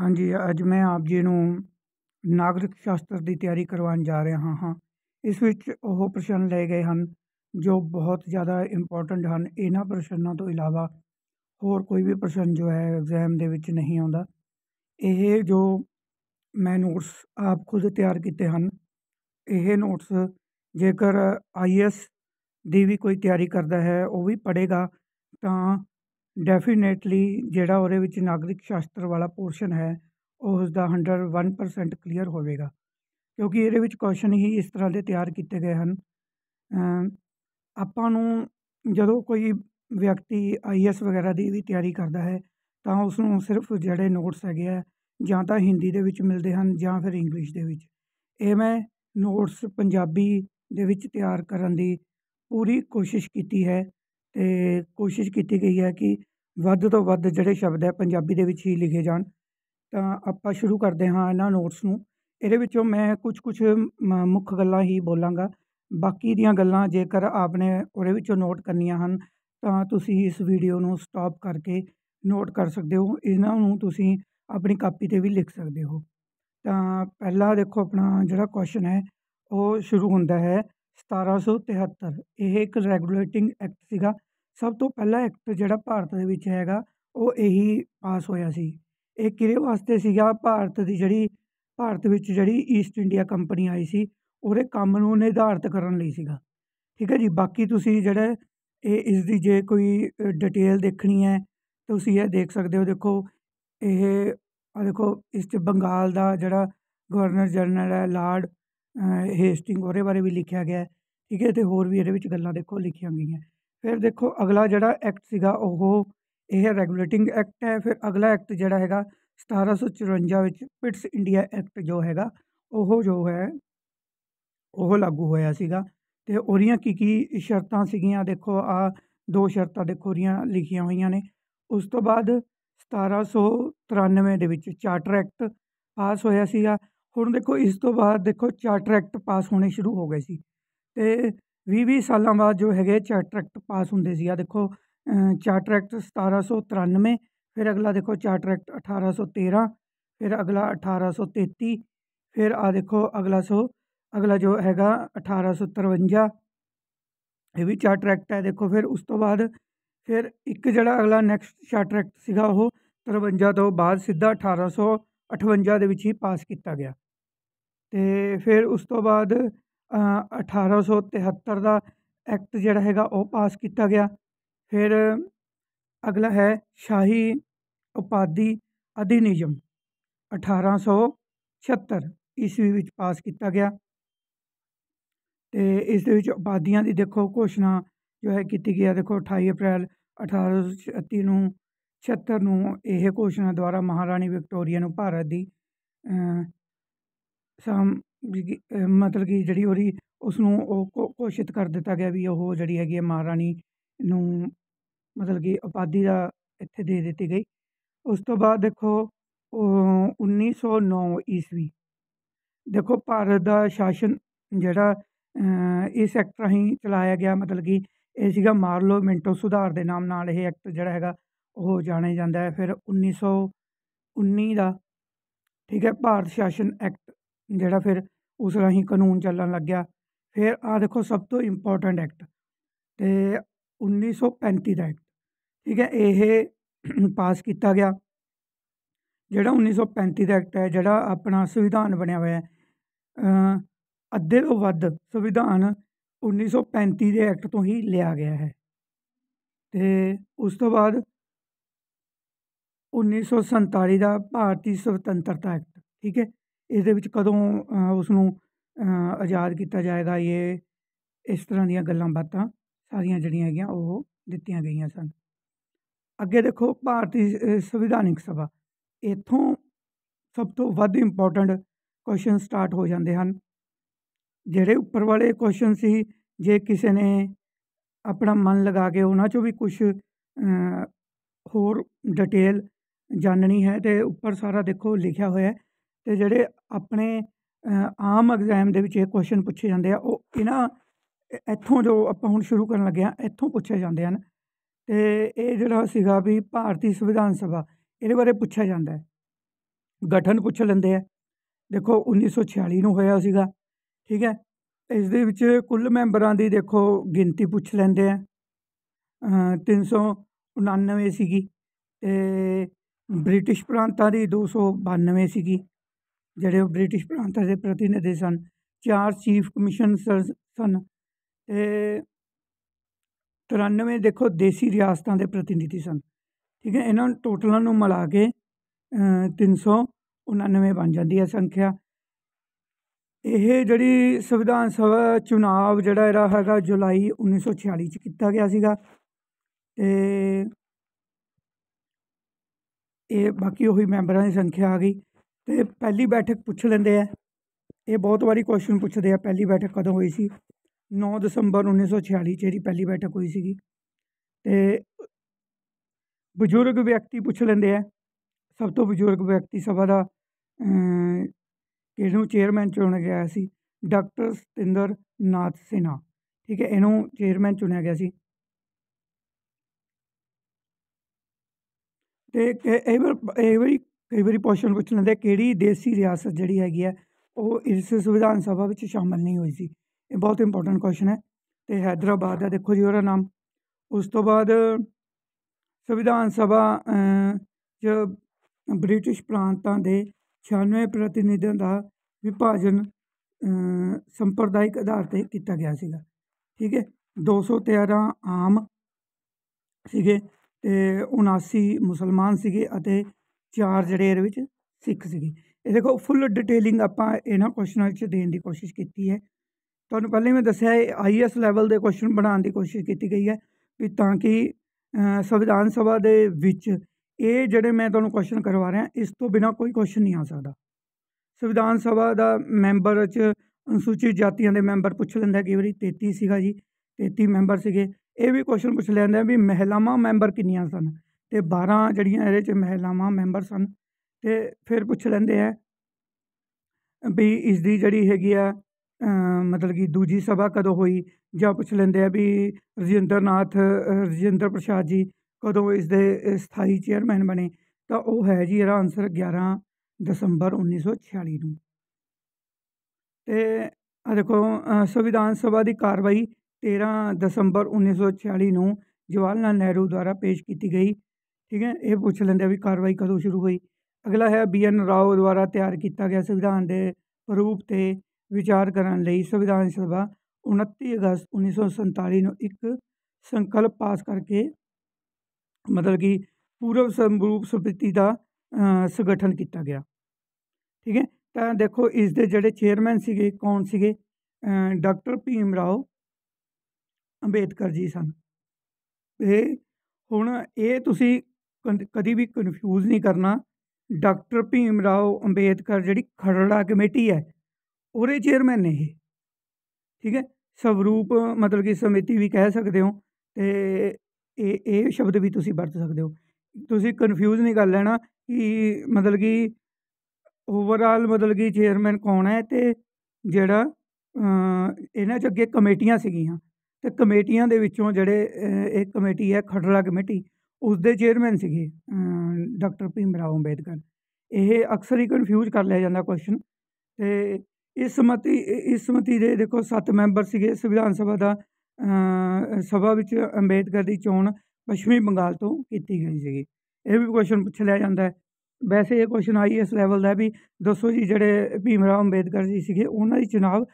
ਹਾਂਜੀ ਅੱਜ ਮੈਂ ਆਪ ਜੀ ਨੂੰ ਨਾਗਰਿਕ ਸ਼ਾਸਤਰ ਦੀ ਤਿਆਰੀ ਕਰਵਾਉਣ ਜਾ ਰਿਹਾ ਹਾਂ ਇਸ ਵਿੱਚ ਉਹ ਪ੍ਰਸ਼ਨ ਲਏ ਗਏ ਹਨ ਜੋ ਬਹੁਤ ਜ਼ਿਆਦਾ ਇੰਪੋਰਟੈਂਟ ਹਨ ਇਹਨਾਂ ਪ੍ਰਸ਼ਨਾਂ ਤੋਂ ਇਲਾਵਾ ਹੋਰ ਕੋਈ ਵੀ ਪ੍ਰਸ਼ਨ ਜੋ ਹੈ ਐਗਜ਼ਾਮ ਦੇ ਵਿੱਚ ਨਹੀਂ ਆਉਂਦਾ ਇਹ ਜੋ ਮੈਂ ਨੋਟਸ ਆਪ ਖੁਦ ਤਿਆਰ ਕੀਤੇ ਹਨ ਇਹ ਨੋਟਸ ਜੇਕਰ ਆਈਐਸ ਦੀ ਵੀ ਕੋਈ ਤਿਆਰੀ ਕਰਦਾ ਹੈ ਉਹ ਵੀ ਪੜੇਗਾ ਤਾਂ ਡੈਫੀਨੇਟਲੀ ਜਿਹੜਾ ਉਹਦੇ ਵਿੱਚ ਨਾਗਰਿਕ ਸ਼ਾਸਤਰ ਵਾਲਾ ਪੋਰਸ਼ਨ ਹੈ ਉਹ ਉਸ ਦਾ 101% ਕਲੀਅਰ ਹੋਵੇਗਾ ਕਿਉਂਕਿ ਇਹਦੇ ਵਿੱਚ ਕੁਐਸਚਨ ਹੀ ਇਸ ਤਰ੍ਹਾਂ ਦੇ ਤਿਆਰ ਕੀਤੇ ਗਏ ਹਨ ਆਪਾਂ ਨੂੰ ਜਦੋਂ ਕੋਈ ਵਿਅਕਤੀ ਆਈਐਸ ਵਗੈਰਾ ਦੀ ਵੀ ਤਿਆਰੀ ਕਰਦਾ ਹੈ ਤਾਂ ਉਸ ਨੂੰ ਸਿਰਫ ਜਿਹੜੇ ਨੋਟਸ ਹੈਗੇ ਆ ਜਾਂ ਤਾਂ ਹਿੰਦੀ ਦੇ ਵਿੱਚ ਮਿਲਦੇ ਹਨ ਜਾਂ ਫਿਰ ਇੰਗਲਿਸ਼ ਦੇ ਵਿੱਚ ਇਹ ਮੈਂ ਨੋਟਸ ਪੰਜਾਬੀ ਦੇ ਵਿੱਚ ਤਿਆਰ ਕਰਨ ਦੀ ਪੂਰੀ ਕੋਸ਼ਿਸ਼ ਕੀਤੀ ਹੈ ਅਤੇ ਕੋਸ਼ਿਸ਼ ਕੀਤੀ ਗਈ ਹੈ ਕਿ ਵੱਧ ਤੋਂ ਵੱਧ ਜਿਹੜੇ ਸ਼ਬਦ ਹੈ ਪੰਜਾਬੀ ਦੇ ਵਿੱਚ ਹੀ ਲਿਖੇ ਜਾਣ ਤਾਂ ਆਪਾਂ ਸ਼ੁਰੂ ਕਰਦੇ ਹਾਂ ਇਹਨਾਂ ਨੋਟਸ ਨੂੰ ਇਹਦੇ ਵਿੱਚੋਂ ਮੈਂ ਕੁਝ ਕੁਝ ਮੁੱਖ ਗੱਲਾਂ ਹੀ ਬੋਲਾਂਗਾ ਬਾਕੀ ਦੀਆਂ ਗੱਲਾਂ ਜੇਕਰ ਆਪਨੇ ਉਹਦੇ ਵਿੱਚੋਂ ਨੋਟ ਕਰਨੀਆਂ ਹਨ ਤਾਂ ਤੁਸੀਂ ਇਸ ਵੀਡੀਓ ਨੂੰ ਸਟਾਪ ਕਰਕੇ ਨੋਟ ਕਰ ਸਕਦੇ ਹੋ ਇਹਨਾਂ ਨੂੰ ਤੁਸੀਂ ਆਪਣੀ ਕਾਪੀ ਤੇ ਵੀ ਲਿਖ ਸਕਦੇ ਹੋ ਤਾਂ ਪਹਿਲਾ ਦੇਖੋ ਆਪਣਾ ਜਿਹੜਾ ਕੁਐਸਚਨ ਹੈ ਉਹ ਸ਼ੁਰੂ ਹੁੰਦਾ ਹੈ 1773 ਇਹ ਇੱਕ ਰੈਗੂਲੇਟਿੰਗ ਐਕਟ ਸੀਗਾ ਸਭ ਤੋਂ ਪਹਿਲਾ ਐਕਟ ਜਿਹੜਾ ਭਾਰਤ ਦੇ ਵਿੱਚ ਹੈਗਾ ਉਹ ਇਹੀ ਪਾਸ ਹੋਇਆ ਸੀ ਇਹ ਕਿਹਦੇ ਵਾਸਤੇ ਸੀਗਾ ਭਾਰਤ ਦੀ ਜਿਹੜੀ ਭਾਰਤ ਵਿੱਚ ਜਿਹੜੀ ਈਸਟ ਇੰਡੀਆ ਕੰਪਨੀ ਆਈ ਸੀ ਉਹਦੇ ਕੰਮ ਨੂੰ ਨਿਰਧਾਰਤ ਕਰਨ ਲਈ ਸੀਗਾ ਠੀਕ ਹੈ ਜੀ ਬਾਕੀ ਤੁਸੀਂ ਜਿਹੜਾ ਇਹ ਇਸ ਦੀ ਜੇ ਕੋਈ ਡਿਟੇਲ ਦੇਖਣੀ ਹੈ ਤੁਸੀਂ ਇਹ ਦੇਖ ਸਕਦੇ ਹੋ ਦੇਖੋ ਇਹ ਆ ਦੇਖੋ ਇਸ ਤੇ ਬੰਗਾਲ ਦਾ ਜਿਹੜਾ ਗਵਰਨਰ ਜਨਰਲ ਹੈ ਲਾਰਡ ਹੇਸਟਿੰਗ ਉਹਦੇ ਬਾਰੇ ਵੀ ਲਿਖਿਆ ਗਿਆ ਠੀਕ ਹੈ ਤੇ ਹੋਰ ਵੀ ਇਹਦੇ ਵਿੱਚ ਗੱਲਾਂ ਦੇਖੋ ਲਿਖੀਆਂ ਗਈਆਂ ਫਿਰ ਦੇਖੋ ਅਗਲਾ ਜਿਹੜਾ ਐਕਟ ਸੀਗਾ ਉਹ ਇਹ ਰੈਗੂਲੇਟਿੰਗ ਐਕਟ ਹੈ ਫਿਰ ਅਗਲਾ ਐਕਟ ਜਿਹੜਾ ਹੈਗਾ 1754 ਵਿੱਚ ਪਿਟਸ ਇੰਡੀਆ ਐਕਟ ਜੋ ਹੈਗਾ ਉਹ ਜੋ ਹੈ ਉਹ ਲਾਗੂ ਹੋਇਆ ਸੀਗਾ ਤੇ ਉਹਦੀਆਂ ਕੀ ਕੀ ਸ਼ਰਤਾਂ ਸੀਗੀਆਂ ਦੇਖੋ ਆ ਦੋ ਸ਼ਰਤਾਂ ਦੇਖੋ ਰੀਆਂ ਲਿਖੀਆਂ ਹੋਈਆਂ ਨੇ ਉਸ ਤੋਂ ਬਾਅਦ 1793 ਦੇ ਵਿੱਚ ਚਾਰਟਰ ਐਕਟ ਪਾਸ ਹੋਇਆ ਸੀਗਾ ਹੁਣ ਦੇਖੋ ਇਸ ਤੋਂ ਬਾਅਦ ਦੇਖੋ ਚਾਰਟਰ ਐਕਟ ਪਾਸ ਹੋਣੇ ਸ਼ੁਰੂ ਹੋ ਗਏ ਸੀ ਤੇ 20-20 ਸਾਲਾਂ ਬਾਅਦ ਜੋ ਹੈਗੇ ਚਾਰਟਰ ਐਕਟ ਪਾਸ ਹੁੰਦੇ ਸੀ ਆ ਦੇਖੋ ਚਾਰਟਰ ਐਕਟ 1793 ਫਿਰ ਅਗਲਾ ਦੇਖੋ ਚਾਰਟਰ ਐਕਟ 1813 ਫਿਰ ਅਗਲਾ 1833 ਫਿਰ ਆ ਦੇਖੋ ਅਗਲਾ ਸੋ ਅਗਲਾ ਜੋ ਹੈਗਾ 1853 ਇਹ ਵੀ ਚਾਰਟਰ ਐਕਟ ਹੈ ਦੇਖੋ ਫਿਰ ਉਸ ਤੋਂ ਬਾਅਦ ਫਿਰ ਇੱਕ ਜਿਹੜਾ ਅਗਲਾ ਨੈਕਸਟ ਚਾਰਟਰ ਐਕਟ ਸੀਗਾ ਉਹ 53 ਤੋਂ ਬਾਅਦ ਸਿੱਧਾ 1858 ਦੇ ਵਿੱਚ ਹੀ ਪਾਸ ਕੀਤਾ ਗਿਆ ਤੇ ਫਿਰ ਉਸ ਤੋਂ ਬਾਅਦ 1873 ਦਾ ਐਕਟ ਜਿਹੜਾ ਹੈਗਾ ਉਹ ਪਾਸ ਕੀਤਾ ਗਿਆ ਫਿਰ ਅਗਲਾ ਹੈ ਸ਼ਾਹੀ ਉਪਾਦੀ ਅਧਿਨਿਯਮ 1876 ਇਸਵੀ ਈਸਵੀ ਵਿੱਚ ਪਾਸ ਕੀਤਾ ਗਿਆ ਤੇ ਇਸ ਦੇ ਵਿੱਚ ਉਪਾਦੀਆਂ ਦੀ ਦੇਖੋ ਘੋਸ਼ਣਾ ਜੋ ਹੈ ਕੀਤੀ ਗਿਆ ਦੇਖੋ 28 ਅਪ੍ਰੈਲ ਅਠਾਰਾਂ ਨੂੰ 76 ਨੂੰ ਇਹ ਘੋਸ਼ਣਾ ਦੁਆਰਾ ਮਹਾਰਾਣੀ ਵਿਕਟੋਰੀਆ ਨੂੰ ਭਾਰਤ ਦੀ ਸਮ ਮਤਲਬ ਕਿ ਜਿਹੜੀ ਉਹਦੀ ਨੂੰ ਉਹ ਘੋ ਘੋਸ਼ਿਤ ਕਰ ਦਿੱਤਾ ਗਿਆ ਵੀ ਉਹ ਜਿਹੜੀ ਹੈਗੀ ਹੈ ਮਹਾਰਾਣੀ ਨੂੰ ਮਤਲਬ ਕਿ ਉਪਾਧੀ ਦਾ ਇੱਥੇ ਦੇ ਦਿੱਤੀ ਗਈ ਉਸ ਤੋਂ ਬਾਅਦ ਦੇਖੋ 1909 ਈਸਵੀ ਦੇਖੋ ਭਾਰਤ ਦਾ ਸ਼ਾਸਨ ਜਿਹੜਾ ਇਸ ਐਕਟ ਰਾਹੀਂ ਚਲਾਇਆ ਗਿਆ ਮਤਲਬ ਕਿ ਇਹ ਸੀਗਾ ਮਾਰਲੋ ਮਿੰਟੋ ਸੁਧਾਰ ਦੇ ਨਾਮ ਨਾਲ ਇਹ ਐਕਟ ਜਿਹੜਾ ਹੈਗਾ ਉਹ ਜਾਣੇ ਜਾਂਦਾ ਹੈ ਫਿਰ 1919 ਦਾ ਠੀਕ ਹੈ ਭਾਰਤ ਸ਼ਾਸਨ ਐਕਟ ਜਿਹੜਾ ਫਿਰ ਉਸ ਰਾਹੀਂ ਕਾਨੂੰਨ ਚੱਲਣ ਲੱਗਿਆ ਫਿਰ ਆ ਦੇਖੋ ਸਭ ਤੋਂ ਇੰਪੋਰਟੈਂਟ ਐਕਟ ਤੇ 1935 ਦਾ ਐਕਟ ਠੀਕ ਹੈ ਇਹ ਪਾਸ ਕੀਤਾ ਗਿਆ ਜਿਹੜਾ 1935 ਦਾ ਐਕਟ ਹੈ ਜਿਹੜਾ ਆਪਣਾ ਸੰਵਿਧਾਨ ਬਣਿਆ ਹੋਇਆ ਹੈ ਅੱਧੇ ਤੋਂ ਵੱਧ ਸੰਵਿਧਾਨ 1935 ਦੇ ਐਕਟ ਤੋਂ ਹੀ ਲਿਆ ਗਿਆ ਹੈ ਤੇ ਉਸ ਤੋਂ ਬਾਅਦ 1947 ਦਾ ਭਾਰਤੀ ਸੁਤੰਤਰਤਾ ਐਕਟ ਠੀਕ ਹੈ ਇਸ ਦੇ ਵਿੱਚ ਕਦੋਂ ਉਸ ਨੂੰ ਆਜ਼ਾਦ ਕੀਤਾ ਜਾਏਗਾ ਇਹ ਇਸ ਤਰ੍ਹਾਂ ਦੀਆਂ ਗੱਲਾਂ ਬਾਤਾਂ ਸਾਰੀਆਂ ਜਿਹੜੀਆਂ ਹੈਗੀਆਂ ਉਹ ਦਿੱਤੀਆਂ ਗਈਆਂ ਸਨ ਅੱਗੇ ਦੇਖੋ ਭਾਰਤੀ ਸੰਵਿਧਾਨਿਕ ਸਭਾ ਇਥੋਂ ਸਭ ਤੋਂ ਵੱਧ ਇੰਪੋਰਟੈਂਟ ਕੁਐਸਚਨ ਸਟਾਰਟ ਹੋ ਜਾਂਦੇ ਹਨ ਜਿਹੜੇ ਉੱਪਰ ਵਾਲੇ ਕੁਐਸਚਨ ਸੀ ਜੇ ਕਿਸੇ ਨੇ ਆਪਣਾ ਮਨ ਲਗਾ ਕੇ ਉਹਨਾਂ ਚੋਂ ਵੀ ਕੁਝ ਹੋਰ ਡਿਟੇਲ ਜਾਣਨੀ ਹੈ ਤੇ ਉੱਪਰ ਸਾਰਾ ਦੇਖੋ ਲਿਖਿਆ ਹੋਇਆ ਹੈ ਤੇ ਜਿਹੜੇ ਆਪਣੇ ਆਮ ਐਗਜ਼ਾਮ ਦੇ ਵਿੱਚ ਇਹ ਕੁਐਸਚਨ ਪੁੱਛੇ ਜਾਂਦੇ ਆ ਉਹ ਇਹਨਾਂ ਇੱਥੋਂ ਜੋ ਆਪਾਂ ਹੁਣ ਸ਼ੁਰੂ ਕਰਨ ਲੱਗੇ ਆ ਇੱਥੋਂ ਪੁੱਛੇ ਜਾਂਦੇ ਹਨ ਤੇ ਇਹ ਜਿਹੜਾ ਸੀਗਾ ਵੀ ਭਾਰਤੀ ਸੰਵਿਧਾਨ ਸਭਾ ਇਹਦੇ ਬਾਰੇ ਪੁੱਛਿਆ ਜਾਂਦਾ ਹੈ ਗਠਨ ਪੁੱਛ ਲੈਂਦੇ ਆ ਦੇਖੋ 1946 ਨੂੰ ਹੋਇਆ ਸੀਗਾ ਠੀਕ ਹੈ ਇਸ ਦੇ ਵਿੱਚ ਕੁੱਲ ਮੈਂਬਰਾਂ ਦੀ ਦੇਖੋ ਗਿਣਤੀ ਪੁੱਛ ਲੈਂਦੇ ਆ 399 ਸੀਗੀ ਤੇ ਬ੍ਰਿਟਿਸ਼ ਪ੍ਰਾਂਤਾਂ ਦੀ 292 ਸੀਗੀ ਜਿਹੜੇ ਉਹ ਬ੍ਰਿਟਿਸ਼ ਪ੍ਰਾਂਤਾਂ ਦੇ ਪ੍ਰਤੀਨਿਧੀ ਸਨ ਚਾਰ ਚੀਫ ਕਮਿਸ਼ਨਰਸ ਸਨ ਤੇ 93 ਦੇਖੋ ਦੇਸੀ ਰਿਆਸਤਾਂ ਦੇ ਪ੍ਰਤੀਨਿਧੀ ਸਨ ਠੀਕ ਹੈ ਇਹਨਾਂ ਟੋਟਲਾਂ ਨੂੰ ਮਿਲਾ ਕੇ 399 ਬਣ ਜਾਂਦੀ ਹੈ ਸੰਖਿਆ ਇਹ ਜਿਹੜੀ ਸੰਵਿਧਾਨ ਸਭਾ ਚੁਣਾਵ ਜਿਹੜਾ ਇਹਦਾ ਹੈਗਾ ਜੁਲਾਈ 1946 ਚ ਕੀਤਾ ਗਿਆ ਸੀਗਾ ਤੇ ਇਹ ਬਾਕੀ ਉਹੀ ਮੈਂਬਰਾਂ ਦੀ ਸੰਖਿਆ ਆ ਗਈ ਤੇ ਪਹਿਲੀ ਬੈਠਕ ਪੁੱਛ ਲੈਂਦੇ ਆ ਇਹ ਬਹੁਤ ਵਾਰੀ ਕੁਐਸਚਨ ਪੁੱਛਦੇ ਆ ਪਹਿਲੀ ਬੈਠਕ ਕਦੋਂ ਹੋਈ ਸੀ 9 ਦਸੰਬਰ 1946 ਜਿਹੜੀ 'ਚ ਪਹਿਲੀ ਬੈਠਕ ਹੋਈ ਸੀਗੀ ਤੇ ਬਜ਼ੁਰਗ ਵਿਅਕਤੀ ਪੁੱਛ ਲੈਂਦੇ ਆ ਸਭ ਤੋਂ ਬਜ਼ੁਰਗ ਵਿਅਕਤੀ ਸਭਾ ਦਾ ਇਹਨੂੰ ਚੇਅਰਮੈਨ ਚੁਣਿਆ ਗਿਆ ਸੀ ਡਾਕਟਰ ਸਤਿੰਦਰ ਨਾਥ ਸਿਨਾ ਠੀਕ ਹੈ ਇਹਨੂੰ ਚੇਅਰਮੈਨ ਚੁਣਿਆ ਗਿਆ ਸੀ ਤੇ ਇਹ ਵਾਰੀ ਕਈ ਵਾਰੀ ਕੁਐਸਚਨ ਪੁੱਛ ਲੈਂਦੇ ਕਿਹੜੀ ਦੇਸੀ ਰਿਆਸਤ ਜਿਹੜੀ ਹੈਗੀ ਹੈ ਉਹ ਇਸ ਸੰਵਿਧਾਨ ਸਭਾ ਵਿੱਚ ਸ਼ਾਮਲ ਨਹੀਂ ਹੋਈ ਸੀ ਇਹ ਬਹੁਤ ਇੰਪੋਰਟੈਂਟ ਕੁਐਸਚਨ ਹੈ ਤੇ ਹైదరాబాద్ ਦਾ ਦੇਖੋ ਜੀ ਉਹਦਾ ਨਾਮ ਉਸ ਤੋਂ ਬਾਅਦ ਸੰਵਿਧਾਨ ਸਭਾ ਚ ਬ੍ਰਿਟਿਸ਼ ਪ੍ਰਾਂਤਾਂ ਦੇ 96 ਪ੍ਰਤੀਨਿਧਾਂ ਦਾ ਵਿਭਾਜਨ ਸੰਪਰਦਾਇਕ ਆਧਾਰ ਤੇ ਕੀਤਾ ਗਿਆ ਸੀਗਾ ਠੀਕ ਹੈ 213 ਆਮ ਸੀਗੇ ਤੇ 79 ਮੁਸਲਮਾਨ ਸੀਗੇ ਅਤੇ ਚਾਰ ਜਿਹੜੇ ਇਹਦੇ ਵਿੱਚ ਸਿੱਖ ਸੀਗੇ ਇਹ ਦੇਖੋ ਫੁੱਲ ਡਿਟੇਲਿੰਗ ਆਪਾਂ ਇਹਨਾਂ ਕੁਐਸਚਨਾਂ ਵਿੱਚ ਦੇਣ ਦੀ ਕੋਸ਼ਿਸ਼ ਕੀਤੀ ਹੈ ਤੁਹਾਨੂੰ ਪਹਿਲੇ ਮੈਂ ਦੱਸਿਆ ਹੈ ਆਈਐਸ ਲੈਵਲ ਦੇ ਕੁਐਸਚਨ ਬਣਾਉਣ ਦੀ ਕੋਸ਼ਿਸ਼ ਕੀਤੀ ਗਈ ਹੈ ਵੀ ਤਾਂ ਕਿ ਸੰਵਿਧਾਨ ਸਭਾ ਦੇ ਵਿੱਚ ਇਹ ਜਿਹੜੇ ਮੈਂ ਤੁਹਾਨੂੰ ਕੁਐਸਚਨ ਕਰਵਾ ਰਿਹਾ ਇਸ ਤੋਂ ਬਿਨਾ ਕੋਈ ਕੁਐਸਚਨ ਨਹੀਂ ਆ ਸਕਦਾ ਸੰਵਿਧਾਨ ਸਭਾ ਦਾ ਮੈਂਬਰ ਚ ਅਨੁਸੂਚਿਤ ਜਾਤੀਆਂ ਦੇ ਮੈਂਬਰ ਪੁੱਛ ਲੈਂਦਾ ਕਈ ਵਾਰੀ 33 ਸੀਗਾ ਜੀ 33 ਮੈਂਬਰ ਸੀਗੇ ਇਹ ਵੀ ਕੁਐਸਚਨ ਪੁੱਛ ਲੈਂਦਾ ਵੀ ਮਹਿਲਾਵਾਂ ਮੈਂਬਰ ਕਿੰਨੀਆਂ ਸਨ ਤੇ 12 ਜਿਹੜੀਆਂ ਇਹਦੇ 'ਚ ਮਹਿਲਾਵਾਂ ਮੈਂਬਰ ਸਨ ਤੇ ਫਿਰ ਪੁੱਛ ਲੈਂਦੇ ਆ ਵੀ ਇਸ ਦੀ ਜਿਹੜੀ ਹੈਗੀ ਆ ਮਤਲਬ ਕਿ ਦੂਜੀ ਸਭਾ ਕਦੋਂ ਹੋਈ ਜਾਂ ਪੁੱਛ ਲੈਂਦੇ ਆ ਵੀ ਰਜਿੰਦਰਨਾਥ ਰਜਿੰਦਰ ਪ੍ਰਸ਼ਾਦ ਜੀ ਕਦੋਂ ਇਸ ਦੇ ਸਥਾਈ ਚੇਅਰਮੈਨ ਬਣੇ ਤਾਂ ਉਹ ਹੈ ਜੀ ਇਹਦਾ ਆਨਸਰ 11 ਦਸੰਬਰ 1946 ਨੂੰ ਤੇ ਆ ਦੇਖੋ ਸੰਵਿਧਾਨ ਸਭਾ ਦੀ ਕਾਰਵਾਈ 13 ਦਸੰਬਰ 1946 ਨੂੰ ਜਵਾਹਰ ਲਾਲ ਨਹਿਰੂ ਦੁਆਰਾ ਪੇਸ਼ ਕੀਤੀ ਗਈ ਠੀਕ ਹੈ ਇਹ ਪੁੱਛ ਲੈਂਦੇ ਆ ਵੀ ਕਾਰਵਾਈ ਕਦੋਂ ਸ਼ੁਰੂ ਹੋਈ ਅਗਲਾ ਹੈ ਬੀ ਐਨ ਰਾਓ ਦੁਆਰਾ ਤਿਆਰ ਕੀਤਾ ਗਿਆ ਸੰਵਿਧਾਨ ਦੇ ਰੂਪ ਤੇ ਵਿਚਾਰ ਕਰਨ ਲਈ ਸੰਵਿਧਾਨ ਸਭਾ 29 ਅਗਸਤ 1947 ਨੂੰ ਇੱਕ ਸੰਕਲਪ ਪਾਸ ਕਰਕੇ ਮਤਲਬ ਕਿ ਪੂਰਵ ਸੰਰੂਪ ਸਮਿਤੀ ਦਾ ਸੰਗਠਨ ਕੀਤਾ ਗਿਆ ਠੀਕ ਹੈ ਤਾਂ ਦੇਖੋ ਇਸ ਦੇ ਜਿਹੜੇ ਚੇਅਰਮੈਨ ਸੀਗੇ ਕੌਣ ਸੀਗੇ ਡਾਕਟਰ ਭੀਮ ਰਾਓ ਅੰਬੇਦਕਰ ਜੀ ਸਨ ਇਹ ਹੁਣ ਇਹ ਤੁਸੀਂ ਕਦੀ ਵੀ ਕਨਫਿਊਜ਼ ਨਹੀਂ ਕਰਨਾ ਡਾਕਟਰ ਭੀਮ ਰਾਓ ਅੰਬੇਦਕਰ ਜਿਹੜੀ ਖਰੜਾ ਕਮੇਟੀ ਹੈ ਉਹਦੇ ਚੇਅਰਮੈਨ ਨੇ ਇਹ ਠੀਕ ਹੈ ਸਵਰੂਪ ਮਤਲਬ ਕਿ ਸਮਿਤੀ ਵੀ ਕਹਿ ਸਕਦੇ ਹੋ ਤੇ ਇਹ ਇਹ ਸ਼ਬਦ ਵੀ ਤੁਸੀਂ ਵਰਤ ਸਕਦੇ ਹੋ ਤੁਸੀਂ ਕਨਫਿਊਜ਼ ਨਹੀਂ ਕਰ ਲੈਣਾ ਕਿ ਮਤਲਬ ਕਿ ਓਵਰਆਲ ਮਤਲਬ ਕਿ ਚੇਅਰਮੈਨ ਕੌਣ ਹੈ ਤੇ ਜਿਹੜਾ ਇਹਨਾਂ ਚ ਅੱਗੇ ਕਮੇਟੀਆਂ ਸੀਗੀਆਂ ਤੇ ਕਮੇਟੀਆਂ ਦੇ ਵਿੱਚੋਂ ਜਿਹੜੇ ਇਹ ਕਮੇਟੀ ਹੈ ਖੜੜਾ ਕਮੇਟੀ ਉਸ ਦੇ ਚੇਅਰਮੈਨ ਸੀਗੇ ਡਾਕਟਰ ਭੀਮਰਾਓ ਅੰਬੇਦਕਰ ਇਹ ਅਕਸਰ ਹੀ ਕਨਫਿਊਜ਼ ਕਰ ਲਿਆ ਜਾਂਦਾ ਕੁਐਸਚਨ ਤੇ ਇਸ ਸਮਤੀ ਇਸ ਸਮਤੀ ਦੇ ਦੇਖੋ 7 ਮੈਂਬਰ ਸੀਗੇ ਸੰਵਿਧਾਨ ਸਭਾ ਦਾ ਸਭਾ ਵਿੱਚ ਅੰਬੇਦਕਰ ਦੀ ਚੋਣ ਪੱਛਮੀ ਬੰਗਾਲ ਤੋਂ ਕੀਤੀ ਗਈ ਸੀਗੀ ਇਹ ਵੀ ਕੁਐਸਚਨ ਪੁੱਛ ਲਿਆ ਜਾਂਦਾ ਹੈ ਵੈਸੇ ਇਹ ਕੁਐਸਚਨ ਆਈ ਇਸ ਲੈਵਲ ਦਾ ਵੀ ਦੱਸੋ ਜੀ ਜਿਹੜੇ ਭੀਮਰਾਓ ਅੰਬੇਦਕਰ ਜੀ ਸੀਗੇ ਉਹਨਾਂ ਦੀ ਚੋਣ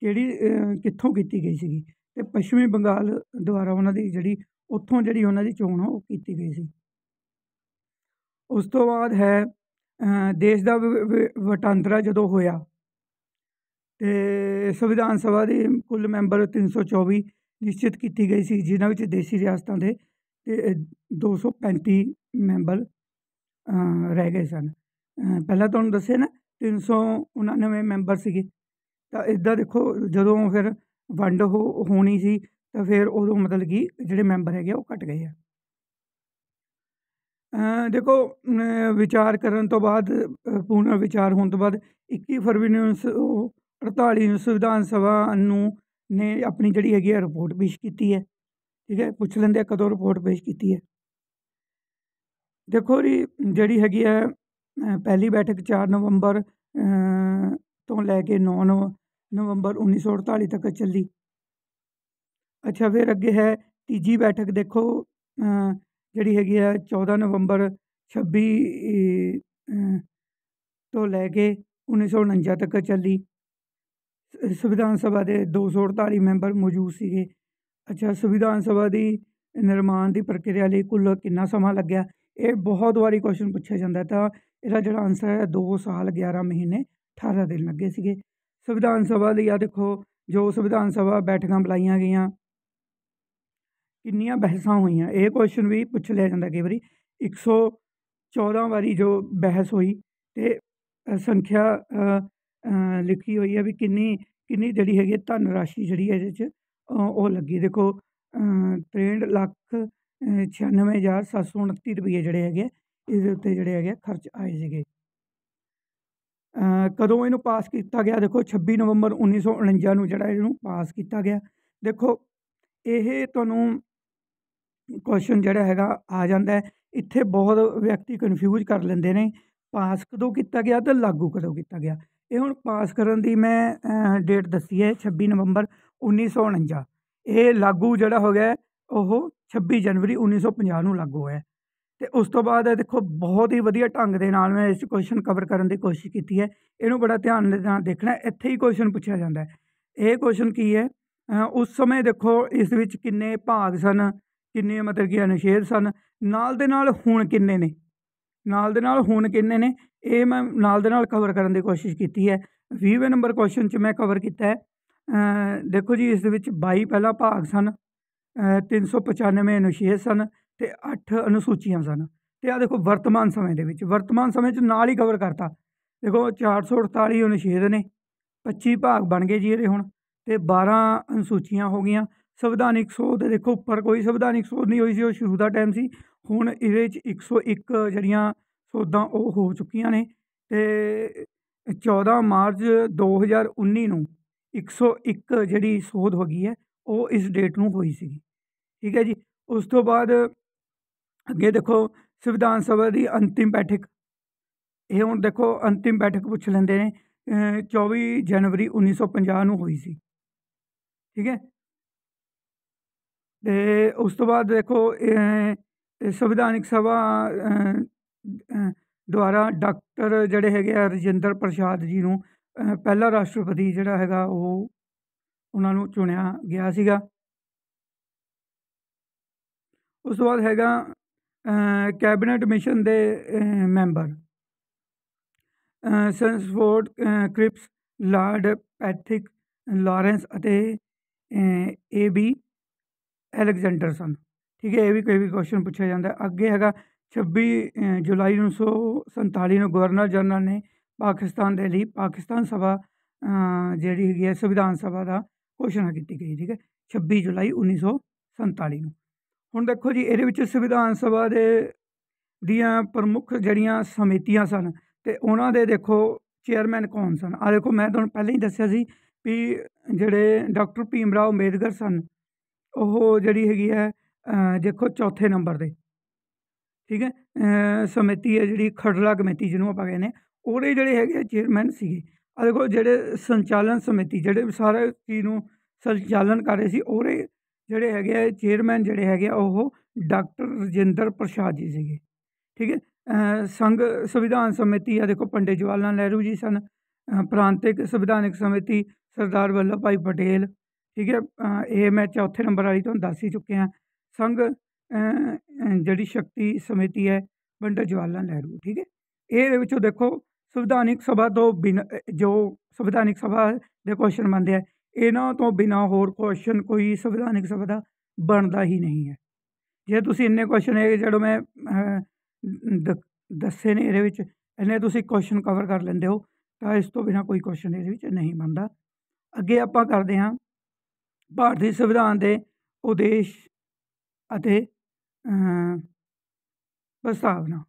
ਕਿਹੜੀ ਕਿੱਥੋਂ ਕੀਤੀ ਗਈ ਸੀਗੀ ਤੇ ਪੱਛਮੀ ਬੰਗਾਲ ਦੁਆਰਾ ਉਹਨਾਂ ਦੀ ਜਿਹੜੀ ਉੱਥੋਂ ਜਿਹੜੀ ਉਹਨਾਂ ਦੀ ਚੋਣ ਉਹ ਕੀਤੀ ਗਈ ਸੀ ਉਸ ਤੋਂ ਬਾਅਦ ਹੈ ਦੇਸ਼ ਦਾ ਵਟਾਂਦਰਾ ਜਦੋਂ ਹੋਇਆ ਤੇ ਸੰਵਿਧਾਨ ਸਭਾ ਦੇ ਕੁੱਲ ਮੈਂਬਰ 324 ਨਿਸ਼ਚਿਤ ਕੀਤੀ ਗਈ ਸੀ ਜਿਨ੍ਹਾਂ ਵਿੱਚ ਦੇਸੀ ਰਿਆਸਤਾਂ ਦੇ 235 ਮੈਂਬਰ ਰਹਿ ਗਏ ਸਨ ਪਹਿਲਾਂ ਤੁਹਾਨੂੰ ਦੱਸਿਆ ਨਾ 399 ਮੈਂਬਰ ਸੀਗੇ ਤਾਂ ਇਦਾਂ ਦੇਖੋ ਜਦੋਂ ਫਿਰ ਵੰਡ ਹੋਣੀ ਸੀ ਤਾਂ ਫਿਰ ਉਦੋਂ ਮਤਲਬ ਕਿ ਜਿਹੜੇ ਮੈਂਬਰ ਹੈਗੇ ਉਹ ਘਟ ਗਏ ਆ ਦੇਖੋ ਵਿਚਾਰ ਕਰਨ ਤੋਂ ਬਾਅਦ ਪੂਰਨ ਵਿਚਾਰ ਹੋਣ ਤੋਂ ਬਾਅਦ 21 ਫਰਵਰੀ ਨੂੰ 48 ਨੂੰ ਸੰਵਿਧਾਨ ਸਭਾ ਨੂੰ ਨੇ ਆਪਣੀ ਜਿਹੜੀ ਹੈਗੀ ਹੈ ਰਿਪੋਰਟ ਪੇਸ਼ ਕੀਤੀ ਹੈ ਠੀਕ ਹੈ ਪੁੱਛ ਲੈਂਦੇ ਆ ਕਦੋਂ ਰਿਪੋਰਟ ਪੇਸ਼ ਕੀਤੀ ਹੈ ਦੇਖੋ ਜੀ ਜਿਹੜੀ ਹੈਗੀ ਹੈ ਪਹਿਲੀ ਬੈਠਕ 4 ਨਵੰਬਰ ਤੋਂ ਲੈ ਕੇ 9 ਨਵੰਬਰ 1948 ਤੱਕ ਚੱਲੀ ਅੱਛਾ ਫਿਰ ਅੱਗੇ ਹੈ ਤੀਜੀ ਬੈਠਕ ਦੇਖੋ ਜਿਹੜੀ ਹੈਗੀ ਹੈ 14 ਨਵੰਬਰ 26 ਤੋਂ ਲੈ ਕੇ 1949 ਤੱਕ ਚੱਲੀ ਸੰਵਿਧਾਨ ਸਭਾ ਦੇ 248 ਮੈਂਬਰ ਮੌਜੂਦ ਸੀਗੇ ਅੱਛਾ ਸੰਵਿਧਾਨ ਸਭਾ ਦੀ ਨਿਰਮਾਣ ਦੀ ਪ੍ਰਕਿਰਿਆ ਲਈ ਕੁੱਲ ਕਿੰਨਾ ਸਮਾਂ ਲੱਗਿਆ ਇਹ ਬਹੁਤ ਵਾਰੀ ਕੁਐਸਚਨ ਪੁੱਛਿਆ ਜਾਂਦਾ ਤਾਂ ਇਹਦਾ ਜਿਹੜਾ ਆਨਸਰ ਹੈ 2 ਸਾਲ 11 ਮਹੀਨੇ 18 ਦਿਨ ਲੱਗੇ ਸੀਗੇ ਸੰਵਿਧਾਨ ਸਭਾ ਲਈ ਆ ਦੇਖੋ ਜੋ ਸੰਵਿਧਾਨ ਸਭਾ ਬੈਠਕਾਂ ਬੁਲਾਈਆਂ ਗਈਆਂ ਕਿੰਨੀਆਂ ਬਹਿਸਾਂ ਹੋਈਆਂ ਇਹ ਕੁਐਸਚਨ ਵੀ ਪੁੱਛ ਲਿਆ ਜਾਂਦਾ ਕਈ ਵਾਰੀ 114 ਵਾਰੀ ਜੋ ਬਹਿਸ ਹੋਈ ਤੇ ਸੰਖਿਆ ਲਿਖੀ ਹੋਈ ਹੈ ਵੀ ਕਿੰਨੀ ਕਿੰਨੀ ਜਿਹੜੀ ਹੈਗੀ ਧਨ ਰਾਸ਼ੀ ਜਿਹੜੀ ਹੈ ਇਹਦੇ ਚ ਉਹ ਲੱਗੀ ਦੇਖੋ 63 ਲੱਖ 96729 ਰੁਪਏ ਜਿਹੜੇ ਹੈਗੇ ਇਸ ਦੇ ਉੱਤੇ ਜਿਹੜੇ ਹੈਗੇ ਖਰਚ ਆਏ ਸੀਗੇ ਕਦੋਂ ਇਹਨੂੰ ਪਾਸ ਕੀਤਾ ਗਿਆ ਦੇਖੋ 26 ਨਵੰਬਰ 1949 ਨੂੰ ਜਿਹੜਾ ਇਹਨੂੰ ਪਾਸ ਕੀਤਾ ਗਿਆ ਦੇਖੋ ਇਹ ਤੁਹਾਨੂੰ ਕੁਐਸਚਨ ਜਿਹੜਾ ਹੈਗਾ ਆ ਜਾਂਦਾ ਇੱਥੇ ਬਹੁਤ ਵਿਅਕਤੀ ਕਨਫਿਊਜ਼ ਕਰ ਲੈਂਦੇ ਨੇ ਪਾਸ ਕਦੋਂ ਕੀਤਾ ਗਿਆ ਤੇ ਲਾਗੂ ਕਦੋਂ ਕੀਤਾ ਗਿਆ ਇਹ ਹੁਣ ਪਾਸ ਕਰਨ ਦੀ ਮੈਂ ਡੇਟ ਦੱਸੀ ਹੈ 26 ਨਵੰਬਰ 1949 ਇਹ ਲਾਗੂ ਜਿਹੜਾ ਹੋ ਗਿਆ ਉਹ 26 ਜਨਵਰੀ 1950 ਨੂੰ ਲਾਗੂ ਹੋਇਆ ਤੇ ਉਸ ਤੋਂ ਬਾਅਦ ਇਹ ਦੇਖੋ ਬਹੁਤ ਹੀ ਵਧੀਆ ਢੰਗ ਦੇ ਨਾਲ ਮੈਂ ਇਸ ਕੁਐਸਚਨ ਕਵਰ ਕਰਨ ਦੀ ਕੋਸ਼ਿਸ਼ ਕੀਤੀ ਹੈ ਇਹਨੂੰ ਬੜਾ ਧਿਆਨ ਨਾਲ ਦੇਖਣਾ ਇੱਥੇ ਹੀ ਕੁਐਸਚਨ ਪੁੱਛਿਆ ਜਾਂਦਾ ਹੈ ਇਹ ਕੁਐਸਚਨ ਕੀ ਹੈ ਉਸ ਸਮੇਂ ਦੇਖੋ ਇਸ ਵਿੱਚ ਕਿੰਨੇ ਭਾਗ ਸਨ ਕਿੰਨੇ ਮਤਲਬ ਕਿ ਅਨਸ਼ੇਰ ਸਨ ਨਾਲ ਦੇ ਨਾਲ ਹੁਣ ਕਿੰਨੇ ਨੇ ਨਾਲ ਦੇ ਨਾਲ ਹੁਣ ਕਿੰਨੇ ਨੇ ਇਹ ਮੈਂ ਨਾਲ ਦੇ ਨਾਲ ਕਵਰ ਕਰਨ ਦੀ ਕੋਸ਼ਿਸ਼ ਕੀਤੀ ਹੈ 20ਵੇਂ ਨੰਬਰ ਕੁਐਸਚਨ 'ਚ ਮੈਂ ਕਵਰ ਕੀਤਾ ਹੈ ਦੇਖੋ ਜੀ ਇਸ ਦੇ ਵਿੱਚ 22 ਪਹਿਲਾ ਭਾਗ ਸਨ 395 ਅਨੁਸ਼ੇਸ਼ ਸਨ ਤੇ 8 ਅਨੁਸੂਚੀਆਂ ਸਨ ਤੇ ਆ ਦੇਖੋ ਵਰਤਮਾਨ ਸਮੇਂ ਦੇ ਵਿੱਚ ਵਰਤਮਾਨ ਸਮੇਂ 'ਚ ਨਾਲ ਹੀ ਕਵਰ ਕਰਤਾ ਦੇਖੋ 448 ਅਨੁਸ਼ੇਦ ਨੇ 25 ਭਾਗ ਬਣ ਗਏ ਜੀ ਇਹਦੇ ਹੁਣ ਤੇ 12 ਅਨੁਸੂਚੀਆਂ ਹੋ ਗਈਆਂ ਸੰਵਿਧਾਨਿਕ ਸੋਧ ਦੇਖੋ ਉੱਪਰ ਕੋਈ ਸੰਵਿਧਾਨਿਕ ਸੋਧ ਨਹੀਂ ਹੋਈ ਸੀ ਉਹ ਸ਼ੁਰੂ ਦਾ ਟਾਈਮ ਸੀ ਹੁਣ ਇਹਦੇ 'ਚ 101 ਜਿਹੜੀਆਂ ਸੋਧਾਂ ਉਹ ਹੋ ਚੁੱਕੀਆਂ ਨੇ ਤੇ 14 ਮਾਰਚ 2019 ਨੂੰ 101 ਜਿਹੜੀ ਸੋਧ ਹੋ ਗਈ ਹੈ ਉਹ ਇਸ ਡੇਟ ਨੂੰ ਹੋਈ ਸੀ ਠੀਕ ਹੈ ਜੀ ਉਸ ਤੋਂ ਬਾਅਦ ਅੱਗੇ ਦੇਖੋ ਸੰਵਿਧਾਨ ਸਭਾ ਦੀ ਅੰਤਿਮ ਬੈਠਕ ਇਹ ਹੁਣ ਦੇਖੋ ਅੰਤਿਮ ਬੈਠਕ ਪੁੱਛ ਲੈਂਦੇ ਨੇ 24 ਜਨਵਰੀ 1950 ਨੂੰ ਹੋਈ ਸੀ ਠੀਕ ਹੈ ਤੇ ਉਸ ਤੋਂ ਬਾਅਦ ਦੇਖੋ ਸੰਵਿਧਾਨਿਕ ਸਭਾ ਦੁਆਰਾ ਡਾਕਟਰ ਜਿਹੜੇ ਹੈਗੇ ਆ ਰਜਿੰਦਰ ਪ੍ਰਸ਼ਾਦ ਜੀ ਨੂੰ ਪਹਿਲਾ ਰਾਸ਼ਟਰਪਤੀ ਜਿਹੜਾ ਹੈਗਾ ਉਹ ਉਹਨਾਂ ਨੂੰ ਚੁਣਿਆ ਗਿਆ ਸੀਗਾ ਉਸ ਤੋਂ ਬਾਅਦ ਹੈਗਾ ਕੈਬਨਿਟ ਮਿਸ਼ਨ ਦੇ member Stafford Cripps lord Pethick Lawrence ਅਤੇ ਏ ਬੀ ਐਲੈਗਜ਼ੈਂਡਰਸਨ ਠੀਕ ਹੈ ਇਹ ਵੀ ਕੋਈ ਵੀ ਕੁਐਸਚਨ ਪੁੱਛਿਆ ਜਾਂਦਾ ਅੱਗੇ ਹੈਗਾ 26 ਜੁਲਾਈ 1947 ਨੂੰ ਗਵਰਨਰ ਜਨਰਲ ਨੇ ਪਾਕਿਸਤਾਨ ਦੇ ਲਈ ਪਾਕਿਸਤਾਨ ਸਭਾ ਜਿਹੜੀ ਹੈਗੀ ਹੈ ਸੰਵਿਧਾਨ ਸਭਾ ਦਾ ਘੋਸ਼ਣਾ ਕੀਤੀ ਗਈ ਠੀਕ ਹੈ 26 ਜੁਲਾਈ 1947 ਨੂੰ ਹੁਣ ਦੇਖੋ ਜੀ ਇਹਦੇ ਵਿੱਚ ਸੰਵਿਧਾਨ ਸਭਾ ਦੇ ਦੀਆਂ ਪ੍ਰਮੁੱਖ ਜਿਹੜੀਆਂ ਸਮਿਤੀਆਂ ਸਨ ਤੇ ਉਹਨਾਂ ਦੇ ਦੇਖੋ ਚੇਅਰਮੈਨ ਕੌਣ ਸਨ ਆ ਦੇਖੋ ਮੈਂ ਤੁਹਾਨੂੰ ਪਹਿਲਾਂ ਹੀ ਦੱਸਿਆ ਸੀ ਵੀ ਜਿਹੜੇ ਡਾਕਟਰ ਭੀਮ ਰਾਓ ਅੰਬੇਦਕਰ ਸਨ ਉਹ ਜਿਹੜੀ ਹੈਗੀ ਹੈ ਦੇਖੋ ਚੌਥੇ ਨੰਬਰ ਦੇ ਠੀਕ ਹੈ ਸਮਿਤੀ ਹੈ ਜਿਹੜੀ ਖੜਲਾ ਕਮੇਟੀ ਜਿਹਨੂੰ ਆਪਾਂ ਕਹਿੰਦੇ ਉਹਦੇ ਜਿਹੜੇ ਹੈਗੇ ਚੇਅਰਮੈਨ ਸੀਗੇ ਆ ਦੇਖੋ ਜਿਹੜੇ ਸੰਚਾਲਨ ਸਮਿਤੀ ਜਿਹੜੇ ਸਾਰੇ ਕੀ ਨੂੰ ਸੰਚਾਲਨ ਕਰ ਰਹੇ ਸੀ ਉਹਦੇ ਜਿਹੜੇ ਹੈਗੇ ਚੇਅਰਮੈਨ ਜਿਹੜੇ ਹੈਗੇ ਉਹ ਡਾਕਟਰ ਰਜਿੰਦਰ ਪ੍ਰਸ਼ਾਦ ਜੀ ਸੀਗੇ ਠੀਕ ਹੈ ਸੰਘ ਸੰਵਿਧਾਨ ਸਮਿਤੀ ਆ ਦੇਖੋ ਪੰਡੇ ਜਵਾਲਾ ਨਹਿਰੂ ਜੀ ਸਨ ਪ੍ਰਾਂਤਿਕ ਸੰਵਿਧਾਨਿਕ ਸਮਿਤੀ ਸਰਦਾਰ ਵੱਲਭ ਭਾਈ ਪਟੇਲ ਠੀਕ ਹੈ ਇਹ ਮੈਂ ਚੌਥੇ ਨੰਬਰ ਵਾਲੀ ਤੁਹਾਨੂੰ ਦੱਸ ਹੀ ਚੁੱਕੇ ਆ ਸੰਘ ਜਿਹੜੀ ਸ਼ਕਤੀ ਸਮਿਤੀ ਹੈ ਪੰਡਿਤ ਜਵਾਲਾ ਨਹਿਰੂ ਠੀਕ ਹੈ ਇਹਦੇ ਵਿੱਚੋਂ ਦੇਖੋ ਸੰਵਿਧਾਨਿਕ ਸਭਾ ਤੋਂ ਬਿਨ ਜੋ ਸੰਵਿਧਾਨਿਕ ਸਭਾ ਦੇ ਕੁਐਸਚਨ ਮੰਨਦੇ ਆ ਇਹਨਾਂ ਤੋਂ ਬਿਨਾ ਹੋਰ ਕੁਐਸਚਨ ਕੋਈ ਸੰਵਿਧਾਨਿਕ ਸਭਾ ਦਾ ਬਣਦਾ ਹੀ ਨਹੀਂ ਹੈ ਜੇ ਤੁਸੀਂ ਇੰਨੇ ਕੁਐਸਚਨ ਹੈ ਜਿਹੜਾ ਮੈਂ ਦੱਸੇ ਨੇ ਇਹਦੇ ਵਿੱਚ ਇਹਨੇ ਤੁਸੀਂ ਕੁਐਸਚਨ ਕਵਰ ਕਰ ਲੈਂਦੇ ਹੋ ਤਾਂ ਇਸ ਤੋਂ ਬਿਨਾ ਕੋਈ ਕੁਐਸਚਨ ਇਹਦੇ ਵਿੱਚ ਨਹੀਂ ਬਣਦਾ ਅੱਗੇ ਆਪਾਂ ਕਰਦੇ ਹਾਂ ਭਾਰਤੀ ਸੰਵਿਧਾਨ ਦੇ ਉਦੇਸ਼ ਅਤੇ ਪ੍ਰਸਤਾਵਨਾ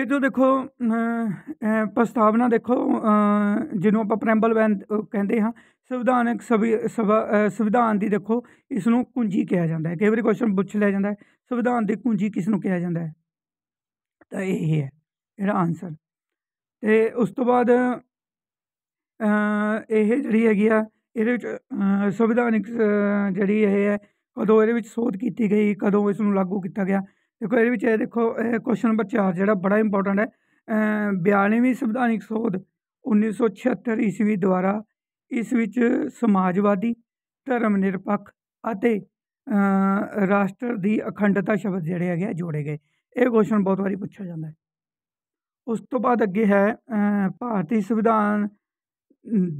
ਇਹ ਜੋ ਦੇਖੋ ਪ੍ਰਸਤਾਵਨਾ ਦੇਖੋ ਜਿਹਨੂੰ ਆਪਾਂ ਪ੍ਰੈਂਬਲ ਕਹਿੰਦੇ ਹਾਂ ਸੰਵਿਧਾਨਕ ਸੰਵਿਧਾਨ ਦੀ ਦੇਖੋ ਇਸ ਨੂੰ ਕੁੰਜੀ ਕਿਹਾ ਜਾਂਦਾ ਹੈ ਕਈ ਵਾਰੀ ਕੁਐਸਚਨ ਪੁੱਛ ਲਿਆ ਜਾਂਦਾ ਹੈ ਸੰਵਿਧਾਨ ਦੀ ਕੁੰਜੀ ਕਿਸ ਨੂੰ ਕਿਹਾ ਜਾਂਦਾ ਹੈ ਤਾਂ ਇਹ ਹੈ ਇਹਦਾ ਆਨਸਰ ਤੇ ਉਸ ਤੋਂ ਬਾਅਦ ਇਹ ਜਿਹੜੀ ਹੈਗੀ ਆ ਇਹਦੇ ਵਿੱਚ ਸੰਵਿਧਾਨਿਕ ਜਿਹੜੀ ਇਹ ਹੈ ਕਦੋਂ ਇਹਦੇ ਵਿੱਚ ਸੋਧ ਕੀਤੀ ਗਈ ਕਦੋਂ ਇਸ ਨੂੰ ਲਾਗੂ ਕੀਤਾ ਗਿਆ ਦੇਖੋ ਇਹਦੇ ਵਿੱਚ ਇਹ ਦੇਖੋ ਇਹ ਕੁਐਸਚਨ ਨੰਬਰ 4 ਜਿਹੜਾ ਬੜਾ ਇੰਪੋਰਟੈਂਟ ਹੈ 42ਵੀਂ ਸੰਵਿਧਾਨਿਕ ਸੋਧ 1976 ਈਸਵੀ ਦੁਆਰਾ ਇਸ ਵਿੱਚ ਸਮਾਜਵਾਦੀ ਧਰਮ ਨਿਰਪੱਖ ਅਤੇ ਰਾਸ਼ਟਰ ਦੀ ਅਖੰਡਤਾ ਸ਼ਬਦ ਜਿਹੜੇ ਹੈਗੇ ਗਿਆ ਜੋੜੇ ਗਏ ਇਹ ਕੁਐਸਚਨ ਬਹੁਤ ਵਾਰੀ ਪੁੱਛਿਆ ਜਾਂਦਾ ਹੈ ਉਸ ਤੋਂ ਬਾਅਦ ਅੱਗੇ ਹੈ ਭਾਰਤੀ ਸੰਵਿਧਾਨ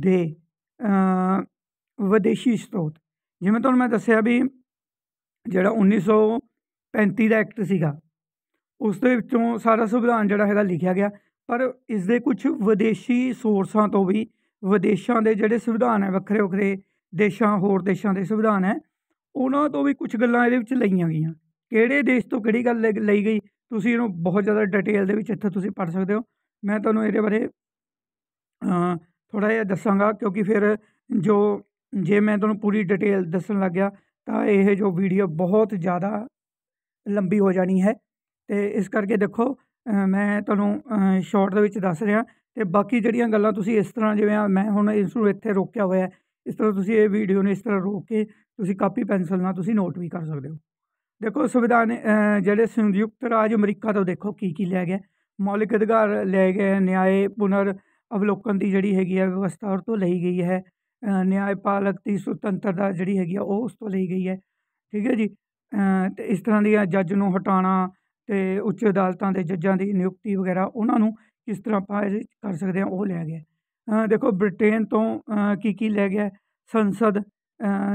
ਦੇ ਵਿਦੇਸ਼ੀ ਸਰੋਤ ਜਿਵੇਂ ਤੁਹਾਨੂੰ ਮੈਂ ਦੱਸਿਆ ਵੀ ਜਿਹੜਾ 1935 ਦਾ ਐਕਟ ਸੀਗਾ ਉਸ ਦੇ ਵਿੱਚੋਂ ਸਾਰਾ ਸੰਵਿਧਾਨ ਜਿਹੜਾ ਹੈਗਾ ਲਿਖਿਆ ਗਿਆ ਪਰ ਇਸ ਦੇ ਕੁਝ ਵਿਦੇਸ਼ੀ ਸੋਰਸਾਂ ਤੋਂ ਵੀ ਵਿਦੇਸ਼ਾਂ ਦੇ ਜਿਹੜੇ ਸੰਵਿਧਾਨ ਹੈ ਵੱਖਰੇ ਵੱਖਰੇ ਦੇਸ਼ਾਂ ਹੋਰ ਦੇਸ਼ਾਂ ਦੇ ਸੰਵਿਧਾਨ ਹੈ ਉਹਨਾਂ ਤੋਂ ਵੀ ਕੁਝ ਗੱਲਾਂ ਇਹਦੇ ਵਿੱਚ ਲਈਆਂ ਗਈਆਂ ਕਿਹੜੇ ਦੇਸ਼ ਤੋਂ ਕਿਹੜੀ ਗੱਲ ਲਈ ਗਈ ਤੁਸੀਂ ਇਹਨੂੰ ਬਹੁਤ ਜ਼ਿਆਦਾ ਡਿਟੇਲ ਦੇ ਵਿੱਚ ਇੱਥੇ ਤੁਸੀਂ ਪੜ੍ਹ ਸਕਦੇ ਹੋ ਮੈਂ ਤੁਹਾਨੂੰ ਇਹਦੇ ਬਾਰੇ ਥੋੜਾ ਜਿਹਾ ਦੱਸਾਂਗਾ ਕਿਉਂਕਿ ਫਿਰ ਜੋ ਜੇ ਮੈਂ ਤੁਹਾਨੂੰ ਪੂਰੀ ਡਿਟੇਲ ਦੱਸਣ ਲੱਗਿਆ ਤਾਂ ਇਹ ਜੋ ਵੀਡੀਓ ਬਹੁਤ ਜ਼ਿਆਦਾ ਲੰਬੀ ਹੋ ਜਾਣੀ ਹੈ ਤੇ ਇਸ ਕਰਕੇ ਦੇਖੋ ਮੈਂ ਤੁਹਾਨੂੰ ਸ਼ਾਰਟ ਦੇ ਵਿੱਚ ਦੱਸ ਰਿਹਾ ਤੇ ਬਾਕੀ ਜਿਹੜੀਆਂ ਗੱਲਾਂ ਤੁਸੀਂ ਇਸ ਤਰ੍ਹਾਂ ਜਿਵੇਂ ਮੈਂ ਹੁਣ ਇਸ ਨੂੰ ਇੱਥੇ ਰੋਕਿਆ ਹੋਇਆ ਇਸ ਤਰ੍ਹਾਂ ਤੁਸੀਂ ਇਹ ਵੀਡੀਓ ਨੂੰ ਇਸ ਤਰ੍ਹਾਂ ਰੋਕ ਕੇ ਤੁਸੀਂ ਕਾਪੀ ਪੈਨਸਲ ਨਾਲ ਤੁਸੀਂ ਨੋਟ ਵੀ ਕਰ ਸਕਦੇ ਹੋ ਦੇਖੋ ਸੰਵਿਧਾਨ ਜਿਹੜੇ ਸੰਯੁਕਤ ਰਾਜ ਅਮਰੀਕਾ ਤੋਂ ਦੇਖੋ ਕੀ ਕੀ ਲੈ ਗਿਆ ਮੌਲਿਕ ਅਧਿਕਾਰ ਲੈ ਗਏ ਨਿਆਏ ਪੁਨਰ ਅਵਲੋਕਨ ਦੀ ਜਿਹੜੀ ਹੈਗੀ ਆ ਵਿਵਸਥਾ ਉਹ ਤੋਂ ਲਈ ਗਈ ਹੈ ਨਿਆਂਪਾਲਕ ਦੀ ਸੁਤੰਤਰਤਾ ਜਿਹੜੀ ਹੈਗੀ ਆ ਉਹ ਉਸ ਤੋਂ ਲਈ ਗਈ ਹੈ ਠੀਕ ਹੈ ਜੀ ਤੇ ਇਸ ਤਰ੍ਹਾਂ ਦੀਆਂ ਜੱਜ ਨੂੰ ਹਟਾਉਣਾ ਤੇ ਉੱਚ ਅਦਾਲਤਾਂ ਦੇ ਜੱਜਾਂ ਦੀ ਨਿਯੁਕਤੀ ਵਗੈਰਾ ਉਹਨਾਂ ਨੂੰ ਕਿਸ ਤਰ੍ਹਾਂ ਆਪਾਂ ਕਰ ਸਕਦੇ ਆ ਉਹ ਲੈ ਗਿਆ ਦੇਖੋ ਬ੍ਰਿਟੇਨ ਤੋਂ ਕੀ ਕੀ ਲੈ ਗਿਆ ਸੰਸਦ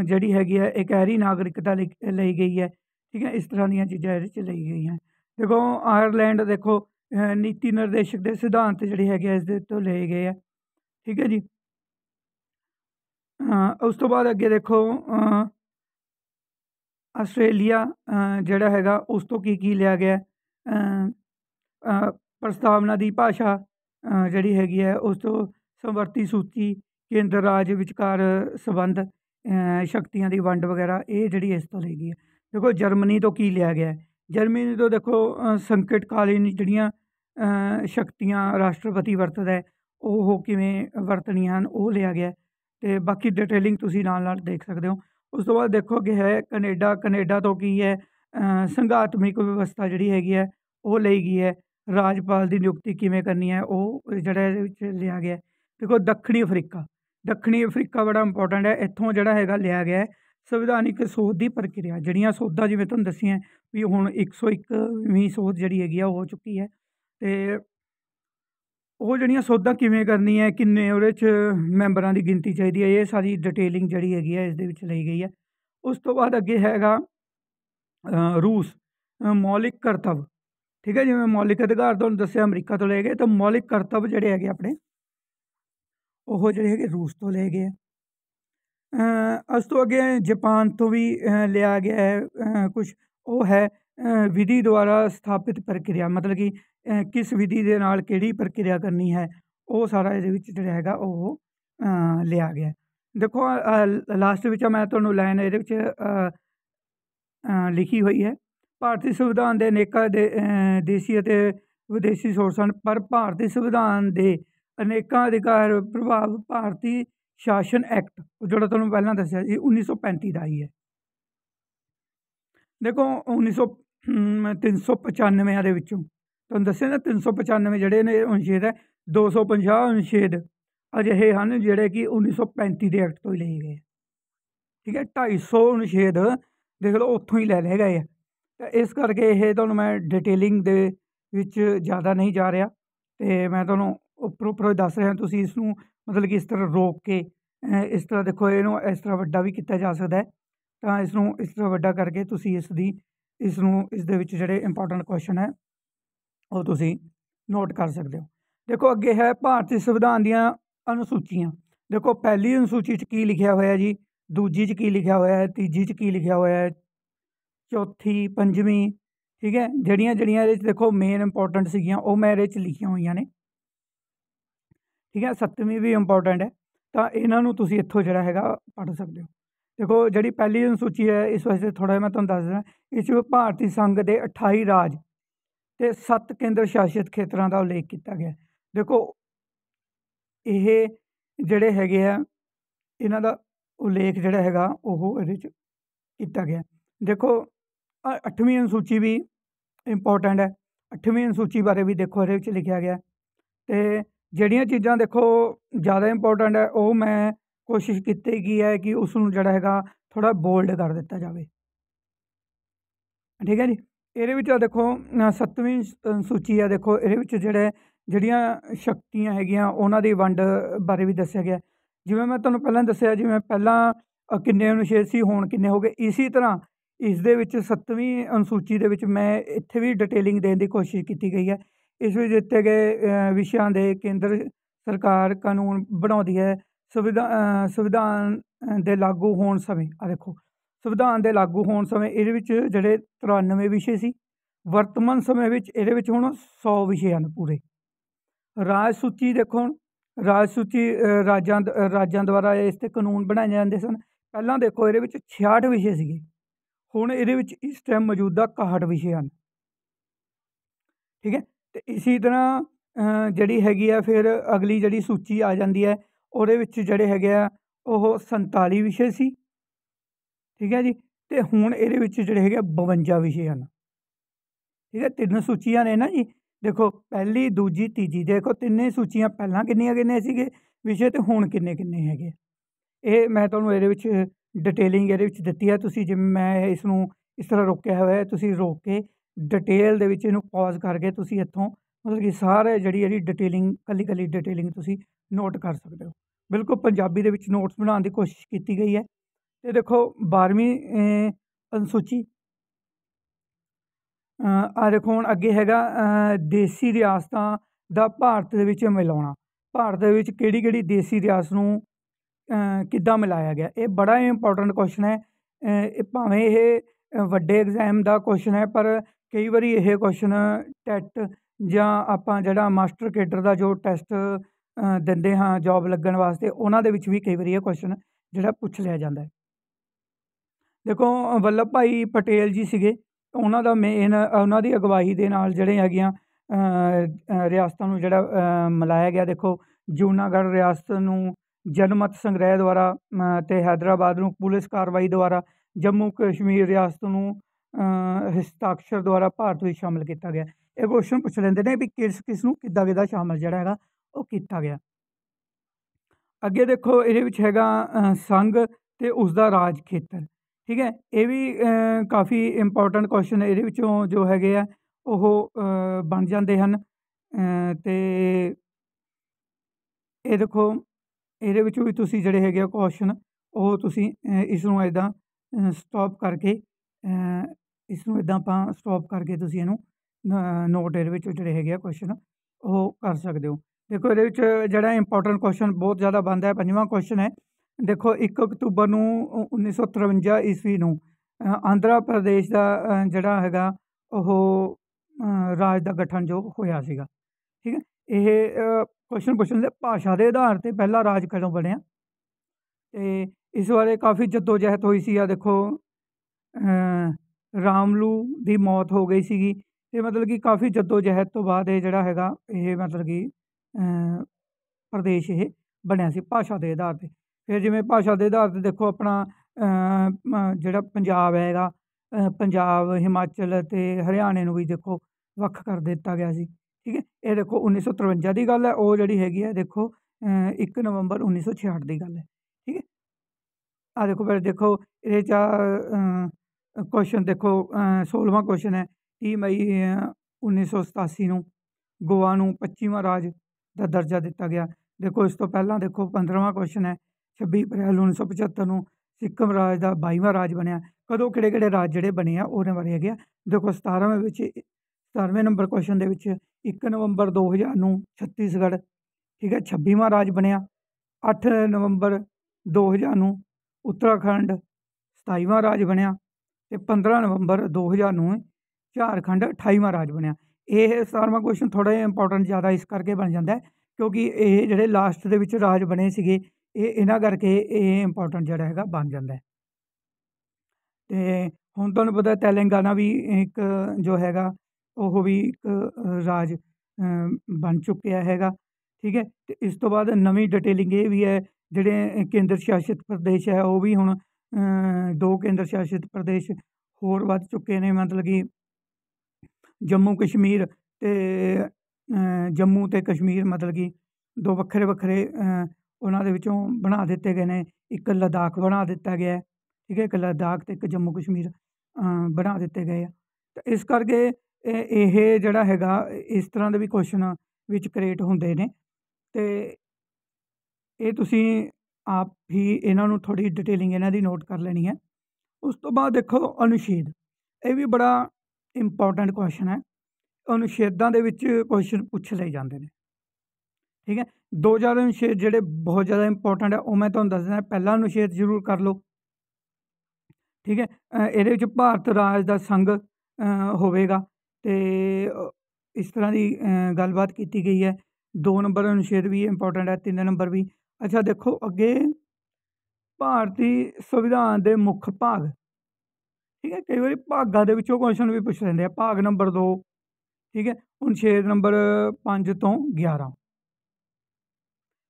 ਜਿਹੜੀ ਹੈਗੀ ਹੈ ਇੱਕ ਐਰੀ ਨਾਗਰਿਕਤਾ ਲਈ ਗਈ ਹੈ ਠੀਕ ਹੈ ਇਸ ਤਰ੍ਹਾਂ ਦੀਆਂ ਚੀਜ਼ਾਂ ਇਹਦੇ 'ਚ ਲਈ ਗਈਆਂ ਦੇਖੋ ਆਇਰਲੈਂਡ ਦੇਖੋ ਨੀਤੀ ਨਿਰਦੇਸ਼ਕ ਦੇ ਸਿਧਾਂਤ ਜਿਹੜੇ ਹੈਗੇ ਇਸ ਦੇ ਤੋਂ ਲਏ ਗਏ ਆ ਠੀਕ ਹੈ ਜੀ ਉਸ ਤੋਂ ਬਾਅਦ ਅੱਗੇ ਦੇਖੋ ਆਸਟ੍ਰੇਲੀਆ ਜਿਹੜਾ ਹੈਗਾ ਉਸ ਤੋਂ ਕੀ ਕੀ ਲਿਆ ਗਿਆ ਪ੍ਰਸਤਾਵਨਾ ਦੀ ਭਾਸ਼ਾ ਜਿਹੜੀ ਹੈਗੀ ਹੈ ਉਸ ਤੋਂ ਸਮਵਰਤੀ ਸੂਚੀ ਕੇਂਦਰ ਰਾਜ ਵਿਚਕਾਰ ਸਬੰਧ ਸ਼ਕਤੀਆਂ ਦੀ ਵੰਡ ਵਗੈਰਾ ਇਹ ਜਿਹੜੀ ਇਸ ਤੋਂ ਲਈ ਗਈ ਹੈ ਦੇਖੋ ਜਰਮਨੀ ਤੋਂ ਕੀ ਲਿਆ ਗਿਆ ਜਰਮਨੀ ਤੋਂ ਦੇਖੋ ਸੰਕਟਕਾਲੀਨ ਜਿਹੜੀਆਂ ਸ਼ਕਤੀਆਂ ਰਾਸ਼ਟਰਪਤੀ ਵਰਤਦਾ ਉਹ ਕਿਵੇਂ ਵਰਤਣੀਆਂ ਹਨ ਉਹ ਲਿਆ ਗਿਆ ਤੇ ਬਾਕੀ ਡਿਟੇਲਿੰਗ ਤੁਸੀਂ ਨਾਲ ਨਾਲ ਦੇਖ ਸਕਦੇ ਹੋ ਉਸ ਤੋਂ ਬਾਅਦ ਦੇਖੋ ਕਿ ਹੈ ਕੈਨੇਡਾ ਕੈਨੇਡਾ ਤੋਂ ਕੀ ਹੈ ਸੰਘਾਤਮਿਕ ਵਿਵਸਥਾ ਜਿਹੜੀ ਹੈਗੀ ਹੈ ਉਹ ਲਈ ਗਈ ਹੈ ਰਾਜਪਾਲ ਦੀ ਨਿਯੁਕਤੀ ਕਿਵੇਂ ਕਰਨੀ ਹੈ ਉਹ ਜਿਹੜਾ ਇਹਦੇ ਵਿੱਚ ਲਿਆ ਗਿਆ ਦੇਖੋ ਦੱਖਣੀ ਅਫਰੀਕਾ ਦੱਖਣੀ ਅਫਰੀਕਾ ਬੜਾ ਇੰਪੋਰਟੈਂਟ ਹੈ ਇੱਥੋਂ ਜਿਹੜਾ ਹੈਗਾ ਲਿਆ ਗਿਆ ਸੰਵਿਧਾਨਿਕ ਸੋਧ ਦੀ ਪ੍ਰਕਿਰਿਆ ਜਿਹੜੀਆਂ ਸੋਧਾਂ ਜਿਵੇਂ ਤੁਹਾਨੂੰ ਦੱਸੀਆਂ ਵੀ ਹੁਣ 101ਵੀਂ ਸੋਧ ਜਿਹੜੀ ਹੈਗੀ ਆ ਹੋ ਚੁੱਕੀ ਹੈ ਤੇ ਉਹ ਜਿਹੜੀਆਂ ਸੋਧਾਂ ਕਿਵੇਂ ਕਰਨੀ ਹੈ ਕਿੰਨੇ ਉਹਦੇ 'ਚ ਮੈਂਬਰਾਂ ਦੀ ਗਿਣਤੀ ਚਾਹੀਦੀ ਹੈ ਇਹ ਸਾਰੀ ਡਿਟੇਲਿੰਗ ਜਿਹੜੀ ਹੈਗੀ ਹੈ ਇਸ ਦੇ ਵਿੱਚ ਲਈ ਗਈ ਹੈ ਉਸ ਤੋਂ ਬਾਅਦ ਅੱਗੇ ਹੈਗਾ ਰੂਸ ਮੌਲਿਕ ਕਰਤਵ ਠੀਕ ਹੈ ਜਿਵੇਂ ਮੌਲਿਕ ਅਧਿਕਾਰ ਤੁਹਾਨੂੰ ਦੱਸਿਆ ਅਮਰੀਕਾ ਤੋਂ ਲਏ ਗਏ ਤਾਂ ਮੌਲਿਕ ਕਰਤਵ ਜਿਹੜੇ ਹੈਗੇ ਆਪਣੇ ਉਹ ਜਿਹੜੇ ਹੈਗੇ ਰੂਸ ਤੋਂ ਲਏ ਗਏ ਅਸ ਤੋਂ ਅੱਗੇ ਜਾਪਾਨ ਤੋਂ ਵੀ ਲਿਆ ਗਿਆ ਹੈ ਕੁਝ ਉਹ ਹੈ ਵਿਧੀ ਦੁਆਰਾ ਸਥਾਪਿਤ ਪ੍ਰਕਿਰਿਆ ਮਤਲਬ ਕਿ ਕਿਸ ਵਿਧੀ ਦੇ ਨਾਲ ਕਿਹੜੀ ਪ੍ਰਕਿਰਿਆ ਕਰਨੀ ਹੈ ਉਹ ਸਾਰਾ ਇਹਦੇ ਵਿੱਚ ਜਿਹੜਾ ਹੈਗਾ ਉਹ ਲਿਆ ਗਿਆ ਦੇਖੋ ਲਾਸਟ ਵਿੱਚ ਮੈਂ ਤੁਹਾਨੂੰ ਲਾਈਨ ਇਹਦੇ ਵਿੱਚ ਲਿਖੀ ਹੋਈ ਹੈ ਭਾਰਤੀ ਸੰਵਿਧਾਨ ਦੇ ਅਨੇਕਾਂ ਦੇਸੀ ਅਤੇ ਵਿਦੇਸ਼ੀ ਸੋਰਸਾਂ ਪਰ ਭਾਰਤੀ ਸੰਵਿਧਾਨ ਦੇ ਅਨੇਕਾਂ ਅਧਿਕਾਰ ਪ੍ਰਭਾਵ ਭਾਰਤੀ ਸ਼ਾਸਨ ਐਕਟ ਜਿਹੜਾ ਤੁਹਾਨੂੰ ਪਹਿਲਾਂ ਦੱਸਿਆ ਸੀ 1935 ਦਾ ਹੀ ਹੈ ਦੇਖੋ 1995 ਦੇ ਵਿੱਚੋਂ ਤੁਹਾਨੂੰ ਦੱਸਿਆ ਨਾ 395 ਜਿਹੜੇ ਨੇ ਅਨੁਛੇਦ ਹੈ 250 ਅਨੁਛੇਦ ਅਜਿਹੇ ਹਨ ਜਿਹੜੇ ਕਿ 1935 ਦੇ ਐਕਟ ਤੋਂ ਹੀ ਲਏ ਗਏ ਠੀਕ ਹੈ 250 ਅਨੁਛੇਦ ਦੇਖ ਲਓ ਉੱਥੋਂ ਹੀ ਲੈ ਲਏ ਗਏ ਤਾਂ ਇਸ ਕਰਕੇ ਇਹ ਤੁਹਾਨੂੰ ਮੈਂ ਡਿਟੇਲਿੰਗ ਦੇ ਵਿੱਚ ਜ਼ਿਆਦਾ ਨਹੀਂ ਜਾ ਰਿਹਾ ਤੇ ਮੈਂ ਤੁਹਾਨੂੰ ਉੱਪਰ ਉੱਪਰ ਦੱਸ ਰਿਹਾ ਤੁਸੀਂ ਇਸ ਨੂੰ ਮਤਲਬ ਕਿ ਇਸ ਤਰ੍ਹਾਂ ਰੋਕ ਕੇ ਇਸ ਤਰ੍ਹਾਂ ਦੇਖੋ ਇਹਨੂੰ ਇਸ ਤਰ੍ਹਾਂ ਵੱਡਾ ਵੀ ਕੀਤਾ ਜਾ ਸਕਦਾ ਹੈ ਤਾਂ ਇਸ ਨੂੰ ਇਸ ਤਰ੍ਹਾਂ ਵੱਡਾ ਕਰਕੇ ਤੁਸੀਂ ਇਸ ਦੀ ਇਸ ਨੂੰ ਇਸ ਦੇ ਵਿੱਚ ਜਿਹੜੇ ਇੰਪੋਰਟੈਂਟ ਕੁਐਸਚਨ ਹੈ ਉਹ ਤੁਸੀਂ ਨੋਟ ਕਰ ਸਕਦੇ ਹੋ ਦੇਖੋ ਅੱਗੇ ਹੈ ਭਾਰਤੀ ਸੰਵਿਧਾਨ ਦੀਆਂ ਅਨੁਸੂਚੀਆਂ ਦੇਖੋ ਪਹਿਲੀ ਅਨੁਸੂਚੀ 'ਚ ਕੀ ਲਿਖਿਆ ਹੋਇਆ ਜੀ ਦੂਜੀ 'ਚ ਕੀ ਲਿਖਿਆ ਹੋਇਆ ਹੈ ਤੀਜੀ 'ਚ ਕੀ ਲਿਖਿਆ ਹੋਇਆ ਹੈ ਚੌਥੀ ਪੰਜਵੀਂ ਠੀਕ ਹੈ ਜਿਹੜੀਆਂ ਜਿਹੜੀਆਂ ਇਹਦੇ 'ਚ ਦੇਖੋ ਮੇਨ ਇੰਪੋਰਟੈਂਟ ਸੀਗੀਆਂ ਉਹ ਮੈਂ ਇਹਦੇ 'ਚ ਲਿਖੀਆਂ ਹੋਈਆਂ ਨੇ ਠੀਕ ਹੈ ਸੱਤਵੀਂ ਵੀ ਇੰਪੋਰਟੈਂਟ ਹੈ ਤਾਂ ਇਹਨਾਂ ਨੂੰ ਤੁਸੀਂ ਇੱਥੋਂ ਜਿਹੜਾ ਹੈਗਾ ਪੜ੍ਹ ਸਕਦੇ ਹੋ ਦੇਖੋ ਜਿਹੜੀ ਪਹਿਲੀ ਅਨੁਸੂਚੀ ਹੈ ਇਸ ਵਾਸਤੇ ਥੋੜਾ ਮੈਂ ਤੁਹਾਨੂੰ ਦੱਸ ਦਿੰਦਾ ਇਸ ਵਿੱਚ ਭਾਰਤੀ ਸੰਘ ਦੇ 28 ਰਾਜ ਤੇ ਸੱਤ ਕੇਂਦਰ ਸ਼ਾਸਿਤ ਖੇਤਰਾਂ ਦਾ ਉਲੇਖ ਕੀਤਾ ਗਿਆ ਦੇਖੋ ਇਹ ਜਿਹੜੇ ਹੈਗੇ ਆ ਇਹਨਾਂ ਦਾ ਉਲੇਖ ਜਿਹੜਾ ਹੈਗਾ ਉਹ ਇਹਦੇ ਚ ਕੀਤਾ ਗਿਆ ਦੇਖੋ ਅੱਠਵੀਂ ਅਨੁਸੂਚੀ ਵੀ ਇੰਪੋਰਟੈਂਟ ਹੈ ਅੱਠਵੀਂ ਅਨੁਸੂਚੀ ਬਾਰੇ ਵੀ ਦੇਖੋ ਇਹਦੇ ਵਿੱਚ ਲਿਖਿਆ ਗਿਆ ਤੇ ਜਿਹੜੀਆਂ ਚੀਜ਼ਾਂ ਦੇਖੋ ਜ਼ਿਆਦਾ ਇੰਪੋਰਟੈਂਟ ਹੈ ਉਹ ਮੈਂ ਕੋਸ਼ਿਸ਼ ਕੀਤੀ ਗਈ ਹੈ ਕਿ ਉਸ ਨੂੰ ਜਿਹੜਾ ਹੈਗਾ ਥੋੜਾ ਬੋਲਡ ਕਰ ਦਿੱਤਾ ਜਾਵੇ ਠੀਕ ਹੈ ਜੀ ਇਹਦੇ ਵਿੱਚ ਆ ਦੇਖੋ 7ਵੀਂ ਸੂਚੀ ਆ ਦੇਖੋ ਇਹਦੇ ਵਿੱਚ ਜਿਹੜੇ ਜਿਹੜੀਆਂ ਸ਼ਕਤੀਆਂ ਹੈਗੀਆਂ ਉਹਨਾਂ ਦੀ ਵੰਡ ਬਾਰੇ ਵੀ ਦੱਸਿਆ ਗਿਆ ਜਿਵੇਂ ਮੈਂ ਤੁਹਾਨੂੰ ਪਹਿਲਾਂ ਦੱਸਿਆ ਜਿਵੇਂ ਪਹਿਲਾਂ ਕਿੰਨੇ ਅਨੁਸ਼ੇਦ ਸੀ ਹੁਣ ਕਿੰਨੇ ਹੋ ਗਏ ਇਸੇ ਤਰ੍ਹਾਂ ਇਸ ਦੇ ਵਿੱਚ 7ਵੀਂ ਅਨੁਸੂਚੀ ਦੇ ਵਿੱਚ ਮੈਂ ਇੱਥੇ ਵੀ ਡਿਟੇਲਿੰਗ ਦੇਣ ਦੀ ਕੋਸ਼ਿਸ਼ ਕੀਤੀ ਗਈ ਹੈ ਇਸ ਵਿੱਚ ਦਿੱਤੇ ਗਏ ਵਿਸ਼ਿਆਂ ਦੇ ਕੇਂਦਰ ਸਰਕਾਰ ਕਾਨੂੰਨ ਬਣਾਉਂਦੀ ਹੈ ਸੰਵਿਧਾਨ ਦੇ ਲਾਗੂ ਹੋਣ ਸਮੇਂ ਆ ਦੇਖੋ ਸੰਵਿਧਾਨ ਦੇ ਲਾਗੂ ਹੋਣ ਸਮੇਂ ਇਹਦੇ ਵਿੱਚ ਜਿਹੜੇ 93 ਵਿਸ਼ੇ ਸੀ ਵਰਤਮਾਨ ਸਮੇਂ ਵਿੱਚ ਇਹਦੇ ਵਿੱਚ ਹੁਣ 100 ਵਿਸ਼ੇ ਹਨ ਪੂਰੇ ਰਾਜ ਸੂਚੀ ਦੇਖੋ ਰਾਜ ਸੂਚੀ ਰਾਜਾਂ ਰਾਜਾਂ ਦੁਆਰਾ ਇਸ ਤੇ ਕਾਨੂੰਨ ਬਣਾਏ ਜਾਂਦੇ ਸਨ ਪਹਿਲਾਂ ਦੇਖੋ ਇਹਦੇ ਵਿੱਚ 66 ਵਿਸ਼ੇ ਸੀਗੇ ਹੁਣ ਇਹਦੇ ਵਿੱਚ ਇਸ ਟਾਈਮ ਮੌਜੂਦਾ 61 ਵਿਸ਼ੇ ਹਨ ਠੀਕ ਹੈ ਤੇ ਇਸੇ ਤਰ੍ਹਾਂ ਜਿਹੜੀ ਹੈਗੀ ਆ ਫਿਰ ਅਗਲੀ ਜਿਹੜੀ ਸੂਚੀ ਆ ਜਾਂਦੀ ਹੈ ਉਹਦੇ ਵਿੱਚ ਜਿਹੜੇ ਹੈਗੇ ਆ ਉਹ 47 ਵਿਸ਼ੇ ਸੀ ਠੀਕ ਹੈ ਜੀ ਤੇ ਹੁਣ ਇਹਦੇ ਵਿੱਚ ਜਿਹੜੇ ਹੈਗੇ 52 ਵਿਸ਼ੇ ਹਨ ਠੀਕ ਹੈ ਤਿੰਨ ਸੂਚੀਆਂ ਨੇ ਨਾ ਜੀ ਦੇਖੋ ਪਹਿਲੀ ਦੂਜੀ ਤੀਜੀ ਦੇਖੋ ਤਿੰਨੇ ਸੂਚੀਆਂ ਪਹਿਲਾਂ ਕਿੰਨੀਆਂ ਕਿੰਨੇ ਸੀਗੇ ਵਿਸ਼ੇ ਤੇ ਹੁਣ ਕਿੰਨੇ ਕਿੰਨੇ ਹੈਗੇ ਇਹ ਮੈਂ ਤੁਹਾਨੂੰ ਇਹਦੇ ਵਿੱਚ ਡਿਟੇਲਿੰਗ ਇਹਦੇ ਵਿੱਚ ਦਿੱਤੀ ਹੈ ਤੁਸੀਂ ਜਿਵੇਂ ਮੈਂ ਇਸ ਨੂੰ ਇਸ ਤਰ੍ਹਾਂ ਰੋਕਿਆ ਹੋਇਆ ਹੈ ਤੁਸੀਂ ਰੋਕ ਕੇ ਡਿਟੇਲ ਦੇ ਵਿੱਚ ਇਹਨੂੰ ਪਾਜ਼ ਕਰਕੇ ਤੁਸੀਂ ਇੱਥੋਂ ਮਤਲਬ ਕਿ ਸਾਰੇ ਜਿਹੜੀ ਇਹਦੀ ਡਿਟੇਲਿੰਗ ਕੱਲੀ ਕੱਲੀ ਡਿਟੇਲਿੰਗ ਤੁਸੀਂ ਨੋਟ ਕਰ ਸਕਦੇ ਹੋ ਬਿਲਕੁਲ ਪੰਜਾਬੀ ਦੇ ਵਿੱਚ ਨੋਟਸ ਬਣਾਉਣ ਦੀ ਕੋਸ਼ਿਸ਼ ਕੀਤੀ ਗਈ ਹੈ ਤੇ ਦੇਖੋ 12ਵੀਂ ਅਨਸੂਚੀ ਆ ਦੇਖੋ ਹੁਣ ਅੱਗੇ ਹੈਗਾ ਦੇਸੀ ਰਿਆਸਤਾਂ ਦਾ ਭਾਰਤ ਦੇ ਵਿੱਚ ਮਿਲਾਉਣਾ ਭਾਰਤ ਦੇ ਵਿੱਚ ਕਿਹੜੀ ਕਿਹੜੀ ਦੇਸੀ ਰਿਆਸਤ ਨੂੰ ਕਿੱਦਾਂ ਮਿਲਾਇਆ ਗਿਆ ਇਹ ਬੜਾ ਇੰਪੋਰਟੈਂਟ ਕੁਐਸਚਨ ਹੈ ਇਹ ਭਾਵੇਂ ਇਹ ਵੱਡੇ ਐਗਜ਼ਾਮ ਦਾ ਕੁਐਸਚਨ ਹੈ ਪਰ ਕਈ ਵਾਰੀ ਇਹ ਕੁਐਸਚਨ ਟੈਟ ਜਾਂ ਆਪਾਂ ਜਿਹੜਾ ਮਾਸਟਰ ਕੇਡਰ ਦਾ ਜੋ ਟੈਸਟ ਦਿੰਦੇ ਹਾਂ ਜੌਬ ਲੱਗਣ ਵਾਸਤੇ ਉਹਨਾਂ ਦੇ ਵਿੱਚ ਵੀ ਕਈ ਵਾਰੀ ਇਹ ਕੁਐਸਚਨ ਜਿਹੜਾ ਪੁੱਛ ਲਿਆ ਜਾਂਦਾ ਹੈ ਦੇਖੋ ਵੱਲਭ ਭਾਈ ਪਟੇਲ ਜੀ ਸੀਗੇ ਉਹਨਾਂ ਦਾ ਮੇਨ ਉਹਨਾਂ ਦੀ ਅਗਵਾਈ ਦੇ ਨਾਲ ਜਿਹੜੇ ਹੈਗੀਆਂ ਰਿਆਸਤਾਂ ਨੂੰ ਜਿਹੜਾ ਮਲਾਇਆ ਗਿਆ ਦੇਖੋ ਜੂਨਾਗੜ੍ਹ ਰਿਆਸਤ ਨੂੰ ਜਨਮਤ ਸੰਗ੍ਰਹਿ ਦੁਆਰਾ ਤੇ ਹైదరాబాద్ ਨੂੰ ਪੁਲਿਸ ਕਾਰਵਾਈ ਦੁਆਰਾ ਜੰਮੂ ਕਸ਼ਮੀਰ ਰਿਆਸਤ ਨੂੰ ਹਸਤਾਖਰ ਦੁਆਰਾ ਭਾਰਤ ਵਿੱਚ ਸ਼ਾਮਲ ਕੀਤਾ ਗਿਆ ਇਹ ਕੁਐਸਚਨ ਪੁੱਛ ਲੈਂਦੇ ਨੇ ਵੀ ਕਿਸ ਕਿਸ ਨੂੰ ਕਿੱਦਾਂ ਕਿੱਦਾਂ ਸ਼ਾਮਲ ਜਿਹੜਾ ਹੈਗਾ ਉਹ ਕੀਤਾ ਗਿਆ ਅੱਗੇ ਦੇਖੋ ਇਹਦੇ ਵਿੱਚ ਹੈਗਾ ਸੰਘ ਤੇ ਉਸ ਦਾ ਰਾਜ ਖੇਤਰ ਠੀਕ ਹੈ ਇਹ ਵੀ ਕਾਫੀ ਇੰਪੋਰਟੈਂਟ ਕੁਐਸਚਨ ਹੈ ਇਹਦੇ ਵਿੱਚੋਂ ਜੋ ਹੈਗੇ ਆ ਉਹ ਬਣ ਜਾਂਦੇ ਹਨ ਤੇ ਇਹ ਦੇਖੋ ਇਹਦੇ ਵਿੱਚ ਵੀ ਤੁਸੀਂ ਜਿਹੜੇ ਹੈਗੇ ਆ ਕੁਐਸਚਨ ਉਹ ਤੁਸੀਂ ਇਸ ਨੂੰ ਐਦਾਂ ਸਟਾਪ ਕਰਕੇ ਇਸ ਨੂੰ ਐਦਾਂ ਆਪਾਂ ਸਟਾਪ ਕਰਕੇ ਤੁਸੀਂ ਇਹਨੂੰ ਨੋਟ ਇਹਦੇ ਵਿੱਚ ਜਿਹੜੇ ਹੈਗੇ ਆ ਕੁਐਸਚਨ ਉਹ ਕਰ ਸਕਦੇ ਹੋ ਦੇਖੋ ਇਹਦੇ ਵਿੱਚ ਜਿਹੜਾ ਇੰਪੋਰਟੈਂਟ ਕੁਐਸਚਨ ਬਹੁਤ ਜ਼ਿਆਦਾ ਬਣਦਾ ਹੈ ਪੰਜਵਾਂ ਕੁਐਸਚਨ ਹੈ ਦੇਖੋ 1 ਅਕਤੂਬਰ ਨੂੰ 1953 ਈਸਵੀ ਨੂੰ ਆਂਧਰਾ ਪ੍ਰਦੇਸ਼ ਦਾ ਜਿਹੜਾ ਹੈਗਾ ਉਹ ਰਾਜ ਦਾ ਗਠਨ ਜੋ ਹੋਇਆ ਸੀਗਾ ਠੀਕ ਹੈ ਇਹ ਕੁਐਸਚਨ ਪੁੱਛਣ ਦੇ ਭਾਸ਼ਾ ਦੇ ਆਧਾਰ ਤੇ ਪਹਿਲਾ ਰਾਜ ਕਦੋਂ ਬਣਿਆ ਤੇ ਇਸ ਬਾਰੇ ਕਾਫੀ ਜਦੋਜਹਿਦ ਹੋਈ ਸੀ ਆ ਦੇਖੋ ਰਾਮਲੂ ਦੀ ਮੌਤ ਹੋ ਗਈ ਸੀਗੀ ਤੇ ਮਤਲਬ ਕਿ ਕਾਫੀ ਜਦੋਜਹਿਦ ਤੋਂ ਬਾਅਦ ਇਹ ਜਿਹੜਾ ਹੈਗਾ ਇਹ ਮਤਲਬ ਕਿ ਪ੍ਰਦੇਸ਼ ਇਹ ਬਣਿਆ ਸੀ ਭਾਸ਼ਾ ਦੇ ਆਧਾਰ ਤੇ ਫਿਰ ਜਿਵੇਂ ਭਾਸ਼ਾ ਦੇ ਆਧਾਰ 'ਤੇ ਦੇਖੋ ਆਪਣਾ ਜਿਹੜਾ ਪੰਜਾਬ ਹੈਗਾ ਪੰਜਾਬ ਹਿਮਾਚਲ ਤੇ ਹਰਿਆਣੇ ਨੂੰ ਵੀ ਦੇਖੋ ਵੱਖ ਕਰ ਦਿੱਤਾ ਗਿਆ ਸੀ ਠੀਕ ਹੈ ਇਹ ਦੇਖੋ 1953 ਦੀ ਗੱਲ ਹੈ ਉਹ ਜਿਹੜੀ ਹੈਗੀ ਹੈ ਦੇਖੋ 1 ਨਵੰਬਰ 1966 ਦੀ ਗੱਲ ਹੈ ਠੀਕ ਹੈ ਆ ਦੇਖੋ ਫਿਰ ਦੇਖੋ ਇਹ ਚਾ ਕੁਐਸਚਨ ਦੇਖੋ 16ਵਾਂ ਕੁਐਸਚਨ ਹੈ 30 ਮਈ 1987 ਨੂੰ ਗੋਆ ਨੂੰ 25ਵਾਂ ਰਾਜ ਦਾ ਦਰਜਾ ਦਿੱਤਾ ਗਿਆ ਦੇਖੋ ਇਸ ਤੋਂ ਪਹਿਲਾਂ ਦੇਖੋ 15ਵਾਂ ਕੁਐਸਚਨ ਹੈ 26 ਅਪ੍ਰੈਲ 1975 ਨੂੰ ਸਿੱਕਮ ਰਾਜ ਦਾ 22ਵਾਂ ਰਾਜ ਬਣਿਆ ਕਦੋਂ ਕਿਹੜੇ ਕਿਹੜੇ ਰਾਜ ਜਿਹੜੇ ਬਣੇ ਆ ਉਹਨਾਂ ਬਾਰੇ ਹੈਗੇ ਆ ਦੇਖੋ 17ਵੇਂ ਵਿੱਚ 17ਵੇਂ ਨੰਬਰ ਕੁਐਸਚਨ ਦੇ ਵਿੱਚ 1 ਨਵੰਬਰ 2000 ਨੂੰ ਛੱਤੀਸਗੜ੍ਹ ਠੀਕ ਹੈ 26ਵਾਂ ਰਾਜ ਬਣਿਆ 8 ਨਵੰਬਰ 2000 ਨੂੰ ਉੱਤਰਾਖੰਡ 27ਵਾਂ ਰਾਜ ਬਣਿਆ ਤੇ 15 ਨਵੰਬਰ 2000 ਨੂੰ ਝਾਰਖੰਡ 28ਵਾਂ ਰਾਜ ਬਣਿਆ ਇਹ 17ਵਾਂ ਕੁਐਸਚਨ ਥੋੜਾ ਜਿਹਾ ਇੰਪੋਰਟੈਂਟ ਜ਼ਿਆਦਾ ਇਸ ਕਰਕੇ ਬਣ ਜਾਂਦਾ ਕਿਉਂਕਿ ਇਹ ਜਿਹੜੇ ਲਾਸਟ ਦੇ ਵਿੱਚ ਰਾਜ ਬਣੇ ਸੀਗੇ ਇਹ ਇਹਨਾਂ ਕਰਕੇ ਇਹ ਇੰਪੋਰਟੈਂਟ ਜਿਹੜਾ ਹੈਗਾ ਬਣ ਜਾਂਦਾ ਤੇ ਹੁਣ ਤੁਹਾਨੂੰ ਪਤਾ ਤੇਲੰਗਾਨਾ ਵੀ ਇੱਕ ਜੋ ਹੈਗਾ ਉਹ ਵੀ ਇੱਕ ਰਾਜ ਬਣ ਚੁੱਕਿਆ ਹੈਗਾ ਠੀਕ ਹੈ ਤੇ ਇਸ ਤੋਂ ਬਾਅਦ ਨਵੀਂ ਡਿਟੇਲਿੰਗ ਇਹ ਵੀ ਹੈ ਜਿਹੜੇ ਕੇਂਦਰ ਸ਼ਾਸਿਤ ਪ੍ਰਦੇਸ਼ ਹੈ ਉਹ ਵੀ ਹੁਣ ਦੋ ਕੇਂਦਰ ਸ਼ਾਸਿਤ ਪ੍ਰਦੇਸ਼ ਹੋਰ ਵੱਧ ਚੁੱਕੇ ਨੇ ਮਤਲਬ ਕਿ ਜੰਮੂ ਕਸ਼ਮੀਰ ਤੇ ਜੰਮੂ ਤੇ ਕਸ਼ਮੀਰ ਮਤਲਬ ਕਿ ਦੋ ਵੱਖਰੇ ਵੱਖਰੇ ਉਹਨਾਂ ਦੇ ਵਿੱਚੋਂ ਬਣਾ ਦਿੱਤੇ ਗਏ ਨੇ ਇੱਕ ਲਦਾਖ ਬਣਾ ਦਿੱਤਾ ਗਿਆ ਠੀਕ ਹੈ ਇੱਕ ਲਦਾਖ ਤੇ ਇੱਕ ਜੰਮੂ ਕਸ਼ਮੀਰ ਬਣਾ ਦਿੱਤੇ ਗਏ ਆ ਤਾਂ ਇਸ ਕਰਕੇ ਇਹ ਜਿਹੜਾ ਹੈਗਾ ਇਸ ਤਰ੍ਹਾਂ ਦੇ ਵੀ ਕੁਐਸਚਨ ਵਿੱਚ ਕ੍ਰੀਏਟ ਹੁੰਦੇ ਨੇ ਤੇ ਇਹ ਤੁਸੀਂ ਆਪ ਹੀ ਇਹਨਾਂ ਨੂੰ ਥੋੜੀ ਡਿਟੇਲਿੰਗ ਇਹਨਾਂ ਦੀ ਨੋਟ ਕਰ ਲੈਣੀ ਹੈ ਉਸ ਤੋਂ ਬਾਅਦ ਦੇਖੋ ਅਨੁਛੇਦ ਇਹ ਵੀ ਬੜਾ ਇੰਪੋਰਟੈਂਟ ਕੁਐਸਚਨ ਹੈ ਅਨੁਛੇਦਾਂ ਦੇ ਵਿੱਚ ਕੁਐਸਚਨ ਪੁੱਛ ਲਏ ਜਾਂਦੇ ਨੇ ਠੀਕ ਹੈ ਦੋ ਚਾਰ ਅਨੁਛੇਦ ਜਿਹੜੇ ਬਹੁਤ ਜ਼ਿਆਦਾ ਇੰਪੋਰਟੈਂਟ ਹੈ ਉਹ ਮੈਂ ਤੁਹਾਨੂੰ ਦੱਸਦਾ ਪਹਿਲਾ ਅਨੁਛੇਦ ਜ਼ਰੂਰ ਕਰ ਲਓ ਠੀਕ ਹੈ ਇਹਦੇ ਵਿੱਚ ਭਾਰਤ ਰਾਜ ਦਾ ਸੰਘ ਹੋਵੇਗਾ ਤੇ ਇਸ ਤਰ੍ਹਾਂ ਦੀ ਗੱਲਬਾਤ ਕੀਤੀ ਗਈ ਹੈ 2 ਨੰਬਰ ਅਨੁਛੇਦ ਵੀ ਇੰਪੋਰਟੈਂਟ ਹੈ 3 ਨੰਬਰ ਵੀ ਅੱਛਾ ਦੇਖੋ ਅੱਗੇ ਭਾਰਤੀ ਸੰਵਿਧਾਨ ਦੇ ਮੁੱਖ ਭਾਗ ਠੀਕ ਹੈ ਕਈ ਵਾਰੀ ਭਾਗਾਂ ਦੇ ਵਿੱਚੋਂ ਕੁਐਸਚਨ ਵੀ ਪੁੱਛ ਲੈਂਦੇ ਆ ਭਾਗ ਨੰਬਰ 2 ਠੀਕ ਹੈ ਅਨੁਛੇਦ ਨੰਬਰ 5 ਤੋਂ 11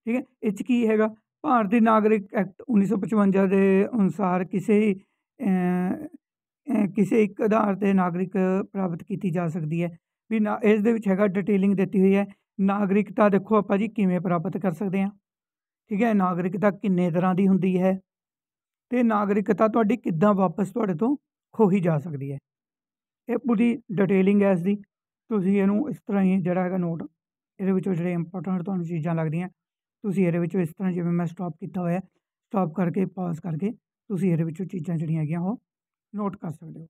ਠੀਕ ਹੈ ਇਹ 'ਚ ਕੀ ਹੈਗਾ ਭਾਰਤੀ ਨਾਗਰਿਕ ਐਕਟ 1955 ਦੇ ਅਨੁਸਾਰ ਕਿਸੇ ਕਿਸੇ ਇੱਕ ਆਧਾਰ ਤੇ ਨਾਗਰਿਕ ਪ੍ਰਾਪਤ ਕੀਤੀ ਜਾ ਸਕਦੀ ਹੈ ਵੀ ਇਸ ਦੇ ਵਿੱਚ ਹੈਗਾ ਡਿਟੇਲਿੰਗ ਦਿੱਤੀ ਹੋਈ ਹੈ ਨਾਗਰਿਕਤਾ ਦੇਖੋ ਆਪਾਂ ਜੀ ਕਿਵੇਂ ਪ੍ਰਾਪਤ ਕਰ ਸਕਦੇ ਹਾਂ ਠੀਕ ਹੈ ਨਾਗਰਿਕਤਾ ਕਿੰਨੇ ਤਰ੍ਹਾਂ ਦੀ ਹੁੰਦੀ ਹੈ ਤੇ ਨਾਗਰਿਕਤਾ ਤੁਹਾਡੀ ਕਿੱਦਾਂ ਵਾਪਸ ਤੁਹਾਡੇ ਤੋਂ ਖੋਹੀ ਜਾ ਸਕਦੀ ਹੈ ਇਹ ਪੂਰੀ ਡਿਟੇਲਿੰਗ ਹੈ ਇਸ ਦੀ ਤੁਸੀਂ ਇਹਨੂੰ ਇਸ ਤਰ੍ਹਾਂ ਹੀ ਜਿਹੜਾ ਹੈਗਾ ਨੋਟ ਇਹਦੇ ਵਿੱਚੋਂ ਜਿਹੜੇ ਇੰਪੋਰਟੈਂਟ ਤੁਹਾਨੂੰ ਚੀਜ਼ਾਂ ਲੱਗਦੀਆਂ ਤੁਸੀਂ ਇਹਦੇ ਵਿੱਚੋਂ ਇਸ ਤਰ੍ਹਾਂ ਜਿਵੇਂ ਮੈਂ ਸਟਾਪ ਕੀਤਾ ਹੋਇਆ ਸਟਾਪ ਕਰਕੇ ਪਾਜ਼ ਕਰਕੇ ਤੁਸੀਂ ਇਹਦੇ ਵਿੱਚੋਂ ਚੀਜ਼ਾਂ ਜਿਹੜੀਆਂ ਹੈਗੀਆਂ ਉਹ ਨੋਟ ਕਰ ਸਕਦੇ ਹੋ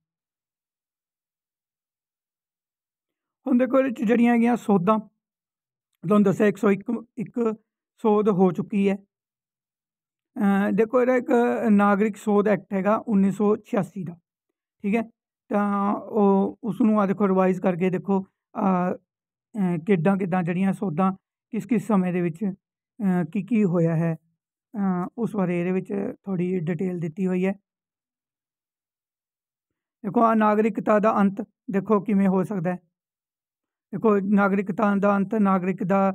ਹੁਣ ਦੇਖੋ ਇਹਦੇ ਵਿੱਚ ਜਿਹੜੀਆਂ ਹੈਗੀਆਂ ਸੋਧਾਂ ਤੁਹਾਨੂੰ ਦੱਸਿਆ 101 ਇੱਕ ਸੋਧ ਹੋ ਚੁੱਕੀ ਹੈ ਦੇਖੋ ਇਹਦਾ ਇੱਕ ਨਾਗਰਿਕ ਸੋਧ ਐਕਟ ਹੈਗਾ 1986 ਦਾ ਠੀਕ ਹੈ ਤਾਂ ਉਹ ਉਸ ਨੂੰ ਆ ਦੇਖੋ ਰਿਵਾਈਜ਼ ਕਰਕੇ ਦੇਖੋ ਕਿੱਦਾਂ ਕਿੱਦਾਂ ਜਿਹੜੀਆਂ ਸੋਧਾਂ ਕਿਸ ਕਿਸ ਸਮੇਂ ਦੇ ਵਿੱਚ ਕੀ ਕੀ ਹੋਇਆ ਹੈ ਉਸ ਬਾਰੇ ਇਹਦੇ ਵਿੱਚ ਥੋੜੀ ਡਿਟੇਲ ਦਿੱਤੀ ਹੋਈ ਹੈ ਦੇਖੋ ਆ ਨਾਗਰਿਕਤਾ ਦਾ ਅੰਤ ਦੇਖੋ ਕਿਵੇਂ ਹੋ ਸਕਦਾ ਹੈ ਦੇਖੋ ਨਾਗਰਿਕਤਾ ਦਾ ਅੰਤ ਨਾਗਰਿਕ ਦਾ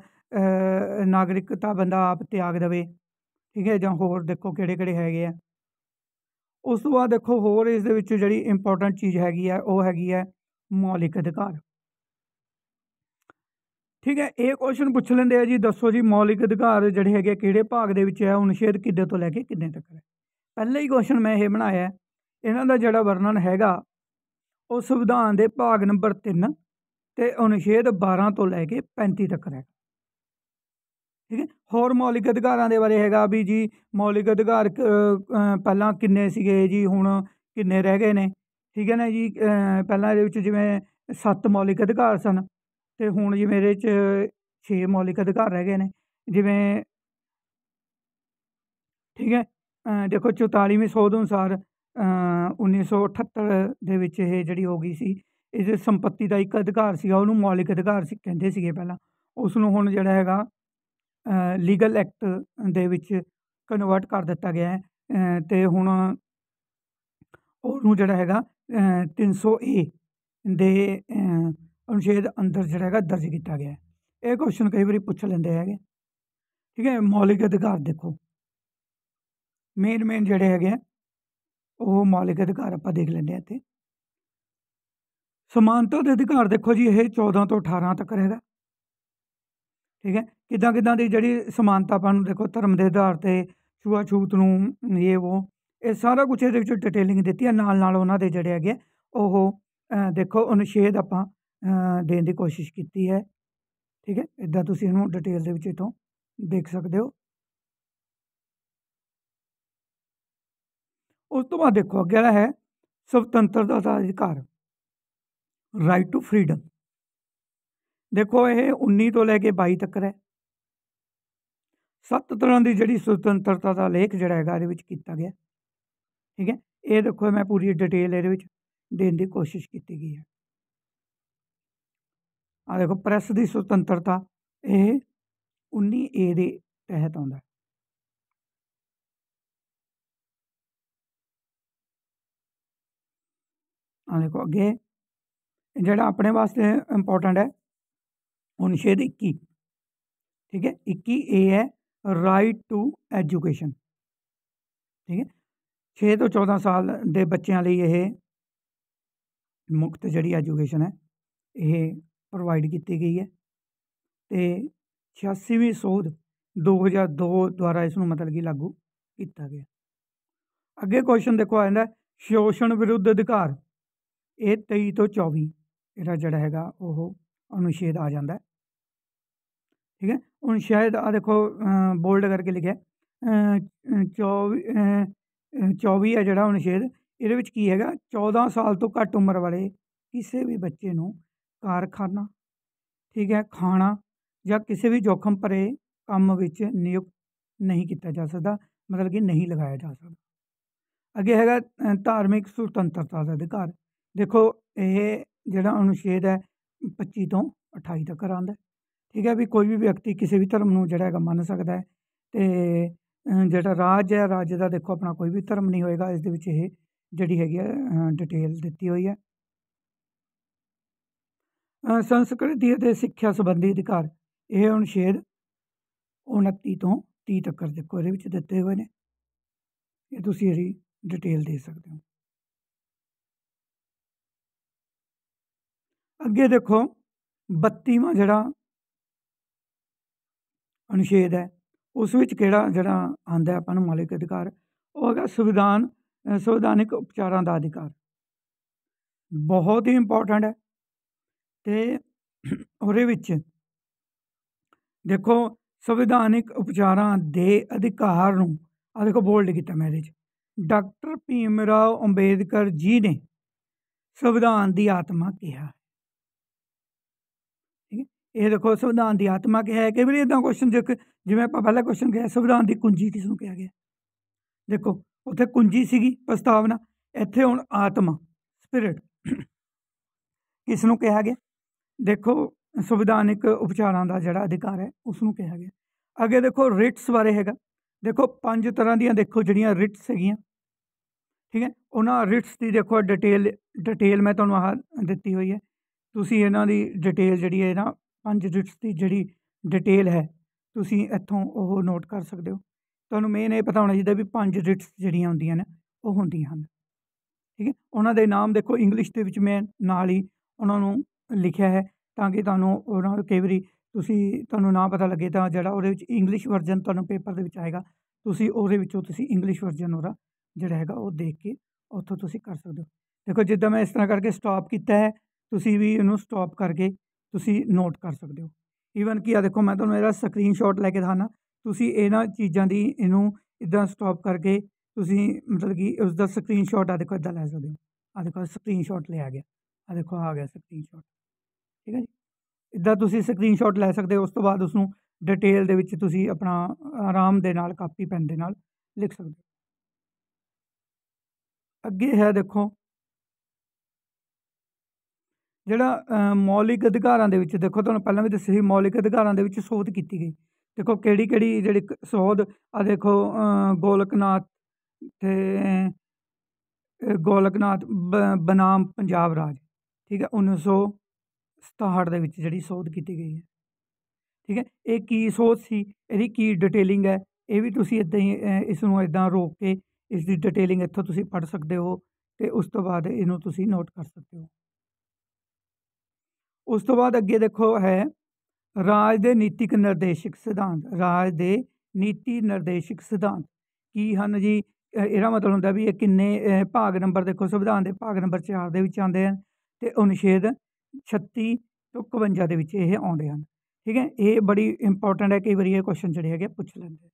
ਨਾਗਰਿਕਤਾ ਬੰਦਾ ਆਪ ਤਿਆਗ ਦੇਵੇ ਠੀਕ ਹੈ ਜਾਂ ਹੋਰ ਦੇਖੋ ਕਿਹੜੇ ਕਿਹੜੇ ਹੈਗੇ ਆ ਉਸ ਤੋਂ ਬਾਅਦ ਦੇਖੋ ਹੋਰ ਇਸ ਦੇ ਵਿੱਚ ਜਿਹੜੀ ਇੰਪੋਰਟੈਂਟ ਚੀਜ਼ ਹੈਗੀ ਆ ਉਹ ਹੈਗੀ ਆ ਮੌਲਿਕ ਅਧਿਕਾਰ ਠੀਕ ਹੈ ਇਹ ਕੁਐਸਚਨ ਪੁੱਛ ਲੈਂਦੇ ਆ ਜੀ ਦੱਸੋ ਜੀ ਮੌਲਿਕ ਅਧਿਕਾਰ ਜਿਹੜੇ ਹੈਗੇ ਕਿਹੜੇ ਭਾਗ ਦੇ ਵਿੱਚ ਹੈ ਅਨੁਛੇਦ ਕਿੱਦੇ ਤੋਂ ਲੈ ਕੇ ਕਿੰਨੇ ਤੱਕ ਹੈ ਪਹਿਲਾ ਹੀ ਕੁਐਸਚਨ ਮੈਂ ਇਹ ਬਣਾਇਆ ਇਹਨਾਂ ਦਾ ਜਿਹੜਾ ਵਰਣਨ ਹੈਗਾ ਉਹ ਸੰਵਿਧਾਨ ਦੇ ਭਾਗ ਨੰਬਰ 3 ਤੇ ਅਨੁਛੇਦ 12 ਤੋਂ ਲੈ ਕੇ 35 ਤੱਕ ਹੈ ਠੀਕ ਹੈ ਹੋਰ ਮੌਲਿਕ ਅਧਿਕਾਰਾਂ ਦੇ ਬਾਰੇ ਹੈਗਾ ਵੀ ਜੀ ਮੌਲਿਕ ਅਧਿਕਾਰ ਪਹਿਲਾਂ ਕਿੰਨੇ ਸੀਗੇ ਜੀ ਹੁਣ ਕਿੰਨੇ ਰਹਿ ਗਏ ਨੇ ਠੀਕ ਹੈ ਨਾ ਜੀ ਪਹਿਲਾਂ ਇਹਦੇ ਵਿੱਚ ਜਿਵੇਂ ਸੱਤ ਮੌਲਿਕ ਅਧਿਕਾਰ ਸਨ ਤੇ ਹੁਣ ਜਿਵੇਂ ਮੇਰੇ 'ਚ 6 ਮੌਲਿਕ ਅਧਿਕਾਰ ਰਹਿ ਗਏ ਨੇ ਜਿਵੇਂ ਠੀਕ ਹੈ ਦੇਖੋ 44ਵੇਂ ਸੋਧ ਅਨੁਸਾਰ 1978 ਦੇ ਵਿੱਚ ਇਹ ਜਿਹੜੀ ਹੋ ਗਈ ਸੀ ਇਸ ਸੰਪਤੀ ਦਾ ਇੱਕ ਅਧਿਕਾਰ ਸੀਗਾ ਉਹਨੂੰ ਮੌਲਿਕ ਅਧਿਕਾਰ ਸੀ ਕਹਿੰਦੇ ਸੀਗੇ ਪਹਿਲਾਂ ਉਸ ਨੂੰ ਹੁਣ ਜਿਹੜਾ ਹੈਗਾ ਲੀਗਲ ਐਕਟ ਦੇ ਵਿੱਚ ਕਨਵਰਟ ਕਰ ਦਿੱਤਾ ਗਿਆ ਹੈ ਤੇ ਹੁਣ ਉਹਨੂੰ ਜਿਹੜਾ ਹੈਗਾ 300 ਏ ਦੇ ਅਨੁਛੇਦ ਅੰਦਰ ਜਿਹੜਾ ਹੈਗਾ ਦਰਜ ਕੀਤਾ ਗਿਆ ਇਹ ਕੁਐਸਚਨ ਕਈ ਵਾਰੀ ਪੁੱਛ ਲੈਂਦੇ ਹੈਗੇ ਠੀਕ ਹੈ ਮੌਲਿਕ ਅਧਿਕਾਰ ਦੇਖੋ ਮੇਨ ਮੇਨ ਜਿਹੜੇ ਹੈਗੇ ਉਹ ਮੌਲਿਕ ਅਧਿਕਾਰ ਆਪਾਂ ਦੇਖ ਲੈਂਦੇ ਆ ਇੱਥੇ ਸਮਾਨਤਾ ਦੇ ਅਧਿਕਾਰ ਦੇਖੋ ਜੀ ਇਹ 14 ਤੋਂ 18 ਤੱਕ ਰਹੇਗਾ ਠੀਕ ਹੈ ਕਿਦਾਂ ਕਿਦਾਂ ਦੀ ਜਿਹੜੀ ਸਮਾਨਤਾ ਆਪਾਂ ਨੂੰ ਦੇਖੋ ਧਰਮ ਦੇ ਆਧਾਰ ਤੇ ਛੂਆ ਛੂਤ ਨੂੰ ਇਹ ਉਹ ਇਹ ਸਾਰਾ ਕੁਝ ਇਹਦੇ ਵਿੱਚ ਡਿਟੇਲਿੰਗ ਦਿੱਤੀ ਹੈ ਨਾਲ ਨਾਲ ਉਹਨਾਂ ਦੇ ਜਿਹੜੇ ਹੈਗੇ ਉਹ ਦੇਖੋ ਅਨੁਛੇਦ ਆਪਾਂ ਦੇਣ ਦੀ ਕੋਸ਼ਿਸ਼ ਕੀਤੀ ਹੈ ਠੀਕ ਹੈ ਇਦਾਂ ਤੁਸੀਂ ਇਹਨੂੰ ਡਿਟੇਲ ਦੇ ਵਿੱਚ ਇਥੋਂ ਦੇਖ ਸਕਦੇ ਹੋ ਉਸ ਤੋਂ ਬਾਅਦ ਦੇਖੋ ਅੱਗੇ ਵਾਲਾ ਹੈ ਸੁਤੰਤਰਤਾ ਦਾ ਅਧਿਕਾਰ ਰਾਈਟ ਟੂ ਫਰੀडम ਦੇਖੋ ਇਹ 19 ਤੋਂ ਲੈ ਕੇ 22 ਤੱਕ ਹੈ ਸੱਤ ਤਰ੍ਹਾਂ ਦੀ ਜਿਹੜੀ ਸੁਤੰਤਰਤਾ ਦਾ ਲੇਖ ਜਿਹੜਾ ਹੈਗਾ ਇਹਦੇ ਵਿੱਚ ਕੀਤਾ ਗਿਆ ਠੀਕ ਹੈ ਇਹ ਦੇਖੋ ਮੈਂ ਪੂਰੀ ਡਿਟੇਲ ਇਹਦੇ ਵਿੱਚ ਦੇਣ ਦੀ ਕੋਸ਼ਿਸ਼ ਕੀਤੀ ਗਈ ਹੈ ਆ ਦੇਖੋ ਪ੍ਰੈਸ ਦੀ ਸੁਤੰਤਰਤਾ ਇਹ 19 ਏ ਦੇ ਤਹਿਤ ਆਉਂਦਾ ਆ ਦੇਖੋ ਅੱਗੇ ਜਿਹੜਾ ਆਪਣੇ ਵਾਸਤੇ ਇੰਪੋਰਟੈਂਟ ਹੈ 21 ਠੀਕ ਹੈ 21 ਏ ਹੈ ਰਾਈਟ ਟੂ ਐਜੂਕੇਸ਼ਨ ਠੀਕ ਹੈ 6 ਤੋਂ 14 ਸਾਲ ਦੇ ਬੱਚਿਆਂ ਲਈ ਇਹ ਮੁਕਤ ਜਿਹੜੀ ਐਜੂਕੇਸ਼ਨ ਹੈ ਇਹ ਪ੍ਰੋਵਾਈਡ ਕੀਤੀ ਗਈ ਹੈ ਤੇ 86ਵੀਂ ਸੋਧ 2002 ਦੁਆਰਾ ਇਸ ਨੂੰ ਮਤਲਬ ਕੀ ਲਾਗੂ ਕੀਤਾ ਗਿਆ ਅੱਗੇ ਕੁਐਸਚਨ ਦੇਖੋ ਆ ਜਾਂਦਾ ਸ਼ੋਸ਼ਣ ਵਿਰੁੱਧ ਅਧਿਕਾਰ ਇਹ 23 ਤੋਂ 24 ਇਹਦਾ ਜਿਹੜਾ ਹੈਗਾ ਉਹ ਅਨੁਛੇਦ ਆ ਜਾਂਦਾ ਠੀਕ ਹੈ ਹੁਣ ਸ਼ਾਇਦ ਆ ਦੇਖੋ ਬੋਲਡ ਕਰਕੇ ਲਿਖਿਆ 24 24 ਹੈ ਜਿਹੜਾ ਅਨੁਛੇਦ ਇਹਦੇ ਵਿੱਚ ਕੀ ਹੈਗਾ 14 ਸਾਲ ਤੋਂ ਘੱਟ ਉਮਰ ਵਾਲੇ ਕਿਸੇ ਵੀ ਬੱਚੇ ਨੂੰ ਕਾਰਖਾਨਾ ਠੀਕ ਹੈ ਖਾਣਾ ਜਾਂ ਕਿਸੇ ਵੀ ਜੋਖਮ ਭਰੇ ਕੰਮ ਵਿੱਚ ਨਿਯੁਕਤ ਨਹੀਂ ਕੀਤਾ ਜਾ ਸਕਦਾ ਮਤਲਬ ਕਿ ਨਹੀਂ ਲਗਾਇਆ ਜਾ ਸਕਦਾ ਅੱਗੇ ਹੈਗਾ ਧਾਰਮਿਕ ਸੁਤੰਤਰਤਾ ਦਾ ਅਧਿਕਾਰ ਦੇਖੋ ਇਹ ਜਿਹੜਾ ਅਨੁਛੇਦ ਹੈ 25 ਤੋਂ 28 ਤੱਕ ਆਉਂਦਾ ਠੀਕ ਹੈ ਵੀ ਕੋਈ ਵੀ ਵਿਅਕਤੀ ਕਿਸੇ ਵੀ ਧਰਮ ਨੂੰ ਜਿਹੜਾ ਹੈਗਾ ਮੰਨ ਸਕਦਾ ਹੈ ਤੇ ਜਿਹੜਾ ਰਾਜ ਹੈ ਰਾਜ ਦਾ ਦੇਖੋ ਆਪਣਾ ਕੋਈ ਵੀ ਧਰਮ ਨਹੀਂ ਹੋਏਗਾ ਇਸ ਦੇ ਵਿੱਚ ਇਹ ਜਿਹੜੀ ਹੈਗੀ ਹੈ ਡਿਟੇਲ ਦਿੱਤੀ ਹੋਈ ਹੈ ਸੰਸਕ੍ਰਿਤੀ ਅਤੇ ਸਿੱਖਿਆ ਸੰਬੰਧੀ ਅਧਿਕਾਰ ਇਹ ਅਨੁਛੇਦ 29 ਤੋਂ 30 ਤੱਕ ਦੇਖੋ ਇਹਦੇ ਵਿੱਚ ਦਿੱਤੇ ਹੋਏ ਨੇ ਇਹ ਤੁਸੀਂ ਇਹਦੀ ਡਿਟੇਲ ਦੇ ਸਕਦੇ ਹੋ ਅੱਗੇ ਦੇਖੋ 32ਵਾਂ ਜਿਹੜਾ ਅਨੁਛੇਦ ਹੈ ਉਸ ਵਿੱਚ ਕਿਹੜਾ ਜਿਹੜਾ ਆਂਦਾ ਆਪਾਂ ਨੂੰ ਮਾਲਕ ਅਧਿਕਾਰ ਉਹ ਹੈਗਾ ਸੰਵਿਧਾਨ ਸੰਵਿਧਾਨਿਕ ਉਪਚਾਰਾਂ ਦਾ ਅਧਿਕਾਰ ਬਹੁਤ ਹੀ ਇੰਪੋਰਟੈਂਟ ਹੈ ਅਤੇ ਉਹਦੇ ਵਿੱਚ ਦੇਖੋ ਸੰਵਿਧਾਨਿਕ ਉਪਚਾਰਾਂ ਦੇ ਅਧਿਕਾਰ ਨੂੰ ਆਹ ਦੇਖੋ ਬੋਲਡ ਕੀਤਾ ਮੈਂ ਇਹਦੇ 'ਚ ਡਾਕਟਰ ਭੀਮ ਰਾਓ ਅੰਬੇਦਕਰ ਜੀ ਨੇ ਸੰਵਿਧਾਨ ਦੀ ਆਤਮਾ ਕਿਹਾ ਇਹ ਦੇਖੋ ਸੰਵਿਧਾਨ ਦੀ ਆਤਮਾ ਕਿਹਾ ਹੈ ਕਿ ਵੀ ਇਦਾਂ ਕੁਐਸਚਨ ਜਿਵੇਂ ਆਪਾਂ ਪਹਿਲਾ ਕੁਐਸਚਨ ਕਿਹਾ ਸੰਵਿਧਾਨ ਦੀ ਕੁੰਜੀ ਕਿਸ ਨੂੰ ਕਿਹਾ ਗਿਆ ਦੇਖੋ ਉੱਥੇ ਕੁੰਜੀ ਸੀਗੀ ਪ੍ਰਸਤਾਵਨਾ ਇੱਥੇ ਹੁਣ ਆਤਮਾ ਸਪਿਰਿਟ ਕਿਸ ਨੂੰ ਕਿਹਾ ਗਿਆ ਦੇਖੋ ਸੰਵਿਧਾਨਿਕ ਉਪਚਾਰਾਂ ਦਾ ਜਿਹੜਾ ਅਧਿਕਾਰ ਹੈ ਉਸ ਨੂੰ ਕਿਹਾ ਗਿਆ ਅੱਗੇ ਦੇਖੋ ਰਿਟਸ ਬਾਰੇ ਹੈਗਾ ਦੇਖੋ ਪੰਜ ਤਰ੍ਹਾਂ ਦੀਆਂ ਦੇਖੋ ਜਿਹੜੀਆਂ ਰਿਟਸ ਹੈਗੀਆਂ ਠੀਕ ਹੈ ਉਹਨਾਂ ਰਿਟਸ ਦੀ ਦੇਖੋ ਡਿਟੇਲ ਡਿਟੇਲ ਮੈਂ ਤੁਹਾਨੂੰ ਆਹ ਦਿੱਤੀ ਹੋਈ ਹੈ ਤੁਸੀਂ ਇਹਨਾਂ ਦੀ ਡਿਟੇਲ ਜਿਹੜੀ ਹੈ ਨਾ ਪੰਜ ਰਿਟਸ ਦੀ ਜਿਹੜੀ ਡਿਟੇਲ ਹੈ ਤੁਸੀਂ ਇੱਥੋਂ ਉਹ ਨੋਟ ਕਰ ਸਕਦੇ ਹੋ ਤੁਹਾਨੂੰ ਮੇਨ ਇਹ ਪਤਾ ਹੋਣਾ ਚਾਹੀਦਾ ਵੀ ਪੰਜ ਰਿਟਸ ਜਿਹੜੀਆਂ ਹੁੰਦੀਆਂ ਨੇ ਉਹ ਹੁੰਦੀਆਂ ਹਨ ਠੀਕ ਹੈ ਉਹਨਾਂ ਦੇ ਨਾਮ ਦੇਖੋ ਇੰਗਲਿਸ਼ ਦੇ ਵਿੱਚ ਮੈਂ ਨਾਲ ਹੀ ਉਹਨਾਂ ਨੂੰ ਲਿਖਿਆ ਹੈ ਤਾਂ ਕਿ ਤੁਹਾਨੂੰ ਉਹਨਾਂ ਨੂੰ ਕਈ ਵਾਰੀ ਤੁਸੀਂ ਤੁਹਾਨੂੰ ਨਾ ਪਤਾ ਲੱਗੇ ਤਾਂ ਜਿਹੜਾ ਉਹਦੇ ਵਿੱਚ ਇੰਗਲਿਸ਼ ਵਰਜ਼ਨ ਤੁਹਾਨੂੰ ਪੇਪਰ ਦੇ ਵਿੱਚ ਆਏਗਾ ਤੁਸੀਂ ਉਹਦੇ ਵਿੱਚੋਂ ਤੁਸੀਂ ਇੰਗਲਿਸ਼ ਵਰਜ਼ਨ ਉਹਦਾ ਜਿਹੜਾ ਹੈਗਾ ਉਹ ਦੇਖ ਕੇ ਉੱਥੋਂ ਤੁਸੀਂ ਕਰ ਸਕਦੇ ਹੋ ਦੇਖੋ ਜਿੱਦਾਂ ਮੈਂ ਇਸ ਤਰ੍ਹਾਂ ਕਰਕੇ ਸਟਾਪ ਕੀਤਾ ਹੈ ਤੁਸੀਂ ਵੀ ਇਹਨੂੰ ਸਟਾਪ ਕਰਕੇ ਤੁਸੀਂ ਨੋਟ ਕਰ ਸਕਦੇ ਹੋ ਈਵਨ ਕਿ ਆ ਦੇਖੋ ਮੈਂ ਤੁਹਾਨੂੰ ਇਹਦਾ ਸਕਰੀਨਸ਼ਾਟ ਲੈ ਕੇ ਦਿਖਾਣਾ ਤੁਸੀਂ ਇਹਨਾਂ ਚੀਜ਼ਾਂ ਦੀ ਇਹਨੂੰ ਇਦਾਂ ਸਟਾਪ ਕਰਕੇ ਤੁਸੀਂ ਮਤਲਬ ਕਿ ਉਸ ਦਾ ਸਕਰੀਨਸ਼ਾਟ ਆ ਦੇਖੋ ਇਦਾਂ ਲੈ ਸਕਦੇ ਹੋ ਆ ਦੇਖੋ ਸਕਰੀਨਸ਼ਾਟ ਲਿਆ ਗਿਆ ਆ ਦੇਖੋ ਆ ਗਿਆ ਸਕਰੀਨਸ਼ਾਟ ਠੀਕ ਹੈ ਜੀ ਇਦਾਂ ਤੁਸੀਂ ਸਕਰੀਨਸ਼ਾਟ ਲੈ ਸਕਦੇ ਹੋ ਉਸ ਤੋਂ ਬਾਅਦ ਉਸ ਨੂੰ ਡਿਟੇਲ ਦੇ ਵਿੱਚ ਤੁਸੀਂ ਆਪਣਾ ਆਰਾਮ ਦੇ ਨਾਲ ਕਾਪੀ ਪੈਨ ਦੇ ਨਾਲ ਲਿਖ ਸਕਦੇ ਹੋ ਅੱਗੇ ਹੈ ਦੇਖੋ ਜਿਹੜਾ ਮੌਲਿਕ ਅਧਿਕਾਰਾਂ ਦੇ ਵਿੱਚ ਦੇਖੋ ਤੁਹਾਨੂੰ ਪਹਿਲਾਂ ਵੀ ਦੱਸਿਆ ਸੀ ਮੌਲਿਕ ਅਧਿਕਾਰਾਂ ਦੇ ਵਿੱਚ ਸੋਧ ਕੀਤੀ ਗਈ ਦੇਖੋ ਕਿਹੜੀ ਕਿਹੜੀ ਜਿਹੜੀ ਸੋਧ ਆ ਦੇਖੋ ਗੋਲਕਨਾਥ ਤੇ ਗੋਲਕਨਾਥ ਬਨਾਮ ਪੰਜਾਬ ਰਾਜ ਠੀਕ ਹੈ 1900 67 ਦੇ ਵਿੱਚ ਜਿਹੜੀ ਸੋਧ ਕੀਤੀ ਗਈ ਹੈ ਠੀਕ ਹੈ ਇਹ ਕੀ ਸੋਧ ਸੀ ਇਹਦੀ ਕੀ ਡਿਟੇਲਿੰਗ ਹੈ ਇਹ ਵੀ ਤੁਸੀਂ ਇਦਾਂ ਹੀ ਇਸ ਨੂੰ ਇਦਾਂ ਰੋਕ ਕੇ ਇਸ ਦੀ ਡਿਟੇਲਿੰਗ ਇੱਥੋਂ ਤੁਸੀਂ ਪੜ੍ਹ ਸਕਦੇ ਹੋ ਤੇ ਉਸ ਤੋਂ ਬਾਅਦ ਇਹਨੂੰ ਤੁਸੀਂ ਨੋਟ ਕਰ ਸਕਦੇ ਹੋ ਉਸ ਤੋਂ ਬਾਅਦ ਅੱਗੇ ਦੇਖੋ ਹੈ ਰਾਜ ਦੇ ਨੀਤਿਕ ਨਿਰਦੇਸ਼ਕ ਸਿਧਾਂਤ ਰਾਜ ਦੇ ਨੀਤੀ ਨਿਰਦੇਸ਼ਕ ਸਿਧਾਂਤ ਕੀ ਹਨ ਜੀ ਇਹਦਾ ਮਤਲਬ ਹੁੰਦਾ ਵੀ ਇਹ ਕਿੰਨੇ ਭਾਗ ਨੰਬਰ ਦੇਖੋ ਸੰਵਿਧਾਨ ਦੇ ਭਾਗ ਨੰਬਰ 4 ਦੇ ਵਿੱਚ ਆਉਂਦੇ ਹਨ ਤੇ ਅਨੁਛੇਦ 36 ਤੋਂ 51 ਦੇ ਵਿੱਚ ਇਹ ਆਉਂਦੇ ਹਨ ਠੀਕ ਹੈ ਇਹ ਬੜੀ ਇੰਪੋਰਟੈਂਟ ਹੈ ਕਈ ਵਾਰੀ ਇਹ ਕੁਐਸਚਨ ਜਿਹੜੇ ਹੈਗੇ ਪੁੱਛ ਲੈਂਦੇ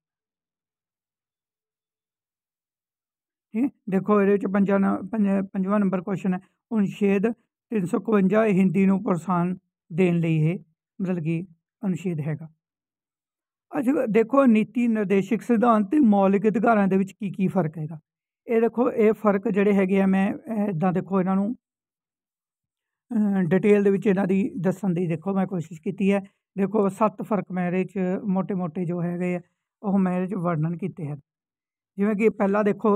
ਠੀਕ ਹੈ ਦੇਖੋ ਇਹਦੇ ਵਿੱਚ 55 ਨੰਬਰ ਕੁਐਸਚਨ ਹੈ ਅਨੁਛੇਦ 351 ਹਿੰਦੀ ਨੂੰ ਪ੍ਰਸਾਨ ਦੇਣ ਲਈ ਇਹ ਮਤਲਬ ਕਿ ਅਨੁਛੇਦ ਹੈਗਾ ਅੱਛਾ ਦੇਖੋ ਨੀਤੀ ਨਿਰਦੇਸ਼ਕ ਸਿਧਾਂਤ ਤੇ ਮੌਲਿਕ ਅਧਿਕਾਰਾਂ ਦੇ ਵਿੱਚ ਕੀ ਕੀ ਫਰਕ ਹੈਗਾ ਇਹ ਦੇਖੋ ਇਹ ਫਰਕ ਜਿਹੜੇ ਹੈਗੇ ਆ ਮੈਂ ਇਦਾਂ ਦੇਖੋ ਇਹਨਾਂ ਨੂੰ ਡਿਟੇਲ ਦੇ ਵਿੱਚ ਇਹਨਾਂ ਦੀ ਦੱਸਣ ਦੀ ਦੇਖੋ ਮੈਂ ਕੋਸ਼ਿਸ਼ ਕੀਤੀ ਹੈ ਦੇਖੋ ਸੱਤ ਫਰਕ ਮੈਰੇ 'ਚ ਮੋٹے-ਮੋٹے ਜੋ ਹੈਗੇ ਆ ਉਹ ਮੈਂ 'ਚ ਵਰਣਨ ਕੀਤੇ ਹਨ ਜਿਵੇਂ ਕਿ ਪਹਿਲਾ ਦੇਖੋ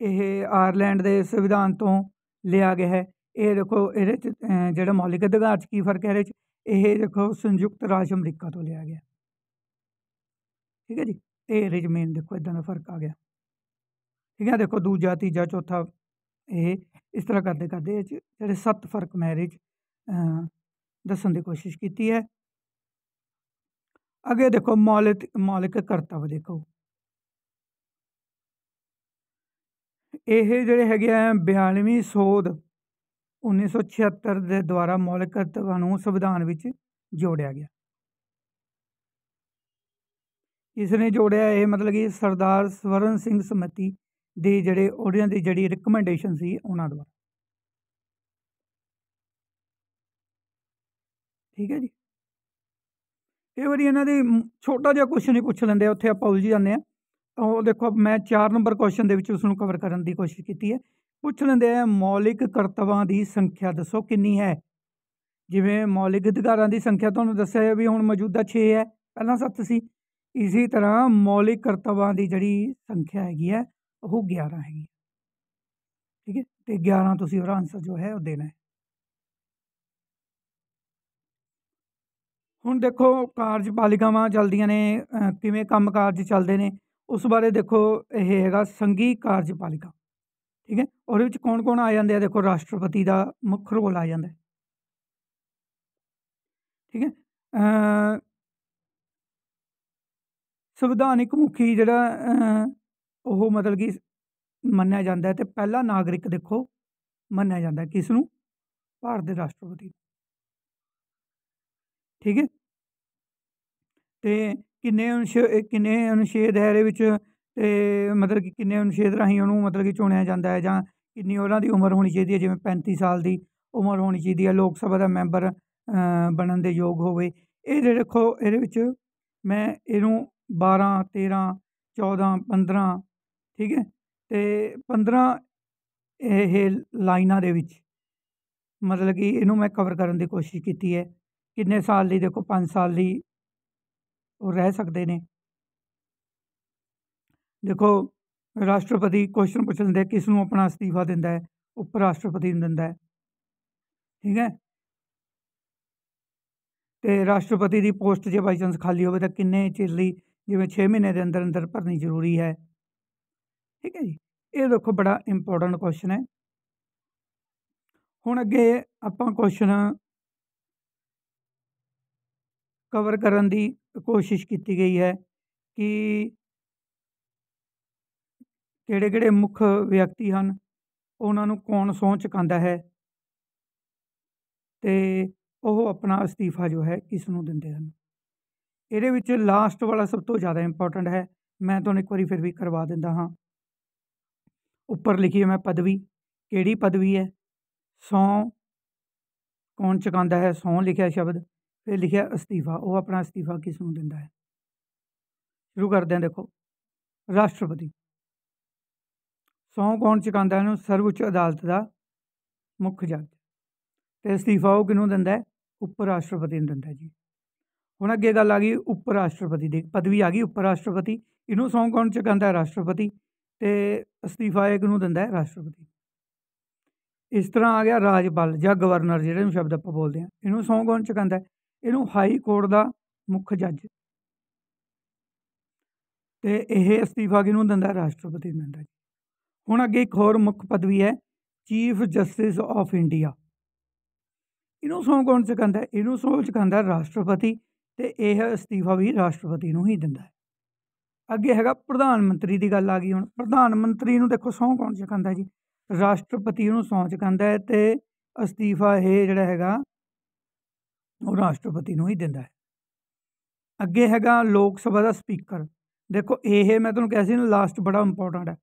ਇਹ ਆਇਰਲੈਂਡ ਦੇ ਸੰਵਿਧਾਨ ਤੋਂ ਲਿਆ ਗਿਆ ਹੈ ਇਹ ਦੇਖੋ ਇਹਦੇ 'ਚ ਜਿਹੜਾ ਮੌਲਿਕ ਅਧਿਕਾਰ 'ਚ ਕੀ ਫਰਕ ਹੈ ਇਹਦੇ 'ਚ ਇਹ ਦੇਖੋ ਸੰਯੁਕਤ ਰਾਜ ਅਮਰੀਕਾ ਤੋਂ ਲਿਆ ਗਿਆ ਠੀਕ ਹੈ ਜੀ ਤੇ ਰਿਜਮੇਨ ਦੇਖੋ ਇਦਾਂ ਦਾ ਫਰਕ ਆ ਗਿਆ ਠੀਕ ਹੈ ਦੇਖੋ ਦੂਜਾ ਤੀਜਾ ਚੌਥਾ ਇਹ ਇਸ ਤਰ੍ਹਾਂ ਕਰਦੇ ਕਰਦੇ ਇਹ ਜਿਹੜੇ ਸੱਤ ਫਰਕ ਮੈਰਿਜ ਦੱਸਣ ਦੀ ਕੋਸ਼ਿਸ਼ ਕੀਤੀ ਹੈ ਅੱਗੇ ਦੇਖੋ ਮੌਲਿਕ ਮੌਲਿਕ ਕਰਤਵ ਦੇਖੋ ਇਹ ਜਿਹੜੇ ਹੈਗੇ ਆ 92ਵੀਂ ਸੋਧ 1976 ਦੇ ਦੁਆਰਾ ਮੌਲਿਕ ਕਰਤਵਾਂ ਨੂੰ ਸੰਵਿਧਾਨ ਵਿੱਚ ਜੋੜਿਆ ਗਿਆ ਇਸ ਨੇ ਜੋੜਿਆ ਇਹ ਮਤਲਬ ਕਿ ਸਰਦਾਰ ਸਵਰਨ ਸਿੰਘ ਸਮਤੀ ਦੇ ਜਿਹੜੇ ਉਹਨਾਂ ਦੀ ਜਿਹੜੀ ਰਿਕਮੈਂਡੇਸ਼ਨ ਸੀ ਉਹਨਾਂ ਦੁਆਰਾ ਠੀਕ ਹੈ ਜੀ ਇਹ ਵਾਰੀ ਇਹਨਾਂ ਦੇ ਛੋਟਾ ਜਿਹਾ ਕੁਐਸਚਨ ਹੀ ਪੁੱਛ ਲੈਂਦੇ ਆ ਉੱਥੇ ਆਪਾਂ ਉਲਝ ਜਾਂਦੇ ਆ ਤਾਂ ਉਹ ਦੇਖੋ ਮੈਂ 4 ਨੰਬਰ ਕੁਐਸਚਨ ਦੇ ਵਿੱਚ ਉਸ ਨੂੰ ਕਵਰ ਕਰਨ ਦੀ ਕੋਸ਼ਿਸ਼ ਕੀਤੀ ਹੈ ਪੁੱਛ ਲੈਂਦੇ ਆ ਮੌਲਿਕ ਕਰਤਵਾਂ ਦੀ ਸੰਖਿਆ ਦੱਸੋ ਕਿੰਨੀ ਹੈ ਜਿਵੇਂ ਮੌਲਿਕ ਅਧਿਕਾਰਾਂ ਦੀ ਸੰਖਿਆ ਤੁਹਾਨੂੰ ਦੱਸਿਆ ਹੈ ਵੀ ਹੁਣ ਮੌਜੂਦਾ 6 ਹੈ ਪਹਿਲਾਂ 7 ਸੀ ਇਸੇ ਤਰ੍ਹਾਂ ਮੌਲਿਕ ਕਰਤਵਾਂ ਦੀ ਜਿਹੜੀ ਸੰਖਿਆ ਹੈਗੀ ਹੈ ਉਹ 11 ਹੈਗੀ ਠੀਕ ਹੈ ਤੇ 11 ਤੁਸੀਂ ਉਹਦਾ ਆਨਸਰ ਜੋ ਹੈ ਉਹ ਦੇਣਾ ਹੈ ਹੁਣ ਦੇਖੋ ਕਾਰਜਪਾਲਿਕਾਵਾਂ ਚਲਦੀਆਂ ਨੇ ਕਿਵੇਂ ਕੰਮ ਕਾਰਜ ਚੱਲਦੇ ਨੇ ਉਸ ਬਾਰੇ ਦੇਖੋ ਇਹ ਹੈਗਾ ਸੰਘੀ ਕਾਰਜਪਾਲਿਕਾ ਠੀਕ ਹੈ ਉਹਦੇ ਵਿੱਚ ਕੌਣ-ਕੌਣ ਆ ਜਾਂਦੇ ਆ ਦੇਖੋ ਰਾਸ਼ਟਰਪਤੀ ਦਾ ਮੁੱਖ ਰੋਲ ਆ ਜਾਂਦਾ ਠੀਕ ਹੈ ਸੰਵਿਧਾਨਿਕ ਮੁਖੀ ਜਿਹੜਾ ਉਹ ਮਤਲਬ ਕਿ ਮੰਨਿਆ ਜਾਂਦਾ ਹੈ ਤੇ ਪਹਿਲਾ ਨਾਗਰਿਕ ਦੇਖੋ ਮੰਨਿਆ ਜਾਂਦਾ ਕਿਸ ਨੂੰ ਭਾਰਤ ਦੇ ਰਾਸ਼ਟਰਪਤੀ ਠੀਕ ਹੈ ਤੇ ਕਿੰਨੇ ਅਨੁਸ਼ੇ ਕਿੰਨੇ ਅਨੁਸ਼ੇਦ ਹੈ ਇਹਦੇ ਵਿੱਚ ਤੇ ਮਤਲਬ ਕਿ ਕਿੰਨੇ ਅਨੁਸ਼ੇਦ ਰਾਹੀਂ ਉਹਨੂੰ ਮਤਲਬ ਕਿ ਚੁਣਿਆ ਜਾਂਦਾ ਹੈ ਜਾਂ ਕਿੰਨੀ ਉਹਨਾਂ ਦੀ ਉਮਰ ਹੋਣੀ ਚਾਹੀਦੀ ਹੈ ਜਿਵੇਂ 35 ਸਾਲ ਦੀ ਉਮਰ ਹੋਣੀ ਚਾਹੀਦੀ ਹੈ ਲੋਕ ਸਭਾ ਦਾ ਮੈਂਬਰ ਬਣਨ ਦੇ ਯੋਗ ਹੋਵੇ ਇਹ ਜਿਹੜੇ ਦੇਖੋ ਇਹਦੇ ਵਿੱਚ ਮੈਂ ਇਹਨੂੰ 12 13 14 15 ਠੀਕ ਹੈ ਤੇ 15 ਇਹ ਲਾਈਨਾਂ ਦੇ ਵਿੱਚ ਮਤਲਬ ਕਿ ਇਹਨੂੰ ਮੈਂ ਕਵਰ ਕਰਨ ਦੀ ਕੋਸ਼ਿਸ਼ ਕੀਤੀ ਹੈ ਕਿੰਨੇ ਸਾਲ ਲਈ ਦੇਖੋ 5 ਸਾਲ ਲਈ ਉਹ ਰਹਿ ਸਕਦੇ ਨੇ ਦੇਖੋ ਰਾਸ਼ਟਰਪਤੀ ਕੁਐਸਚਨ ਪੁੱਛ ਲੈਂਦੇ ਕਿਸ ਨੂੰ ਆਪਣਾ ਅਸਤੀਫਾ ਦਿੰਦਾ ਹੈ ਉਪ ਰਾਸ਼ਟਰਪਤੀ ਨੂੰ ਦਿੰਦਾ ਹੈ ਠੀਕ ਹੈ ਤੇ ਰਾਸ਼ਟਰਪਤੀ ਦੀ ਪੋਸਟ ਜੇ ਬਾਈ ਚਾਂਸ ਖਾਲੀ ਹੋਵੇ ਤਾਂ ਕਿੰਨੇ ਚਿਰ ਲਈ ਜਿਵੇਂ 6 ਮਹੀਨੇ ਦੇ ਅੰਦਰ ਅੰਦਰ ਭਰਨੀ ਜ਼ਰੂਰੀ ਹੈ ਠੀਕ ਹੈ ਜੀ ਇਹ ਦੇਖੋ ਬੜਾ ਇੰਪੋਰਟੈਂਟ ਕੁਐਸਚਨ ਹੈ ਹੁਣ ਅੱਗੇ ਆਪਾਂ ਕੁਐਸਚਨ ਕਵਰ ਕਰਨ ਦੀ ਕੋਸ਼ਿਸ਼ ਕੀਤੀ ਗਈ ਹੈ ਕਿ ਕਿਹੜੇ-ਕਿਹੜੇ ਮੁੱਖ ਵਿਅਕਤੀ ਹਨ ਉਹਨਾਂ ਨੂੰ ਕੌਣ ਸੌਂ ਚੁਕਾਉਂਦਾ ਹੈ ਤੇ ਉਹ ਆਪਣਾ ਅਸਤੀਫਾ ਜੋ ਹੈ ਕਿਸ ਨੂੰ ਦਿੰਦੇ ਹਨ ਇਹਦੇ ਵਿੱਚ ਲਾਸਟ ਵਾਲਾ ਸਭ ਤੋਂ ਜ਼ਿਆਦਾ ਇੰਪੋਰਟੈਂਟ ਹੈ ਮੈਂ ਤੁਹਾਨੂੰ ਇੱਕ ਵਾਰੀ ਫਿਰ ਵੀ ਕਰਵਾ ਦਿੰਦਾ ਹਾਂ ਉੱਪਰ ਲਿਖੀ ਹੈ ਮੈਂ ਪਦਵੀ ਕਿਹੜੀ ਪਦਵੀ ਹੈ ਸੌ ਕੌਣ ਚੁਕਾਉਂਦਾ ਹੈ ਸੌ ਲਿਖਿਆ ਸ਼ਬਦ ਫਿਰ ਲਿਖਿਆ ਅਸਤੀਫਾ ਉਹ ਆਪਣਾ ਅਸਤੀਫਾ ਕਿਸ ਨੂੰ ਦਿੰਦਾ ਹੈ ਸ਼ੁਰੂ ਕਰਦੇ ਹਾਂ ਦੇਖੋ ਰਾਸ਼ਟਰਪਤੀ ਸੌ ਕੌਣ ਚੁਕਾਉਂਦਾ ਹੈ ਨੂੰ ਸਰਵਉੱਚ ਅਦਾਲਤ ਦਾ ਮੁੱਖ ਜੱਜ ਤੇ ਅਸਤੀਫਾ ਉਹ ਕਿਹਨੂੰ ਦਿੰਦਾ ਹੈ ਉਪ ਰਾਸ਼ਟਰਪਤੀ ਨੂੰ ਦਿੰਦਾ ਜੀ ਹੁਣ ਅੱਗੇ ਗੱਲ ਆ ਗਈ ਉਪ ਰਾਸ਼ਟਰਪਤੀ ਦੀ ਪਦਵੀ ਆ ਗਈ ਉਪ ਰਾਸ਼ਟਰਪਤੀ ਇਹਨੂੰ ਸੌਂ ਕੌਣ ਚੁਕਾਉਂਦਾ ਹੈ ਰਾਸ਼ਟਰਪਤੀ ਤੇ ਅਸਤੀਫਾ ਇੱਕ ਨੂੰ ਦਿੰਦਾ ਹੈ ਰਾਸ਼ਟਰਪਤੀ ਇਸ ਤਰ੍ਹਾਂ ਆ ਗਿਆ ਰਾਜਪਾਲ ਜਾਂ ਗਵਰਨਰ ਜਿਹੜੇ ਨੂੰ ਸ਼ਬਦ ਆਪਾਂ ਬੋਲਦੇ ਆ ਇਹਨੂੰ ਸੌਂਗੋਂ ਚ ਕਹਿੰਦਾ ਇਹਨੂੰ ਹਾਈ ਕੋਰਟ ਦਾ ਮੁੱਖ ਜੱਜ ਤੇ ਇਹ ਅਸਤੀਫਾ ਨੂੰ ਦਿੰਦਾ ਰਾਸ਼ਟਰਪਤੀ ਨੂੰ ਦਿੰਦਾ ਹੁਣ ਅੱਗੇ ਇੱਕ ਹੋਰ ਮੁੱਖ ਪਦਵੀ ਹੈ ਚੀਫ ਜਸਟਿਸ ਆਫ ਇੰਡੀਆ ਇਹਨੂੰ ਸੌਂਗੋਂ ਚ ਕਹਿੰਦਾ ਇਹਨੂੰ ਚ ਕਹਿੰਦਾ ਰਾਸ਼ਟਰਪਤੀ ਤੇ ਇਹ ਅਸਤੀਫਾ ਵੀ ਰਾਸ਼ਟਰਪਤੀ ਨੂੰ ਹੀ ਦਿੰਦਾ ਅੱਗੇ ਹੈਗਾ ਪ੍ਰਧਾਨ ਮੰਤਰੀ ਦੀ ਗੱਲ ਆ ਗਈ ਹੁਣ ਪ੍ਰਧਾਨ ਮੰਤਰੀ ਨੂੰ ਦੇਖੋ ਸੌਂ ਕੌਣ ਚਕੰਦਾ ਜੀ ਰਾਸ਼ਟਰਪਤੀ ਨੂੰ ਸੌਂ ਚਕੰਦਾ ਹੈ ਤੇ ਅਸਤੀਫਾ ਇਹ ਜਿਹੜਾ ਹੈਗਾ ਉਹ ਰਾਸ਼ਟਰਪਤੀ ਨੂੰ ਹੀ ਦਿੰਦਾ ਹੈ ਅੱਗੇ ਹੈਗਾ ਲੋਕ ਸਭਾ ਦਾ ਸਪੀਕਰ ਦੇਖੋ ਇਹ ਮੈਂ ਤੁਹਾਨੂੰ ਕਹਿ ਸੀ ਨਾ ਲਾਸਟ ਬੜਾ ਇੰਪੋਰਟੈਂਟ ਹੈ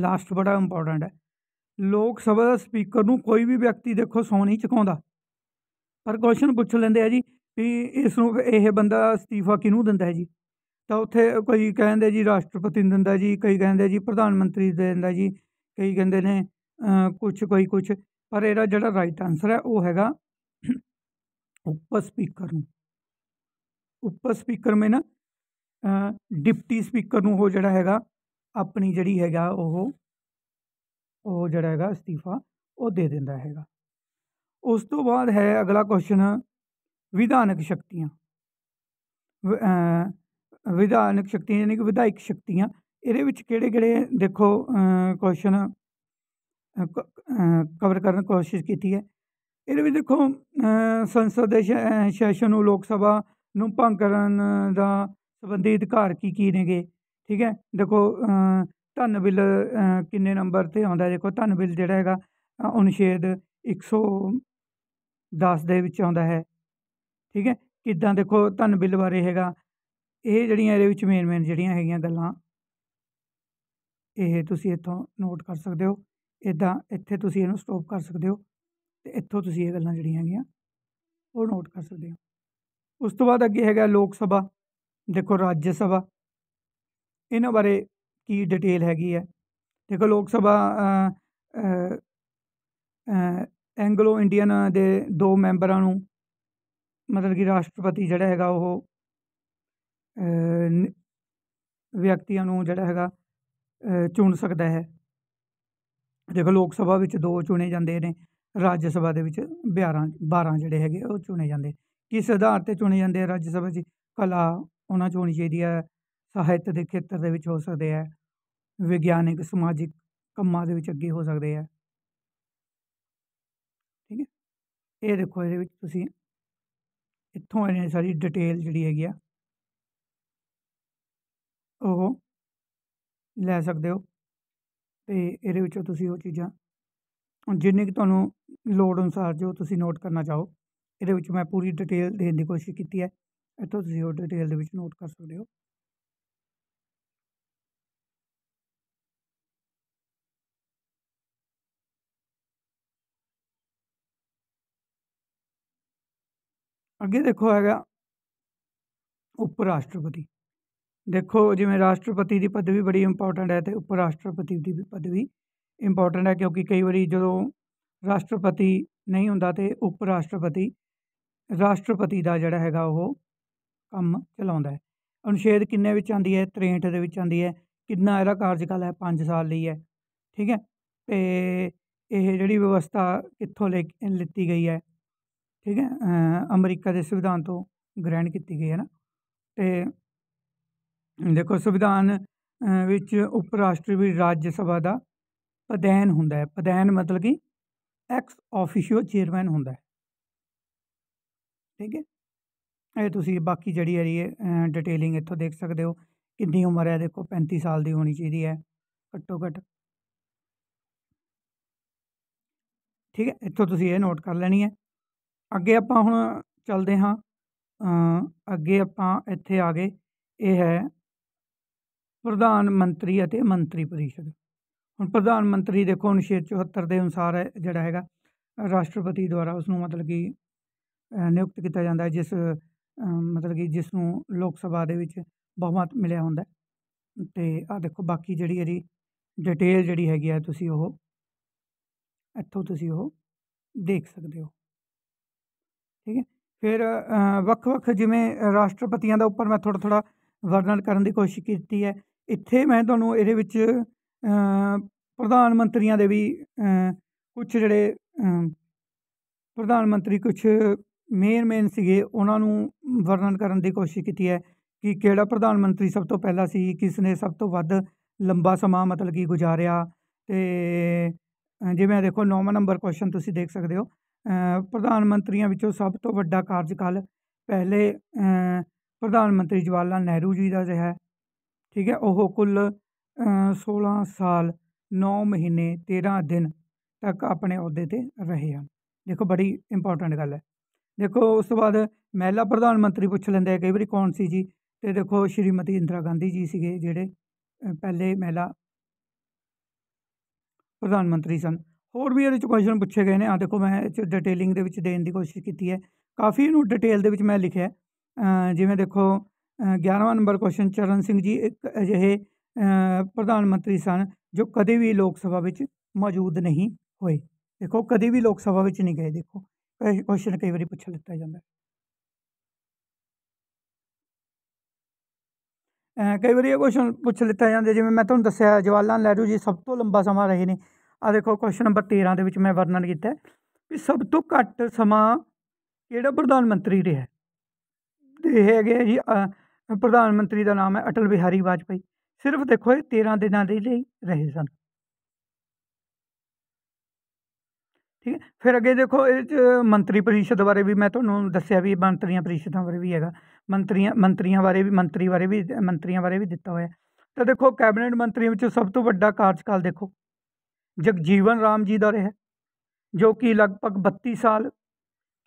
ਲਾਸਟ ਬੜਾ ਇੰਪੋਰਟੈਂਟ ਹੈ ਲੋਕ ਸਭਾ ਦਾ ਸਪੀਕਰ ਨੂੰ ਕੋਈ ਵੀ ਵਿਅਕਤੀ ਦੇਖੋ ਸੌਂ ਨਹੀਂ ਚਕਾਉਂਦਾ ਪਰ ਕੁਐਸਚਨ ਪੁੱਛ ਲੈਂਦੇ ਆ ਜੀ ਵੀ ਇਸ ਨੂੰ ਇਹ ਬੰਦਾ ਅਸਤੀਫਾ ਕਿਹਨੂੰ ਦਿੰਦਾ ਹੈ ਜੀ ਤਾਂ ਉੱਥੇ ਕੋਈ ਕਹਿੰਦੇ ਜੀ ਰਾਸ਼ਟਰਪਤੀ ਨੂੰ ਦਿੰਦਾ ਜੀ ਕਈ ਕਹਿੰਦੇ ਜੀ ਪ੍ਰਧਾਨ ਮੰਤਰੀ ਦਿੰਦਾ ਜੀ ਕਈ ਕਹਿੰਦੇ ਨੇ ਕੁਝ ਕੋਈ ਕੁਝ ਪਰ ਇਹਦਾ ਜਿਹੜਾ ਰਾਈਟ ਆਨਸਰ ਹੈ ਉਹ ਹੈਗਾ ਉਪ ਸਪੀਕਰ ਨੂੰ ਉਪ ਸਪੀਕਰ ਮੈਂ ਨਾ ਡਿਪਟੀ ਸਪੀਕਰ ਨੂੰ ਉਹ ਜਿਹੜਾ ਹੈਗਾ ਆਪਣੀ ਜਿਹੜੀ ਹੈਗਾ ਉਹ ਉਹ ਜਿਹੜਾ ਹੈਗਾ ਅਸਤੀਫਾ ਉਹ ਦੇ ਦਿੰਦਾ ਹੈਗਾ ਉਸ ਤੋਂ ਬਾਅਦ ਹੈ ਅਗਲਾ ਕੁਐਸਚਨ ਵਿਧਾਨਕ ਸ਼ਕਤੀਆਂ ਵਿਧਾਨਕ ਸ਼ਕਤੀਆਂ ਯਾਨੀ ਕਿ ਵਿਧਾਇਕ ਸ਼ਕਤੀਆਂ ਇਹਦੇ ਵਿੱਚ ਕਿਹੜੇ ਕਿਹੜੇ ਦੇਖੋ ਕੁਐਸਚਨ ਕਵਰ ਕਰਨ ਦੀ ਕੋਸ਼ਿਸ਼ ਕੀਤੀ ਹੈ ਇਹਦੇ ਵਿੱਚ ਦੇਖੋ ਸੰਸਦ ਦੇ ਸੈਸ਼ਨ ਨੂੰ ਲੋਕ ਸਭਾ ਨੂੰ ਭੰਗ ਕਰਨ ਦਾ ਸੰਬੰਧੀ ਅਧਿਕਾਰ ਕੀ ਕੀ ਨੇਗੇ ਠੀਕ ਹੈ ਦੇਖੋ ਧੰਨ ਬਿੱਲ ਕਿੰਨੇ ਨੰਬਰ ਤੇ ਆਉਂਦਾ ਦੇਖੋ ਧੰਨ ਬਿੱਲ ਜਿਹੜਾ ਹੈਗਾ ਅਨੁਛੇਦ 110 ਦੇ ਵਿੱਚ ਆਉਂਦਾ ਹੈ ਠੀਕ ਹੈ ਕਿੱਦਾਂ ਦੇਖੋ ਧਨ ਬਿੱਲ ਬਾਰੇ ਹੈਗਾ ਇਹ ਜਿਹੜੀਆਂ ਇਹਦੇ ਵਿੱਚ ਮੇਨ ਮੇਨ ਜਿਹੜੀਆਂ ਹੈਗੀਆਂ ਗੱਲਾਂ ਇਹ ਤੁਸੀਂ ਇੱਥੋਂ ਨੋਟ ਕਰ ਸਕਦੇ ਹੋ ਇਦਾਂ ਇੱਥੇ ਤੁਸੀਂ ਇਹਨੂੰ ਸਟਾਪ ਕਰ ਸਕਦੇ ਹੋ ਤੇ ਇੱਥੋਂ ਤੁਸੀਂ ਇਹ ਗੱਲਾਂ ਜਿਹੜੀਆਂ ਹੈਗੀਆਂ ਉਹ ਨੋਟ ਕਰ ਸਕਦੇ ਹੋ ਉਸ ਤੋਂ ਬਾਅਦ ਅੱਗੇ ਹੈਗਾ ਲੋਕ ਸਭਾ ਦੇਖੋ ਰਾਜ ਸਭਾ ਇਹਨਾਂ ਬਾਰੇ ਕੀ ਡਿਟੇਲ ਹੈਗੀ ਹੈ ਦੇਖੋ ਲੋਕ ਸਭਾ ਐਂਗਲੋ ਇੰਡੀਅਨ ਦੇ ਦੋ ਮੈਂਬਰਾਂ ਨੂੰ ਮਤਲਬ ਕਿ ਰਾਸ਼ਟਰਪਤੀ ਜਿਹੜਾ ਹੈਗਾ ਉਹ ਵਿਅਕਤੀਆਂ ਨੂੰ ਜਿਹੜਾ ਹੈਗਾ ਚੁਣ ਸਕਦਾ ਹੈ ਦੇਖੋ ਲੋਕ ਸਭਾ ਵਿੱਚ ਦੋ ਚੁਣੇ ਜਾਂਦੇ ਨੇ ਰਾਜ ਸਭਾ ਦੇ ਵਿੱਚ 12 12 ਜਿਹੜੇ ਹੈਗੇ ਉਹ ਚੁਣੇ ਜਾਂਦੇ ਕਿਸ ਆਧਾਰ ਤੇ ਚੁਣੇ ਜਾਂਦੇ ਆ ਰਾਜ ਸਭਾ ਜੀ ਕਲਾ ਉਹਨਾਂ 'ਚ ਹੋਣੀ ਚਾਹੀਦੀ ਹੈ ਸਾਹਿਤ ਦੇ ਖੇਤਰ ਦੇ ਵਿੱਚ ਹੋ ਸਕਦੇ ਆ ਵਿਗਿਆਨਿਕ ਸਮਾਜਿਕ ਕੰਮਾਂ ਦੇ ਵਿੱਚ ਅੱਗੇ ਹੋ ਸਕਦੇ ਆ ਠੀਕ ਹੈ ਇਹ ਦੇਖੋ ਇਹਦੇ ਵਿੱਚ ਤੁਸੀਂ ਇੱਥੋਂ ਇਹ ਸਾਰੀ ਡਿਟੇਲ ਜਿਹੜੀ ਹੈਗੀ ਆ ਉਹ ਲੈ ਸਕਦੇ ਹੋ ਤੇ ਇਹਦੇ ਵਿੱਚੋਂ ਤੁਸੀਂ ਉਹ ਚੀਜ਼ਾਂ ਜਿੰਨੇ ਕਿ ਤੁਹਾਨੂੰ ਲੋੜ ਅਨੁਸਾਰ ਜੋ ਤੁਸੀਂ ਨੋਟ ਕਰਨਾ ਚਾਹੋ ਇਹਦੇ ਵਿੱਚ ਮੈਂ ਪੂਰੀ ਡਿਟੇਲ ਦੇਣ ਦੀ ਕੋਸ਼ਿਸ਼ ਕੀਤੀ ਹੈ ਇੱਥੋਂ ਤੁਸੀਂ ਉਹ ਡਿਟੇਲ ਦੇ ਵਿੱਚ ਨੋਟ ਕਰ ਸਕਦੇ ਹੋ ਅੱਗੇ ਦੇਖੋ ਹੈਗਾ ਉਪ ਰਾਸ਼ਟਰਪਤੀ ਦੇਖੋ ਜਿਵੇਂ ਰਾਸ਼ਟਰਪਤੀ ਦੀ ਪਦਵੀ ਬੜੀ ਇੰਪੋਰਟੈਂਟ ਹੈ ਤੇ ਉਪ ਰਾਸ਼ਟਰਪਤੀ ਦੀ ਵੀ ਪਦਵੀ ਇੰਪੋਰਟੈਂਟ ਹੈ ਕਿਉਂਕਿ ਕਈ ਵਾਰੀ ਜਦੋਂ ਰਾਸ਼ਟਰਪਤੀ ਨਹੀਂ ਹੁੰਦਾ ਤੇ ਉਪ ਰਾਸ਼ਟਰਪਤੀ ਰਾਸ਼ਟਰਪਤੀ ਦਾ ਜਿਹੜਾ ਹੈਗਾ ਉਹ ਕੰਮ ਚਲਾਉਂਦਾ ਹੈ ਅਨੁਛੇਦ ਕਿੰਨੇ ਵਿੱਚ ਆਂਦੀ ਹੈ 63 ਦੇ ਵਿੱਚ ਆਂਦੀ ਹੈ ਕਿੰਨਾ ਇਹਦਾ ਕਾਰਜਕਾਲ ਹੈ 5 ਸਾਲ ਲਈ ਹੈ ਠੀਕ ਹੈ ਤੇ ਇਹ ਜਿਹੜੀ ਵਿਵਸਥਾ ਕਿੱਥੋਂ ਲੈ ਲਿੱਤੀ ਗਈ ਹੈ ਠੀਕ ਹੈ ਅਮਰੀਕਾ ਦੇ ਸੰਵਿਧਾਨ ਤੋਂ ਗ੍ਰਹਿਣ ਕੀਤੀ ਗਈ ਹੈ ਨਾ ਤੇ ਦੇਖੋ ਸੰਵਿਧਾਨ ਵਿੱਚ ਉਪ ਰਾਜ ਸਭਾ ਦਾ ਪ੍ਰਧਾਨ ਹੁੰਦਾ ਹੈ ਪ੍ਰਧਾਨ ਮਤਲਬ ਕਿ ਐਕਸ ਆਫੀਸ਼ੀਓ ਚੇਅਰਮੈਨ ਹੁੰਦਾ ਹੈ ਠੀਕ ਹੈ ਇਹ ਤੁਸੀਂ ਬਾਕੀ ਜਿਹੜੀ ਹੈ ਡਿਟੇਲਿੰਗ ਇੱਥੋਂ ਦੇਖ ਸਕਦੇ ਹੋ ਕਿੰਨੀ ਉਮਰ ਹੈ ਦੇਖੋ 35 ਸਾਲ ਦੀ ਹੋਣੀ ਚਾਹੀਦੀ ਹੈ ਘੱਟੋ ਘੱਟ ਠੀਕ ਹੈ ਇੱਥੋਂ ਤੁਸੀਂ ਇਹ ਨੋਟ ਕਰ ਲੈਣੀ ਹੈ ਅੱਗੇ ਆਪਾਂ ਹੁਣ ਚੱਲਦੇ ਹਾਂ ਅੱਗੇ ਆਪਾਂ ਇੱਥੇ ਆ ਗਏ ਇਹ ਹੈ ਪ੍ਰਧਾਨ ਮੰਤਰੀ ਅਤੇ ਮੰਤਰੀ ਪਰਿਸ਼ਦ ਹੁਣ ਪ੍ਰਧਾਨ ਮੰਤਰੀ ਦੇਖੋ 74 ਦੇ ਅਨੁਸਾਰ ਜਿਹੜਾ ਹੈਗਾ ਰਾਸ਼ਟਰਪਤੀ ਦੁਆਰਾ ਉਸ ਨੂੰ ਮਤਲਬ ਕਿ ਨਿਯੁਕਤ ਕੀਤਾ ਜਾਂਦਾ ਜਿਸ ਮਤਲਬ ਕਿ ਜਿਸ ਨੂੰ ਲੋਕ ਸਭਾ ਦੇ ਵਿੱਚ ਬਹੁਮਤ ਮਿਲਿਆ ਹੁੰਦਾ ਤੇ ਆ ਦੇਖੋ ਬਾਕੀ ਜਿਹੜੀ ਇਹਦੀ ਡਿਟੇਲ ਜਿਹੜੀ ਹੈਗੀ ਆ ਤੁਸੀਂ ਉਹ ਇੱਥੋਂ ਤੁਸੀਂ ਉਹ ਦੇਖ ਸਕਦੇ ਹੋ ਠੀਕ ਹੈ ਫਿਰ ਵੱਖ ਵੱਖ ਜਿਵੇਂ ਰਾਸ਼ਟਰਪਤੀਆਂ ਦਾ ਉੱਪਰ ਮੈਂ ਥੋੜਾ ਥੋੜਾ ਵਰਣਨ ਕਰਨ ਦੀ ਕੋਸ਼ਿਸ਼ ਕੀਤੀ ਹੈ ਇੱਥੇ ਮੈਂ ਤੁਹਾਨੂੰ ਇਹਦੇ ਵਿੱਚ ਪ੍ਰਧਾਨ ਮੰਤਰੀਆਂ ਦੇ ਵੀ ਕੁਝ ਜਿਹੜੇ ਪ੍ਰਧਾਨ ਮੰਤਰੀ ਕੁਝ ਮੇਨ ਮੇਨ ਸੀਗੇ ਉਹਨਾਂ ਨੂੰ ਵਰਣਨ ਕਰਨ ਦੀ ਕੋਸ਼ਿਸ਼ ਕੀਤੀ ਹੈ ਕਿ ਕਿਹੜਾ ਪ੍ਰਧਾਨ ਮੰਤਰੀ ਸਭ ਤੋਂ ਪਹਿਲਾਂ ਸੀ ਕਿਸ ਨੇ ਸਭ ਤੋਂ ਵੱਧ ਲੰਬਾ ਸਮਾਂ ਮਤਲਬ ਕੀ ਗੁਜ਼ਾਰਿਆ ਤੇ ਜਿਵੇਂ ਦੇਖੋ 9ਵਾਂ ਨੰਬਰ ਕੁਐਸਚਨ ਤੁਸੀਂ ਦੇਖ ਸਕਦੇ ਹੋ ਪ੍ਰਧਾਨ ਮੰਤਰੀਆਂ ਵਿੱਚੋਂ ਸਭ ਤੋਂ ਵੱਡਾ ਕਾਰਜਕਾਲ ਪਹਿਲੇ ਪ੍ਰਧਾਨ ਮੰਤਰੀ ਜਵਾਹਰ ਲਾਲ ਨਹਿਰੂ ਜੀ ਦਾ ਰਿਹਾ ਠੀਕ ਹੈ ਉਹ ਕੁੱਲ 16 ਸਾਲ 9 ਮਹੀਨੇ 13 ਦਿਨ ਤੱਕ ਆਪਣੇ ਅਹੁਦੇ 'ਤੇ ਰਹੇ ਹਨ ਦੇਖੋ ਬੜੀ ਇੰਪੋਰਟੈਂਟ ਗੱਲ ਹੈ ਦੇਖੋ ਉਸ ਤੋਂ ਬਾਅਦ ਮਹਿਲਾ ਪ੍ਰਧਾਨ ਮੰਤਰੀ ਪੁੱਛ ਲੈਂਦੇ ਆ ਕਈ ਵਾਰੀ ਕੌਣ ਸੀ ਜੀ ਤੇ ਦੇਖੋ ਸ਼੍ਰੀਮਤੀ ਇੰਦਰਾ ਗਾਂਧੀ ਜੀ ਸੀਗੇ ਜਿਹੜੇ ਪਹਿਲੇ ਮਹਿਲਾ ਪ੍ਰਧਾਨ ਮੰਤਰੀ ਸਨ ਹੋਰ ਵੀ ਇਹਦੇ ਚ ਕੁਐਸਚਨ ਪੁੱਛੇ ਗਏ ਨੇ ਆ ਦੇਖੋ ਮੈਂ ਇਹ ਡਿਟੇਲਿੰਗ ਦੇ ਵਿੱਚ ਦੇਣ ਦੀ ਕੋਸ਼ਿਸ਼ ਕੀਤੀ ਹੈ ਕਾਫੀ ਇਹਨੂੰ ਡਿਟੇਲ ਦੇ ਵਿੱਚ ਮੈਂ ਲਿਖਿਆ ਜਿਵੇਂ ਦੇਖੋ 11ਵਾਂ ਨੰਬਰ ਕੁਐਸਚਨ ਚਰਨ ਸਿੰਘ ਜੀ ਇੱਕ ਅਜਿਹੇ ਪ੍ਰਧਾਨ ਮੰਤਰੀ ਸਨ ਜੋ ਕਦੇ ਵੀ ਲੋਕ ਸਭਾ ਵਿੱਚ ਮੌਜੂਦ ਨਹੀਂ ਹੋਏ ਦੇਖੋ ਕਦੇ ਵੀ ਲੋਕ ਸਭਾ ਵਿੱਚ ਨਹੀਂ ਗਏ ਦੇਖੋ ਕੁਐਸਚਨ ਕਈ ਵਾਰੀ ਪੁੱਛ ਲਿੱਤਾ ਜਾਂਦਾ ਹੈ ਕਈ ਵਾਰੀ ਇਹ ਕੁਐਸਚਨ ਪੁੱਛ ਲਿੱਤਾ ਜਾਂਦਾ ਜਿਵੇਂ ਮੈਂ ਤੁਹਾਨੂੰ ਦੱਸਿਆ ਜਵਾਲਾਨ ਲਹਿਰੂ ਜੀ ਸਭ ਤੋਂ ਲੰਬਾ ਸਮਾਂ ਰਹੇ ਨੇ ਆ ਦੇਖੋ ਕੁਐਸਚਨ ਨੰਬਰ 13 ਦੇ ਵਿੱਚ ਮੈਂ ਵਰਣਨ ਕੀਤਾ ਕਿ ਸਭ ਤੋਂ ਘੱਟ ਸਮਾਂ ਕਿਹੜਾ ਪ੍ਰਧਾਨ ਮੰਤਰੀ ਰਿਹਾ ਇਹ ਹੈਗੇ ਜੀ ਪ੍ਰਧਾਨ ਮੰਤਰੀ ਦਾ ਨਾਮ ਹੈ ਅਟਲ ਬਿਹਾਰੀ ਵਾਜਪਾਈ ਸਿਰਫ ਦੇਖੋ ਇਹ 13 ਦਿਨਾਂ ਦੇ ਲਈ ਰਹੇ ਸਨ ਠੀਕ ਹੈ ਫਿਰ ਅੱਗੇ ਦੇਖੋ ਇਹ ਚ ਮੰਤਰੀ ਪਰਿਸ਼ਦ ਬਾਰੇ ਵੀ ਮੈਂ ਤੁਹਾਨੂੰ ਦੱਸਿਆ ਵੀ ਮੰਤਰੀਆਂ ਪਰਿਸ਼ਦਾਂ ਬਾਰੇ ਵੀ ਹੈਗਾ ਮੰਤਰੀਆਂ ਮੰਤਰੀਆਂ ਬਾਰੇ ਵੀ ਮੰਤਰੀ ਬਾਰੇ ਵੀ ਮੰਤਰੀਆਂ ਬਾਰੇ ਵੀ ਦਿੱਤਾ ਹੋਇਆ ਤਾਂ ਦੇਖੋ ਕੈਬਨਿਟ ਮੰਤਰੀਆਂ ਵਿੱਚੋਂ ਸਭ ਤੋਂ ਵੱਡਾ ਕਾਰਜਕਾਲ ਦੇਖੋ ਜਗਜੀਵਨ ਰਾਮ ਜੀ ਦਾ ਰਿਹਾ ਜੋ ਕਿ ਲਗਭਗ 32 ਸਾਲ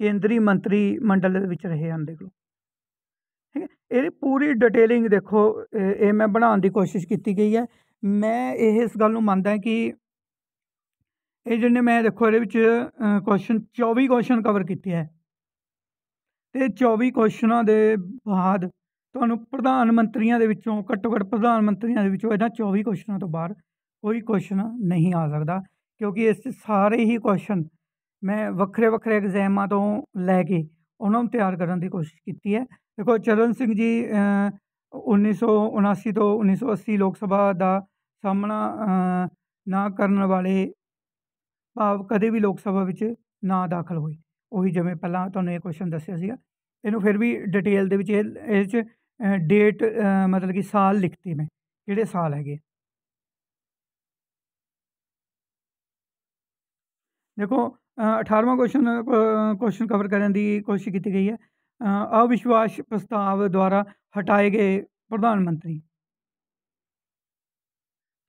ਕੇਂਦਰੀ ਮੰਤਰੀ ਮੰਡਲ ਦੇ ਵਿੱਚ ਰਹੇ ਹਨ ਦੇਖੋ ਠੀਕ ਹੈ ਇਹਦੀ ਪੂਰੀ ਡਿਟੇਲਿੰਗ ਦੇਖੋ ਇਹ ਮੈਂ ਬਣਾਉਣ ਦੀ ਕੋਸ਼ਿਸ਼ ਕੀਤੀ ਗਈ ਹੈ ਮੈਂ ਇਹ ਇਸ ਗੱਲ ਨੂੰ ਮੰਨਦਾ ਹਾਂ ਕਿ ਇਹ ਜਿਹਨੇ ਮੈਂ ਦੇਖੋ ਇਹਦੇ ਵਿੱਚ ਕੁਐਸਚਨ 24 ਕੁਐਸਚਨ ਕਵਰ ਕੀਤੇ ਹੈ ਤੇ 24 ਕੁਐਸਚਨਾਂ ਦੇ ਬਾਅਦ ਤੁਹਾਨੂੰ ਪ੍ਰਧਾਨ ਮੰਤਰੀਆਂ ਦੇ ਵਿੱਚੋਂ ਘੱਟੋ ਘੱਟ ਪ੍ਰਧਾਨ ਮੰਤਰੀਆਂ ਦੇ ਵਿੱਚੋਂ ਇਹਨਾਂ 24 ਕੁਐਸਚਨਾਂ ਤੋਂ ਬਾਅਦ ਕੋਈ ਕੁਐਸਚਨ ਨਹੀਂ ਆ ਸਕਦਾ ਕਿਉਂਕਿ ਇਸ ਸਾਰੇ ਹੀ ਕੁਐਸਚਨ ਮੈਂ ਵੱਖਰੇ ਵੱਖਰੇ ਐਗਜ਼ਾਮਾਂ ਤੋਂ ਲੈ ਕੇ ਉਹਨਾਂ ਨੂੰ ਤਿਆਰ ਕਰਨ ਦੀ ਕੋਸ਼ਿਸ਼ ਕੀਤੀ ਹੈ ਦੇਖੋ ਚਰਨ ਸਿੰਘ ਜੀ 1979 ਤੋਂ 1980 ਲੋਕ ਸਭਾ ਦਾ ਸਾਹਮਣਾ ਨਾ ਕਰਨ ਵਾਲੇ ਭਾਵ ਕਦੇ ਵੀ ਲੋਕ ਸਭਾ ਵਿੱਚ ਨਾ ਦਾਖਲ ਹੋਏ ਉਹੀ ਜਿਵੇਂ ਪਹਿਲਾਂ ਤੁਹਾਨੂੰ ਇਹ ਕੁਐਸਚਨ ਦੱਸਿਆ ਸੀਗਾ ਇਹਨੂੰ ਫਿਰ ਵੀ ਡਿਟੇਲ ਦੇ ਵਿੱਚ ਇਹ 'ਚ ਡੇਟ ਮਤਲਬ ਕਿ ਸਾਲ ਲਿਖਤੀ ਮੈਂ ਕਿਹੜੇ ਸਾਲ ਹੈਗੇ ਦੇਖੋ 18ਵਾਂ ਕੁਐਸਚਨ ਕੁਐਸਚਨ ਕਵਰ ਕਰਨ ਦੀ ਕੋਸ਼ਿਸ਼ ਕੀਤੀ ਗਈ ਹੈ ਅਵਿਸ਼ਵਾਸ ਪ੍ਰਸਤਾਵ ਦੁਆਰਾ ਹਟਾਏ ਗਏ ਪ੍ਰਧਾਨ ਮੰਤਰੀ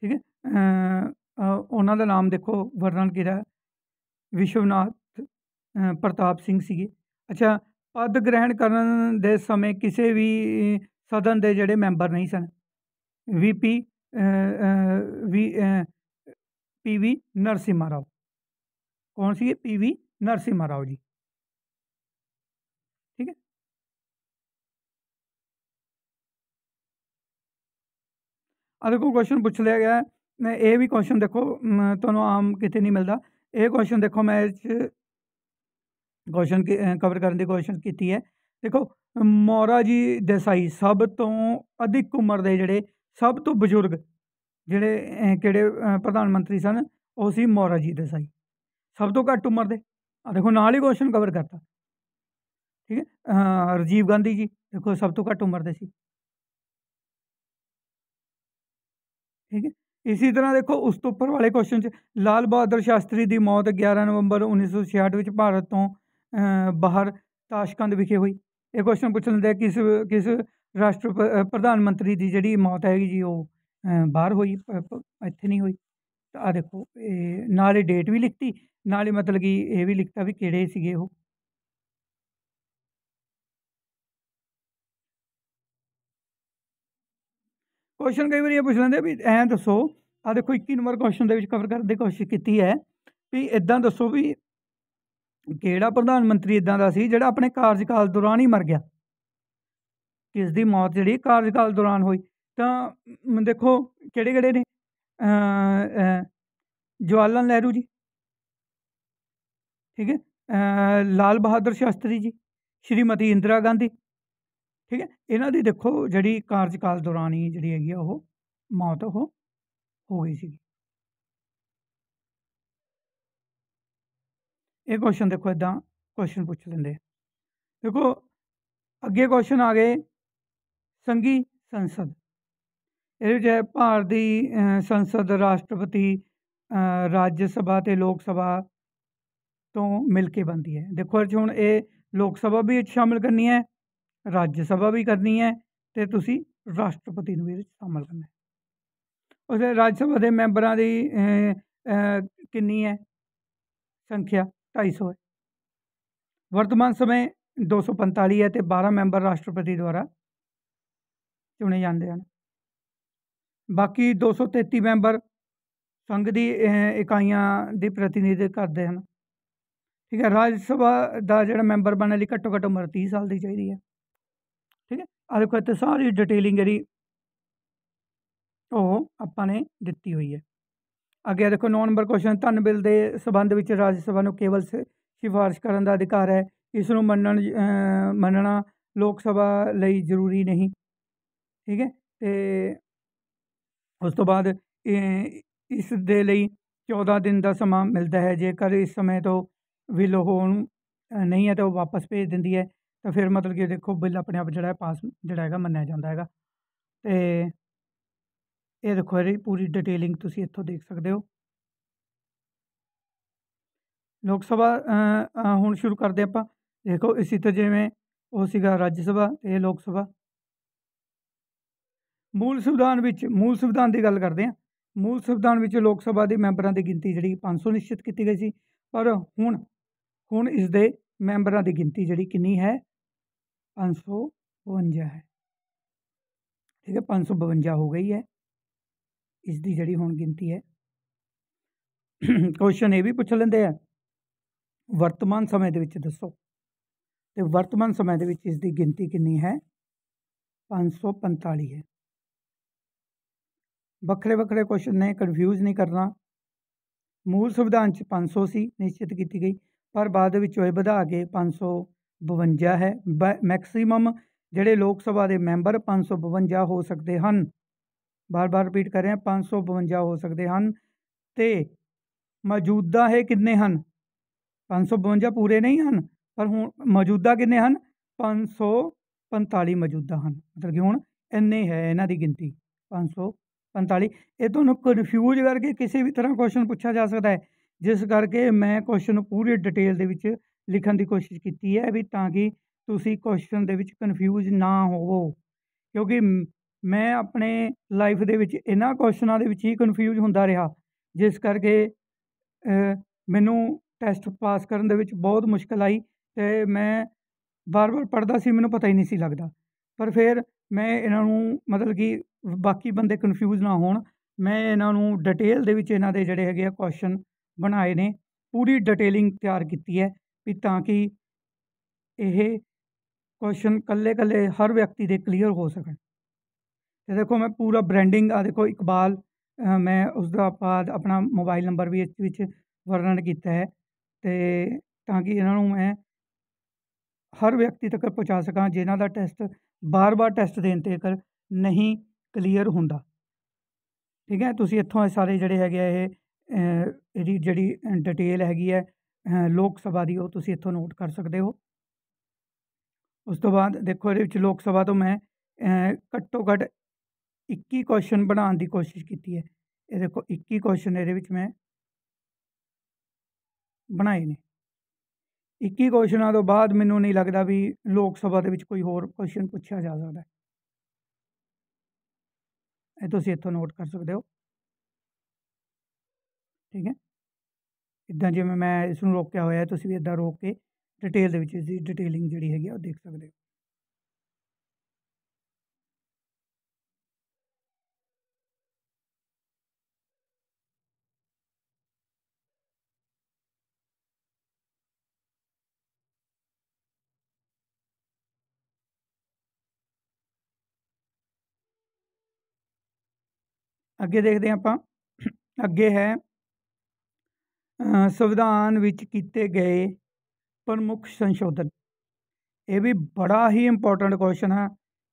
ਠੀਕ ਹੈ ਉਹਨਾਂ ਦਾ ਨਾਮ ਦੇਖੋ ਵਰਣਨ ਕੀਤਾ ਵਿਸ਼ਵਨਾਥ ਪ੍ਰਤਾਪ ਸਿੰਘ ਸੀਗੇ ਅੱਛਾ ਪਦ ਗ੍ਰਹਿਣ ਕਰਨ ਦੇ ਸਮੇਂ ਕਿਸੇ ਵੀ ਸਦਨ ਦੇ ਜਿਹੜੇ ਮੈਂਬਰ ਨਹੀਂ ਸਨ ਵੀਪੀ ਵੀ ਪੀਵੀ ਨਰਸਿਮਹਾ ਰਾਓ ਕੌਣ ਸੀ ਪੀਵੀ ਨਰਸਿਮਾ ਰਾਓ ਜੀ ਠੀਕ ਹੈ ਆ ਦੇਖੋ ਕੁਐਸਚਨ ਪੁੱਛ ਲਿਆ ਗਿਆ ਮੈਂ ਇਹ ਵੀ ਕੁਐਸਚਨ ਦੇਖੋ ਤੁਹਾਨੂੰ ਆਮ ਕਿਤੇ ਨਹੀਂ ਮਿਲਦਾ ਇਹ ਕੁਐਸਚਨ ਦੇਖੋ ਮੈਂ ਇਸ ਕੁਐਸਚਨ ਕਵਰ ਕਰਨ ਦੀ ਕੋਸ਼ਿਸ਼ ਕੀਤੀ ਹੈ ਦੇਖੋ ਮੋਰਾ ਜੀ ਦੇਸਾਈ ਸਭ ਤੋਂ ਅਧਿਕ ਉਮਰ ਦੇ ਜਿਹੜੇ ਸਭ ਤੋਂ ਬਜ਼ੁਰਗ ਜਿਹੜੇ ਕਿਹੜੇ ਪ੍ਰਧਾਨ ਮੰਤਰੀ ਸਨ ਉਹ ਸੀ ਮੋਰਾ ਜੀ ਦੇਸਾਈ ਸਭ ਤੋਂ ਘੱਟ ਉਮਰ ਦੇ ਆ ਦੇਖੋ ਨਾਲ ਹੀ ਕੁਐਸਚਨ ਕਵਰ ਕਰਤਾ ਠੀਕ ਹੈ ਰਜੀਵ ਗਾਂਧੀ ਜੀ ਦੇਖੋ ਸਭ ਤੋਂ ਘੱਟ ਉਮਰ ਦੇ ਸੀ ਠੀਕ ਹੈ ਇਸੇ ਤਰ੍ਹਾਂ ਦੇਖੋ ਉਸ ਤੋਂ ਉੱਪਰ ਵਾਲੇ ਕੁਐਸਚਨ 'ਚ ਲਾਲ ਬਹਾਦਰ ਸ਼ਾਸਤਰੀ ਦੀ ਮੌਤ 11 ਨਵੰਬਰ 1966 ਵਿੱਚ ਭਾਰਤ ਤੋਂ ਬਾਹਰ ਤਾਸ਼ਕੰਦ ਵਿਖੇ ਹੋਈ ਇਹ ਕੁਐਸਚਨ ਪੁੱਛ ਲੈਂਦੇ ਕਿਸ ਕਿਸ ਰਾਸ਼ਟਰ ਪ੍ਰਧਾਨ ਮੰਤਰੀ ਦੀ ਜਿਹੜੀ ਮੌਤ ਹੈਗੀ ਜੀ ਉਹ ਬਾਹਰ ਹੋਈ ਇੱਥੇ ਨਹੀਂ ਹੋਈ ਆ ਦੇਖੋ ਇਹ ਨਾਲ ਡੇਟ ਵੀ ਲਿਖਤੀ ਨਾਲੇ ਮਤਲਬ ਕਿ ਇਹ ਵੀ ਲਿਖਤਾ ਵੀ ਕਿਹੜੇ ਸੀਗੇ ਉਹ ਕੁਐਸਚਨ ਕਈ ਵਾਰੀ ਇਹ ਪੁੱਛ ਲੈਂਦੇ ਵੀ ਐਂ ਦੱਸੋ ਆ ਦੇਖੋ 21 ਨੰਬਰ ਕੁਐਸਚਨ ਦੇ ਵਿੱਚ ਕਵਰ ਕਰਨ ਦੀ ਕੋਸ਼ਿਸ਼ ਕੀਤੀ ਹੈ ਵੀ ਇਦਾਂ ਦੱਸੋ ਵੀ ਕਿਹੜਾ ਪ੍ਰਧਾਨ ਮੰਤਰੀ ਇਦਾਂ ਦਾ ਸੀ ਜਿਹੜਾ ਆਪਣੇ ਕਾਰਜਕਾਲ ਦੌਰਾਨ ਹੀ ਮਰ ਗਿਆ ਕਿਸ ਦੀ ਮੌਤ ਜਿਹੜੀ ਕਾਰਜਕਾਲ ਦੌਰਾਨ ਹੋਈ ਤਾਂ ਦੇਖੋ ਕਿਹੜੇ ਕਿਹੜੇ ਨੇ ਜਵਾਲਨ ਲਹਿਰੂ ਜੀ ਠੀਕ ਹੈ ਲਾਲ ਬਹਾਦਰ ਸ਼ਾਸਤਰੀ ਜੀ ਸ਼੍ਰੀਮਤੀ ਇੰਦਰਾ ਗਾਂਧੀ ਠੀਕ ਹੈ ਇਹਨਾਂ ਦੀ ਦੇਖੋ ਜਿਹੜੀ ਕਾਰਜਕਾਲ ਦੌਰਾਨ ਹੀ ਜਿਹੜੀ ਹੈਗੀ ਉਹ ਮੌਤ ਉਹ ਹੋ ਗਈ ਸੀ ਇਹ ਕੁਐਸਚਨ ਦੇਖੋ ਇਦਾਂ ਕੁਐਸਚਨ ਪੁੱਛ ਲੈਂਦੇ ਦੇਖੋ ਅੱਗੇ ਕੁਐਸਚਨ ਆ ਗਏ ਸੰਗੀ ਸੰਸਦ ਇਹਦੇ ਜੇ ਭਾਰਤੀ ਸੰਸਦ ਰਾਸ਼ਟਰਪਤੀ ਰਾਜ ਸਭਾ ਤੇ ਲੋਕ ਸਭਾ ਤੋਂ ਮਿਲ ਕੇ ਬਣਦੀ ਹੈ ਦੇਖੋ ਅਰਜ ਹੁਣ ਇਹ ਲੋਕ ਸਭਾ ਵੀ ਵਿੱਚ ਸ਼ਾਮਿਲ ਕਰਨੀ ਹੈ ਰਾਜ ਸਭਾ ਵੀ ਕਰਨੀ ਹੈ ਤੇ ਤੁਸੀਂ ਰਾਸ਼ਟਰਪਤੀ ਨੂੰ ਵੀ ਵਿੱਚ ਸ਼ਾਮਿਲ ਕਰਨਾ ਹੈ ਉਹਦੇ ਰਾਜ ਸਭਾ ਦੇ ਮੈਂਬਰਾਂ ਦੀ ਕਿੰਨੀ ਹੈ ਸੰਖਿਆ 250 ਹੈ ਵਰਤਮਾਨ ਸਮੇਂ 245 ਹੈ ਤੇ 12 ਮੈਂਬਰ ਰਾਸ਼ਟਰਪਤੀ ਦੁਆਰਾ ਚੁਣੇ ਜਾਂਦੇ ਹਨ ਬਾਕੀ 233 ਮੈਂਬਰ ਸੰਘ ਦੀ ਇਕਾਈਆਂ ਦੇ ਪ੍ਰਤੀਨਿਧ ਕਰਦੇ ਹਨ ਠੀਕ ਹੈ ਰਾਜ ਸਭਾ ਦਾ ਜਿਹੜਾ ਮੈਂਬਰ ਬਣਨ ਲਈ ਘੱਟੋ ਘੱਟ ਉਮਰ 30 ਸਾਲ ਦੀ ਚਾਹੀਦੀ ਹੈ ਠੀਕ ਹੈ ਆ ਦੇਖੋ ਇੱਥੇ ਸਾਰੀ ਡਿਟੇਲਿੰਗ ਜਿਹੜੀ ਉਹ ਆਪਾਂ ਨੇ ਦਿੱਤੀ ਹੋਈ ਹੈ ਅੱਗੇ ਆ ਦੇਖੋ 9 ਨੰਬਰ ਕੁਐਸਚਨ ਧਨ ਬਿੱਲ ਦੇ ਸਬੰਧ ਵਿੱਚ ਰਾਜ ਸਭਾ ਨੂੰ ਕੇਵਲ ਸਿਫਾਰਿਸ਼ ਕਰਨ ਦਾ ਅਧਿਕਾਰ ਹੈ ਇਸ ਨੂੰ ਮੰਨਣ ਮੰਨਣਾ ਲੋਕ ਸਭਾ ਲਈ ਜ਼ਰੂਰੀ ਨਹੀਂ ਠੀਕ ਹੈ ਤੇ ਉਸ ਤੋਂ ਬਾਅਦ ਇਸ ਦੇ ਲਈ 14 ਦਿਨ ਦਾ ਸਮਾਂ ਮਿਲਦਾ ਹੈ ਜੇਕਰ ਇਸ ਸਮੇਂ ਤੋਂ ਵੀ ਹੋਣ ਨਹੀਂ ਹੈ ਤਾਂ ਉਹ ਵਾਪਸ ਭੇਜ ਦਿੰਦੀ ਹੈ ਤਾਂ ਫਿਰ ਮਤਲਬ ਕਿ ਦੇਖੋ ਬਿੱਲ ਆਪਣੇ ਆਪ ਜਿਹੜਾ ਪਾਸ ਜਿਹੜਾ ਹੈਗਾ ਮੰਨਿਆ ਜਾਂਦਾ ਹੈਗਾ ਤੇ ਇਹ ਦੇਖੋ ਇਹ ਪੂਰੀ ਡਿਟੇਲਿੰਗ ਤੁਸੀਂ ਇੱਥੋਂ ਦੇਖ ਸਕਦੇ ਹੋ ਲੋਕ ਸਭਾ ਹੁਣ ਸ਼ੁਰੂ ਕਰਦੇ ਆਪਾਂ ਦੇਖੋ ਇਸੇ ਤਰ੍ਹਾਂ ਜਿਵੇਂ ਉਹ ਸੀਗਾ ਰਾਜ ਸਭਾ ਤੇ ਲੋਕ ਸਭਾ ਮੂਲ ਸੰਵਿਧਾਨ ਵਿੱਚ ਮੂਲ ਸੰਵਿਧਾਨ ਦੀ ਗੱਲ ਕਰਦੇ ਆ ਮੂਲ ਸੰਵਿਧਾਨ ਵਿੱਚ ਲੋਕ ਸਭਾ ਦੇ ਮੈਂਬਰਾਂ ਦੀ ਗਿਣਤੀ ਜਿਹੜੀ 500 ਨਿਸ਼ਚਿਤ ਕੀਤੀ ਗਈ ਸੀ ਪਰ ਹੁਣ ਹੁਣ ਇਸ ਦੇ ਮੈਂਬਰਾਂ ਦੀ ਗਿਣਤੀ ਜਿਹੜੀ ਕਿੰਨੀ ਹੈ 552 ਹੈ ਠੀਕ ਹੈ 552 ਹੋ ਗਈ ਹੈ ਇਸ ਦੀ ਜਿਹੜੀ ਹੁਣ ਗਿਣਤੀ ਹੈ ਕੁਐਸਚਨ ਇਹ ਵੀ ਪੁੱਛ ਲੈਂਦੇ ਆ ਵਰਤਮਾਨ ਸਮੇਂ ਦੇ ਵਿੱਚ ਦੱਸੋ ਤੇ ਵਰਤਮਾਨ ਸਮੇਂ ਦੇ ਵਿੱਚ ਇਸ ਦੀ ਗਿਣਤੀ ਕਿੰਨੀ ਹੈ 545 ਹੈ ਵੱਖਰੇ ਵੱਖਰੇ ਕੁਐਸਚਨ ਨੇ ਕਨਫਿਊਜ਼ ਨਹੀਂ ਕਰਨਾ ਮੂਲ ਸੰਵਿਧਾਨ 'ਚ 500 ਸੀ ਨਿਸ਼ਚਿਤ ਕੀਤੀ ਗਈ ਪਰ ਬਾਅਦ ਵਿੱਚ ਉਹ ਵਧਾ ਕੇ 552 ਹੈ ਮੈਕਸਿਮਮ ਜਿਹੜੇ ਲੋਕ ਸਭਾ ਦੇ ਮੈਂਬਰ 552 ਹੋ ਸਕਦੇ ਹਨ ਬਾਰ-ਬਾਰ ਰਿਪੀਟ ਕਰ ਰਿਹਾ 552 ਹੋ ਸਕਦੇ ਹਨ ਤੇ ਮੌਜੂਦਾ ਹੈ ਕਿੰਨੇ ਹਨ 552 ਪੂਰੇ ਨਹੀਂ ਹਨ ਪਰ ਹੁਣ ਮੌਜੂਦਾ ਕਿੰਨੇ ਹਨ 545 ਮੌਜੂਦਾ ਹਨ ਮਤਲਬ ਕਿ ਹੁਣ ਇੰਨੇ ਹੈ ਇਹਨਾਂ ਦੀ ਗਿਣਤੀ 545 ਇਹ ਤੁਹਾਨੂੰ ਕਨਫਿਊਜ਼ ਕਰਕੇ ਕਿਸੇ ਵੀ ਤਰ੍ਹਾਂ ਕੁਐਸਚਨ ਪੁੱਛਿਆ ਜਾ ਸਕਦਾ ਹੈ ਜਿਸ ਕਰਕੇ ਮੈਂ ਕੁਐਸਚਨ ਨੂੰ ਪੂਰੀ ਡਿਟੇਲ ਦੇ ਵਿੱਚ ਲਿਖਣ ਦੀ ਕੋਸ਼ਿਸ਼ ਕੀਤੀ ਹੈ ਵੀ ਤਾਂ ਕਿ ਤੁਸੀਂ ਕੁਐਸਚਨ ਦੇ ਵਿੱਚ ਕਨਫਿਊਜ਼ ਨਾ ਹੋਵੋ ਕਿਉਂਕਿ ਮੈਂ ਆਪਣੇ ਲਾਈਫ ਦੇ ਵਿੱਚ ਇਹਨਾਂ ਕੁਐਸਚਨਾਂ ਦੇ ਵਿੱਚ ਹੀ ਕਨਫਿਊਜ਼ ਹੁੰਦਾ ਰਿਹਾ ਜਿਸ ਕਰਕੇ ਮੈਨੂੰ ਟੈਸਟ ਪਾਸ ਕਰਨ ਦੇ ਵਿੱਚ ਬਹੁਤ ਮੁਸ਼ਕਲ ਆਈ ਤੇ ਮੈਂ ਬਾਰ-ਬਾਰ ਪੜਦਾ ਸੀ ਮੈਨੂੰ ਪਤਾ ਹੀ ਨਹੀਂ ਸੀ ਲੱਗਦਾ ਪਰ ਫਿਰ ਮੈਂ ਇਹਨਾਂ ਨੂੰ ਮਤਲਬ ਕਿ ਬਾਕੀ ਬੰਦੇ ਕਨਫਿਊਜ਼ ਨਾ ਹੋਣ ਮੈਂ ਇਹਨਾਂ ਨੂੰ ਡਿਟੇਲ ਦੇ ਵਿੱਚ ਇਹਨਾਂ ਦੇ ਜਿਹੜੇ ਹੈਗੇ ਆ ਕੁਐਸਚਨ ਬਣਾਏ ਨੇ ਪੂਰੀ ਡਿਟੇਲਿੰਗ ਤਿਆਰ ਕੀਤੀ ਹੈ ਵੀ ਤਾਂ ਕਿ ਇਹ ਕੁਐਸਚਨ ਕੱਲੇ ਕੱਲੇ ਹਰ ਵਿਅਕਤੀ ਦੇ ਕਲੀਅਰ ਹੋ ਸਕਣ ਤੇ ਦੇਖੋ ਮੈਂ ਪੂਰਾ ਬ੍ਰਾਂਡਿੰਗ ਆ ਦੇਖੋ ਇਕਬਾਲ ਮੈਂ ਉਸ ਦਾ ਬਾਅਦ ਆਪਣਾ ਮੋਬਾਈਲ ਨੰਬਰ ਵੀ ਇਸ ਵਿੱਚ ਵਰਣਨ ਕੀਤਾ ਹੈ ਤੇ ਤਾਂ ਕਿ ਇਹਨਾਂ ਨੂੰ ਮੈਂ ਹਰ ਵਿਅਕਤੀ ਤੱਕ ਪਹੁੰਚਾ ਸਕਾਂ ਜਿਨ੍ਹਾਂ ਦਾ ਟੈਸਟ ਬਾਰ-ਬਾਰ ਟੈਸਟ ਦੇਣ ਤੇ ਕਰ ਨਹੀਂ ਕਲੀਅਰ ਹੁੰਦਾ ਠੀਕ ਹੈ ਤੁਸੀਂ ਇੱਥੋਂ ਇਹ ਸਾਰੇ ਜਿਹੜੇ ਹੈਗੇ ਇਹ ਇਹਦੀ ਜਿਹੜੀ ਡਿਟੇਲ ਹੈਗੀ ਹੈ ਲੋਕ ਸਭਾ ਦੀ ਉਹ ਤੁਸੀਂ ਇੱਥੋਂ ਨੋਟ ਕਰ ਸਕਦੇ ਹੋ ਉਸ ਤੋਂ ਬਾਅਦ ਦੇਖੋ ਇਹਦੇ ਵਿੱਚ ਲੋਕ ਸਭਾ ਤੋਂ ਮੈਂ ਘੱਟੋ ਘੱਟ 21 ਕੁਐਸਚਨ ਬਣਾਉਣ ਦੀ ਕੋਸ਼ਿਸ਼ ਕੀਤੀ ਹੈ ਇਹ ਦੇਖੋ 21 ਕੁਐਸਚਨ ਇਹਦੇ ਵਿੱਚ ਮੈਂ ਬਣਾਏ ਨੇ 21 ਕੁਐਸਚਨਾਂ ਤੋਂ ਬਾਅਦ ਮੈਨੂੰ ਨਹੀਂ ਲੱਗਦਾ ਵੀ ਲੋਕ ਸਭਾ ਦੇ ਵਿੱਚ ਕੋਈ ਹੋਰ ਕੁਐਸਚਨ ਪੁੱਛਿਆ ਜਾ ਸਕਦਾ ਹੈ ਇਹ ਤੁਸੀਂ ਇੱਥੋਂ ਨੋਟ ਕਰ ਸਕਦੇ ਹੋ ठीक है इदा जिमें मैं इस रोकया हो तो भी इदा रोक के डिटेल इसकी डिटेलिंग जी है देख सकते हो अगे देखते दे अपना अगे है ਸੰਵਿਧਾਨ ਵਿੱਚ ਕੀਤੇ ਗਏ ਪ੍ਰਮੁੱਖ ਸੰਸ਼ੋਧਨ ਇਹ ਵੀ ਬੜਾ ਹੀ ਇੰਪੋਰਟੈਂਟ ਕੁਐਸਚਨ ਹੈ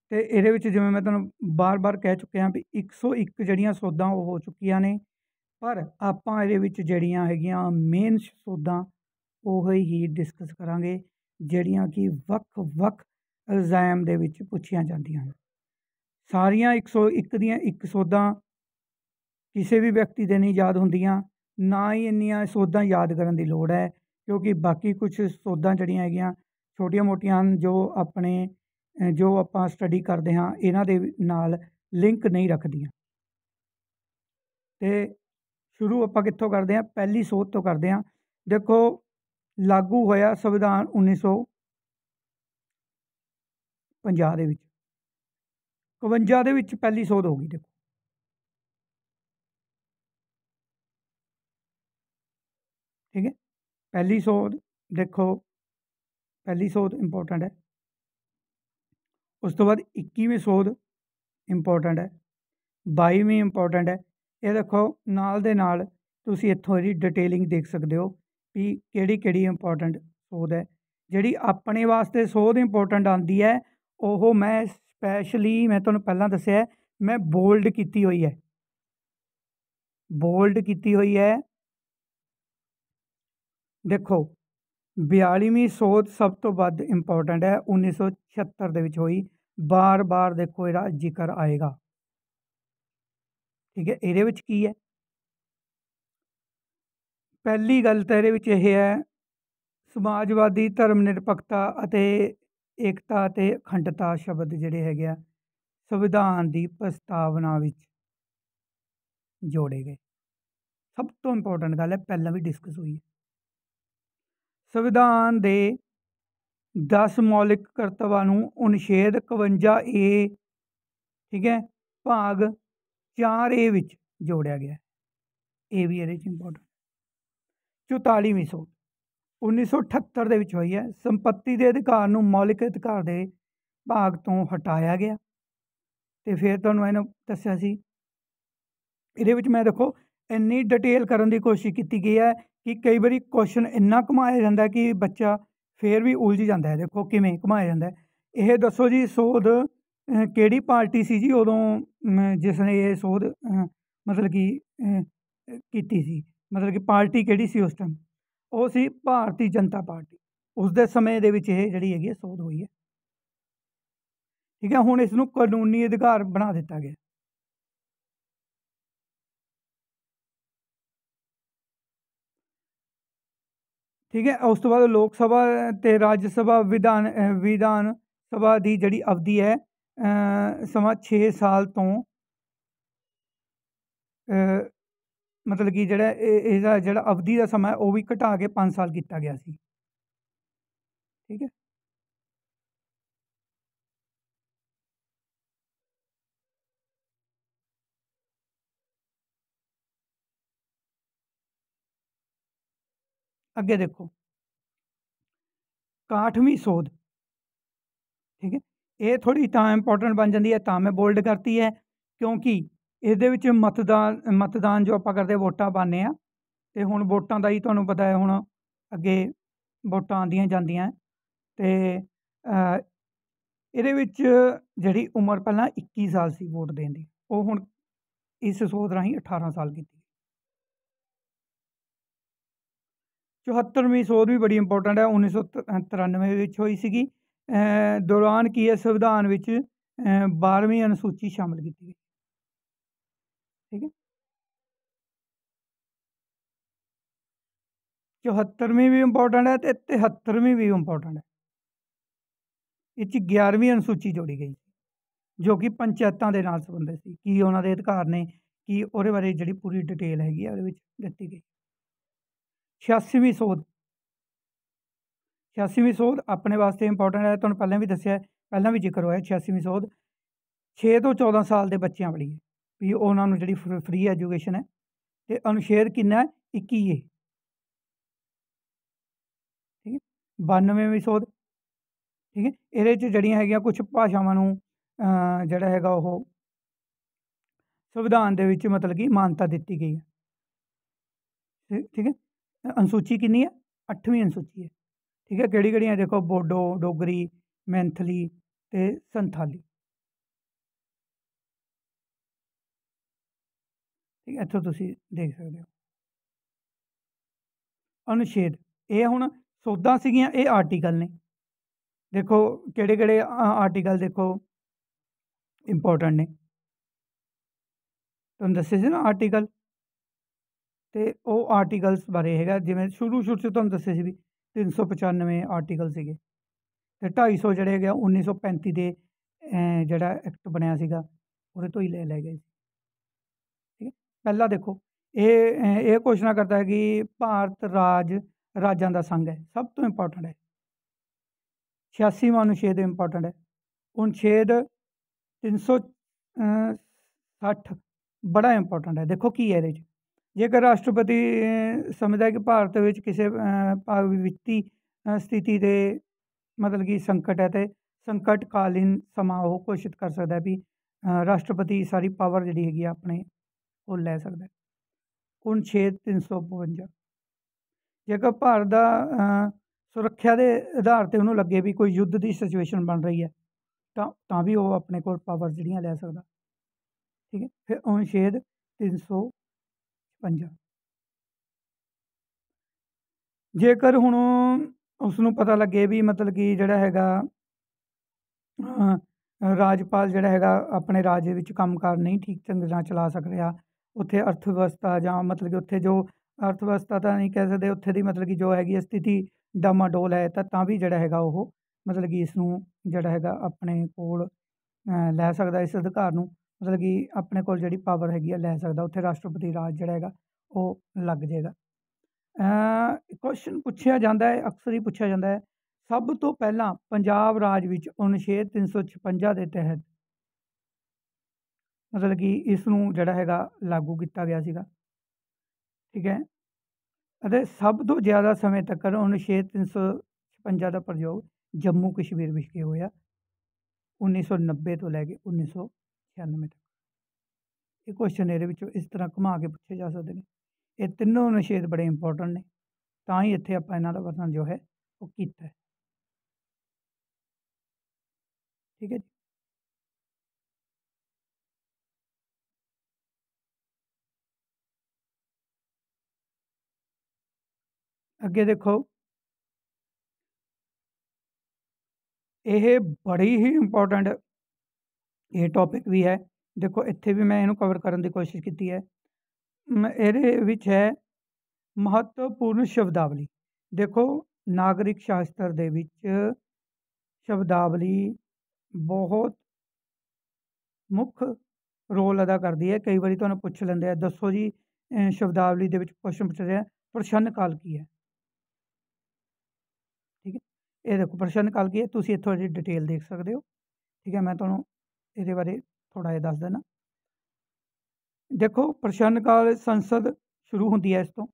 ਤੇ ਇਹਦੇ ਵਿੱਚ ਜਿਵੇਂ ਮੈਂ ਤੁਹਾਨੂੰ ਬਾਰ-ਬਾਰ ਕਹਿ ਚੁੱਕਿਆ ਵੀ 101 ਜਿਹੜੀਆਂ ਸੋਧਾਂ ਉਹ ਹੋ ਚੁੱਕੀਆਂ ਨੇ ਪਰ ਆਪਾਂ ਇਹਦੇ ਵਿੱਚ ਜਿਹੜੀਆਂ ਹੈਗੀਆਂ ਮੇਨ ਸੋਧਾਂ ਉਹ ਹੀ ਡਿਸਕਸ ਕਰਾਂਗੇ ਜਿਹੜੀਆਂ ਕਿ ਵੱਖ-ਵੱਖ ਇਲਜ਼ਾਮ ਦੇ ਵਿੱਚ ਪੁੱਛੀਆਂ ਜਾਂਦੀਆਂ ਹਨ ਸਾਰੀਆਂ 101 ਦੀਆਂ ਇੱਕ ਸੋਧਾਂ ਕਿਸੇ ਵੀ ਵਿਅਕਤੀ ਦੇ ਨਹੀਂ ਯਾਦ ਹੁੰਦੀਆਂ ਨਾ ਹੀ ਇੰਨੀਆਂ ਸੋਧਾਂ ਯਾਦ ਕਰਨ ਦੀ ਲੋੜ ਹੈ ਕਿਉਂਕਿ ਬਾਕੀ ਕੁਝ ਸੋਧਾਂ ਜਿਹੜੀਆਂ ਹੈਗੀਆਂ ਛੋਟੀਆਂ ਮੋਟੀਆਂ ਹਨ ਜੋ ਆਪਣੇ ਜੋ ਆਪਾਂ ਸਟੱਡੀ ਕਰਦੇ ਹਾਂ ਇਹਨਾਂ ਦੇ ਨਾਲ ਲਿੰਕ ਨਹੀਂ ਰੱਖਦੀਆਂ ਤੇ ਸ਼ੁਰੂ ਆਪਾਂ ਕਿੱਥੋਂ ਕਰਦੇ ਹਾਂ ਪਹਿਲੀ ਸੋਧ ਤੋਂ ਕਰਦੇ ਹਾਂ ਦੇਖੋ ਲਾਗੂ ਹੋਇਆ ਸੰਵਿਧਾਨ 1950 ਦੇ ਵਿੱਚ 52 ਦੇ ਵਿੱਚ ਪਹਿਲੀ ਸੋਧ ਹੋ ਗਈ ਦੇਖੋ ਠੀਕ ਹੈ ਪਹਿਲੀ ਸੋਧ ਦੇਖੋ ਪਹਿਲੀ ਸੋਧ ਇੰਪੋਰਟੈਂਟ ਹੈ ਉਸ ਤੋਂ ਬਾਅਦ 21ਵੀਂ ਸੋਧ ਇੰਪੋਰਟੈਂਟ ਹੈ 22ਵੀਂ ਇੰਪੋਰਟੈਂਟ ਹੈ ਇਹ ਦੇਖੋ ਨਾਲ ਦੇ ਨਾਲ ਤੁਸੀਂ ਇੱਥੋਂ ਇਹਦੀ ਡਿਟੇਲਿੰਗ ਦੇਖ ਸਕਦੇ ਹੋ ਵੀ ਕਿਹੜੀ ਕਿਹੜੀ ਇੰਪੋਰਟੈਂਟ ਸੋਧ ਹੈ ਜਿਹੜੀ ਆਪਣੇ ਵਾਸਤੇ ਸੋਧ ਇੰਪੋਰਟੈਂਟ ਆਂਦੀ ਹੈ ਉਹ ਮੈਂ ਸਪੈਸ਼ਲੀ ਮੈਂ ਤੁਹਾਨੂੰ ਪਹਿਲਾਂ ਦੱਸਿਆ ਮੈਂ ਬੋਲਡ ਕੀਤੀ ਹੋਈ ਹੈ ਬੋਲਡ ਕੀਤੀ ਹੋਈ ਹੈ ਦੇਖੋ 42ਵੀਂ ਸੋਧ ਸਭ ਤੋਂ ਵੱਧ ਇੰਪੋਰਟੈਂਟ ਹੈ 1976 ਦੇ ਵਿੱਚ ਹੋਈ ਬਾਰ-ਬਾਰ ਦੇਖੋ ਇਹਦਾ ਜ਼ਿਕਰ ਆਏਗਾ ਠੀਕ ਹੈ ਇਹਦੇ ਵਿੱਚ ਕੀ ਹੈ ਪਹਿਲੀ ਗੱਲ ਤਾਂ ਇਹਦੇ ਵਿੱਚ ਇਹ ਹੈ ਸਮਾਜਵਾਦੀ ਧਰਮ ਨਿਰਪੱਖਤਾ ਅਤੇ ਏਕਤਾ ਤੇ ਅਖੰਡਤਾ ਸ਼ਬਦ ਜਿਹੜੇ ਹੈਗੇ ਆ ਸੰਵਿਧਾਨ ਦੀ ਪ੍ਰਸਤਾਵਨਾ ਵਿੱਚ ਜੋੜੇ ਗਏ ਸਭ ਤੋਂ ਇੰਪੋਰਟੈਂਟ ਗੱਲ ਹੈ ਪਹਿਲਾਂ ਵੀ ਡਿਸਕਸ ਹੋਈ ਹੈ ਸੰਵਿਧਾਨ ਦੇ 10 ਮੌਲਿਕ ਕਰਤਵਾਂ ਨੂੰ ਅਨੁਛੇਦ 51 ਏ ਠੀਕ ਹੈ ਭਾਗ 4 ਏ ਵਿੱਚ ਜੋੜਿਆ ਗਿਆ ਇਹ ਵੀ ਇਹਦੇ ਚ ਇੰਪੋਰਟੈਂਟ 44ਵੀਂ ਸੋਧ 1978 ਦੇ ਵਿੱਚ ਹੋਈ ਹੈ ਸੰਪਤੀ ਦੇ ਅਧਿਕਾਰ ਨੂੰ ਮੌਲਿਕ ਅਧਿਕਾਰ ਦੇ ਭਾਗ ਤੋਂ ਹਟਾਇਆ ਗਿਆ ਤੇ ਫਿਰ ਤੁਹਾਨੂੰ ਇਹਨੂੰ ਦੱਸਿਆ ਸੀ ਇਹਦੇ ਵਿੱਚ ਮੈਂ ਦੇਖੋ ਇੰਨੀ ਡਿਟੇਲ ਕਰਨ ਦੀ ਕੋਸ਼ਿਸ਼ ਕੀਤੀ ਗਈ ਹੈ ਕਿ ਕਈ ਵਾਰੀ ਕੁਐਸਚਨ ਇੰਨਾ ਘੁਮਾਇਆ ਜਾਂਦਾ ਕਿ ਬੱਚਾ ਫੇਰ ਵੀ ਉਲਝ ਜਾਂਦਾ ਹੈ ਦੇਖੋ ਕਿਵੇਂ ਘੁਮਾਇਆ ਜਾਂਦਾ ਇਹ ਦੱਸੋ ਜੀ ਸੋਧ ਕਿਹੜੀ ਪਾਰਟੀ ਸੀ ਜੀ ਉਦੋਂ ਜਿਸ ਨੇ ਇਹ ਸੋਧ ਮਤਲਬ ਕਿ ਕੀਤੀ ਸੀ ਮਤਲਬ ਕਿ ਪਾਰਟੀ ਕਿਹੜੀ ਸੀ ਉਸ ਟਾਈਮ ਉਹ ਸੀ ਭਾਰਤੀ ਜਨਤਾ ਪਾਰਟੀ ਉਸ ਦੇ ਸਮੇਂ ਦੇ ਵਿੱਚ ਇਹ ਜਿਹੜੀ ਹੈਗੀ ਸੋਧ ਹੋਈ ਹੈ ਠੀਕ ਹੈ ਹੁਣ ਇਸ ਨੂੰ ਕਾਨੂੰਨੀ ਅਧਿਕਾਰ ਬਣਾ ਦਿੱਤਾ ਗਿਆ ਠੀਕ ਹੈ ਉਸ ਤੋਂ ਬਾਅਦ ਲੋਕ ਸਭਾ ਤੇ ਰਾਜ ਸਭਾ ਵਿਧਾਨ ਵਿਧਾਨ ਸਭਾ ਦੀ ਜਿਹੜੀ ਅਵਧੀ ਹੈ ਸਮਾਂ 6 ਸਾਲ ਤੋਂ ਮਤਲਬ ਕਿ ਜਿਹੜਾ ਇਹਦਾ ਜਿਹੜਾ ਅਵਧੀ ਦਾ ਸਮਾਂ ਉਹ ਵੀ ਘਟਾ ਕੇ 5 ਸਾਲ ਕੀਤਾ ਗਿਆ ਸੀ ਠੀਕ ਹੈ ਅੱਗੇ ਦੇਖੋ 61ਵੀਂ ਸੋਧ ਠੀਕ ਹੈ ਇਹ ਥੋੜੀ ਤਾਂ ਇੰਪੋਰਟੈਂਟ ਬਣ ਜਾਂਦੀ ਹੈ ਤਾਂ ਮੈਂ ਬੋਲਡ ਕਰਤੀ ਹੈ ਕਿਉਂਕਿ ਇਹਦੇ ਵਿੱਚ ਮਤਦਾਨ ਮਤਦਾਨ ਜੋ ਆਪਾਂ ਕਰਦੇ ਵੋਟਾਂ ਪਾਣੇ ਆ ਤੇ ਹੁਣ ਵੋਟਾਂ ਦਾ ਹੀ ਤੁਹਾਨੂੰ ਪਤਾ ਹੈ ਹੁਣ ਅੱਗੇ ਵੋਟਾਂ ਆਂਦੀਆਂ ਜਾਂਦੀਆਂ ਤੇ ਇਹਦੇ ਵਿੱਚ ਜਿਹੜੀ ਉਮਰ ਪਹਿਲਾਂ 21 ਸਾਲ ਸੀ ਵੋਟ ਦੇਣ ਦੀ ਉਹ ਹੁਣ ਇਸ ਸੋਧ ਰਾਹੀਂ 18 ਸਾਲ ਕੀਤੀ 74ਵੀਂ ਸੋਧ ਵੀ ਬੜੀ ਇੰਪੋਰਟੈਂਟ ਹੈ 1993 ਵਿੱਚ ਹੋਈ ਸੀਗੀ ਦੌਰਾਨ ਕੀ ਹੈ ਸੰਵਿਧਾਨ ਵਿੱਚ 12ਵੀਂ ਅਨੁਸੂਚੀ ਸ਼ਾਮਲ ਕੀਤੀ ਗਈ ਠੀਕ ਹੈ 74ਵੀਂ ਵੀ ਇੰਪੋਰਟੈਂਟ ਹੈ ਤੇ 73ਵੀਂ ਵੀ ਇੰਪੋਰਟੈਂਟ ਹੈ ਇਹ ਚ 11ਵੀਂ ਅਨੁਸੂਚੀ ਜੋੜੀ ਗਈ ਜੋ ਕਿ ਪੰਚਾਇਤਾਂ ਦੇ ਨਾਲ ਸੰਬੰਧਿਤ ਸੀ ਕੀ ਉਹਨਾਂ ਦੇ ਅਧਿਕਾਰ ਨੇ ਕੀ ਉਹਦੇ ਬਾਰੇ ਜਿਹੜੀ ਪੂਰੀ ਡਿਟੇਲ ਹੈਗੀ ਆ ਉਹਦੇ ਵਿੱਚ ਦਿੱਤੀ ਗਈ 86ਵੀਂ ਸੋਧ 86ਵੀਂ ਸੋਧ ਆਪਣੇ ਵਾਸਤੇ ਇੰਪੋਰਟੈਂਟ ਹੈ ਤੁਹਾਨੂੰ ਪਹਿਲਾਂ ਵੀ ਦੱਸਿਆ ਪਹਿਲਾਂ ਵੀ ਜ਼ਿਕਰ ਹੋਇਆ 86ਵੀਂ ਸੋਧ 6 ਤੋਂ 14 ਸਾਲ ਦੇ ਬੱਚਿਆਂ ਵਾਲੀ ਹੈ ਵੀ ਉਹਨਾਂ ਨੂੰ ਜਿਹੜੀ ਫ੍ਰੀ ਐਜੂਕੇਸ਼ਨ ਹੈ ਤੇ ਅਨੁਸ਼ੇਦ ਕਿੰਨਾ ਹੈ 21 ਹੈ ਠੀਕ ਹੈ 92ਵੀਂ ਸੋਧ ਠੀਕ ਹੈ ਇਹਦੇ ਚ ਜੜੀਆਂ ਹੈਗੀਆਂ ਕੁਝ ਭਾਸ਼ਾਵਾਂ ਨੂੰ ਜਿਹੜਾ ਹੈਗਾ ਉਹ ਸੰਵਿਧਾਨ ਦੇ ਵਿੱਚ ਮਤਲਬ ਕਿ ਮਾਨਤਾ ਦਿੱਤੀ ਗਈ ਹੈ ਠੀਕ ਹੈ अनुसूची किन्नी है अठवीं अनुसूची है ठीक है केड़ी केड़ी है देखो बोडो डोगरी मैंथली ते संथाली ठीक इतों तुम देख सकते हो ਅਨੁਛੇਦ ਇਹ ਹੁਣ ਸੋਧਾਂ ਸੀਗੀਆਂ ਇਹ ਆਰਟੀਕਲ ਨੇ ਦੇਖੋ ਕਿਹੜੇ ਕਿਹੜੇ ਆਰਟੀਕਲ ਦੇਖੋ ਇੰਪੋਰਟੈਂਟ ਨੇ ਤੁਹਾਨੂੰ ਦੱਸੇ ਸੀ ਨਾ ਆਰਟੀਕਲ ਤੇ ਉਹ ਆਰਟੀਕਲਸ ਬਾਰੇ ਹੈਗਾ ਜਿਵੇਂ ਸ਼ੁਰੂ ਸ਼ੁਰੂ ਚ ਤੁਹਾਨੂੰ ਦੱਸਿਆ ਸੀ ਵੀ 395 ਆਰਟੀਕਲ ਸੀਗੇ ਤੇ 250 ਜਿਹੜੇ ਹੈਗੇ 1935 ਦੇ ਜਿਹੜਾ ਐਕਟ ਬਣਿਆ ਸੀਗਾ ਉਹਦੇ ਤੋਂ ਹੀ ਲੈ ਲਏ ਗਏ ਠੀਕ ਹੈ ਪਹਿਲਾ ਦੇਖੋ ਇਹ ਇਹ ਘੋਸ਼ਣਾ ਕਰਦਾ ਹੈ ਕਿ ਭਾਰਤ ਰਾਜ ਰਾਜਾਂ ਦਾ ਸੰਘ ਹੈ ਸਭ ਤੋਂ ਇੰਪੋਰਟੈਂਟ ਹੈ 86 ਅਨੁਛੇਦ ਇੰਪੋਰਟੈਂਟ ਹੈ ਛੇਦ 360 ਬੜਾ ਇੰਪੋਰਟੈਂਟ ਹੈ ਦੇਖੋ ਕੀ ਹੈ ਇਹਦੇ ਵਿੱਚ ਜੇਕਰ ਰਾਸ਼ਟਰਪਤੀ ਸਮਝਦਾ ਕਿ ਭਾਰਤ ਵਿੱਚ ਕਿਸੇ ਭਾਗ ਵਿੱਤੀ ਸਥਿਤੀ ਦੇ ਮਤਲਬ ਕਿ ਸੰਕਟ ਹੈ ਤੇ ਸੰਕਟ ਕਾਲੀਨ ਸਮਾਂ ਉਹ ਘੋਸ਼ਿਤ ਕਰ ਸਕਦਾ ਵੀ ਰਾਸ਼ਟਰਪਤੀ ਸਾਰੀ ਪਾਵਰ ਜਿਹੜੀ ਹੈਗੀ ਆਪਣੇ ਉਹ ਲੈ ਸਕਦਾ 69352 ਜੇਕਰ ਭਾਰਤ ਦਾ ਸੁਰੱਖਿਆ ਦੇ ਆਧਾਰ ਤੇ ਉਹਨੂੰ ਲੱਗੇ ਵੀ ਕੋਈ ਯੁੱਧ ਦੀ ਸਿਚੁਏਸ਼ਨ ਬਣ ਰਹੀ ਹੈ ਤਾਂ ਤਾਂ ਵੀ ਉਹ ਆਪਣੇ ਕੋਲ ਪਾਵਰ ਜਿਹੜੀਆਂ ਲੈ ਸਕਦਾ ਠੀਕ ਹੈ ਫਿਰ 69352 ਪੰਜਾ ਜੇਕਰ ਹੁਣ ਉਸ ਨੂੰ ਪਤਾ ਲੱਗੇ ਵੀ ਮਤਲਬ ਕਿ ਜਿਹੜਾ ਹੈਗਾ ਰਾਜਪਾਲ ਜਿਹੜਾ ਹੈਗਾ ਆਪਣੇ ਰਾਜ ਦੇ ਵਿੱਚ ਕੰਮਕਾਰ ਨਹੀਂ ਠੀਕ ਢੰਗ ਨਾਲ ਚਲਾ ਸਕ ਰਿਹਾ ਉੱਥੇ ਅਰਥ ਵਿਵਸਥਾ ਜਾਂ ਮਤਲਬ ਕਿ ਉੱਥੇ ਜੋ ਅਰਥ ਵਿਵਸਥਾ ਤਾਂ ਨਹੀਂ ਕਹਿ ਸਕਦੇ ਉੱਥੇ ਦੀ ਮਤਲਬ ਕਿ ਜੋ ਹੈਗੀ ਸਥਿਤੀ ਡਾਮਾ ਡੋਲ ਹੈ ਤਾਂ ਤਾਂ ਵੀ ਜਿਹੜਾ ਹੈਗਾ ਉਹ ਮਤਲਬ ਕਿ ਇਸ ਨੂੰ ਜਿਹੜਾ ਹੈਗਾ ਆਪਣੇ ਕੋਲ ਲੈ ਸਕਦਾ ਇਸ ਅਧਿਕਾਰ ਨੂੰ ਮਤਲਬ ਕਿ ਆਪਣੇ ਕੋਲ ਜਿਹੜੀ ਪਾਵਰ ਹੈਗੀ ਆ ਲੈ ਸਕਦਾ ਉੱਥੇ ਰਾਸ਼ਟਰਪਤੀ ਰਾਜ ਜਿਹੜਾ ਹੈਗਾ ਉਹ ਲੱਗ ਜਾਏਗਾ ਕੁਐਸਚਨ ਪੁੱਛਿਆ ਜਾਂਦਾ ਹੈ ਅਕਸਰ ਹੀ ਪੁੱਛਿਆ ਜਾਂਦਾ ਹੈ ਸਭ ਤੋਂ ਪਹਿਲਾਂ ਪੰਜਾਬ ਰਾਜ ਵਿੱਚ ਅਨੁਛੇਦ 356 ਦੇ ਤਹਿਤ ਮਤਲਬ ਕਿ ਇਸ ਨੂੰ ਜਿਹੜਾ ਹੈਗਾ ਲਾਗੂ ਕੀਤਾ ਗਿਆ ਸੀਗਾ ਠੀਕ ਹੈ ਅਤੇ ਸਭ ਤੋਂ ਜ਼ਿਆਦਾ ਸਮੇਂ ਤੱਕ ਅਨੁਛੇਦ 356 ਦਾ ਪ੍ਰਯੋਗ ਜੰਮੂ ਕਸ਼ਮੀਰ ਵਿੱਚ ਹੋਇਆ 1990 ਤੋਂ ਲੈ ਕੇ 19 छियानवे तक ये क्वेश्चन ये इस तरह घुमा के पूछे जा सकते हैं ये तीनों निषेध बड़े इंपोर्टेंट ने ता ही इतने आप वर्णन जो है वह किया ठीक है अगे देखो ये बड़ी ही इंपोर्टेंट ਇਹ ਟੌਪਿਕ ਵੀ ਹੈ ਦੇਖੋ ਇੱਥੇ ਵੀ ਮੈਂ ਇਹਨੂੰ ਕਵਰ ਕਰਨ ਦੀ ਕੋਸ਼ਿਸ਼ ਕੀਤੀ ਹੈ ਇਹਦੇ ਵਿੱਚ ਹੈ ਮਹੱਤਵਪੂਰਨ ਸ਼ਬਦਾਵਲੀ ਦੇਖੋ ਨਾਗਰਿਕ ਸ਼ਾਸਤਰ ਦੇ ਵਿੱਚ ਸ਼ਬਦਾਵਲੀ ਬਹੁਤ ਮੁੱਖ ਰੋਲ ਅਦਾ ਕਰਦੀ ਹੈ ਕਈ ਵਾਰੀ ਤੁਹਾਨੂੰ ਪੁੱਛ ਲੈਂਦੇ ਆ ਦੱਸੋ ਜੀ ਸ਼ਬਦਾਵਲੀ ਦੇ ਵਿੱਚ ਕੁਐਸਚਨ ਪੁੱਛ ਰਿਹਾ ਪ੍ਰਸ਼ਨ ਕਾਲ ਕੀ ਹੈ ਠੀਕ ਹੈ ਇਹ ਦੇਖੋ ਪ੍ਰਸ਼ਨ ਕਾਲ ਕੀ ਹੈ ਤੁਸੀਂ ਇੱਥੋਂ ਜੀ ਡਿਟੇਲ ਦੇਖ ਸਕਦੇ ਹੋ ਠੀਕ ਹੈ ਮੈਂ ਤੁਹਾਨੂੰ ਇਹਦੇ ਬਾਰੇ ਥੋੜਾ ਜਿਹਾ ਦੱਸ ਦੇਣਾ ਦੇਖੋ ਪ੍ਰਸ਼ਨ ਕਾਲ ਸੰਸਦ ਸ਼ੁਰੂ ਹੁੰਦੀ ਹੈ ਇਸ ਤੋਂ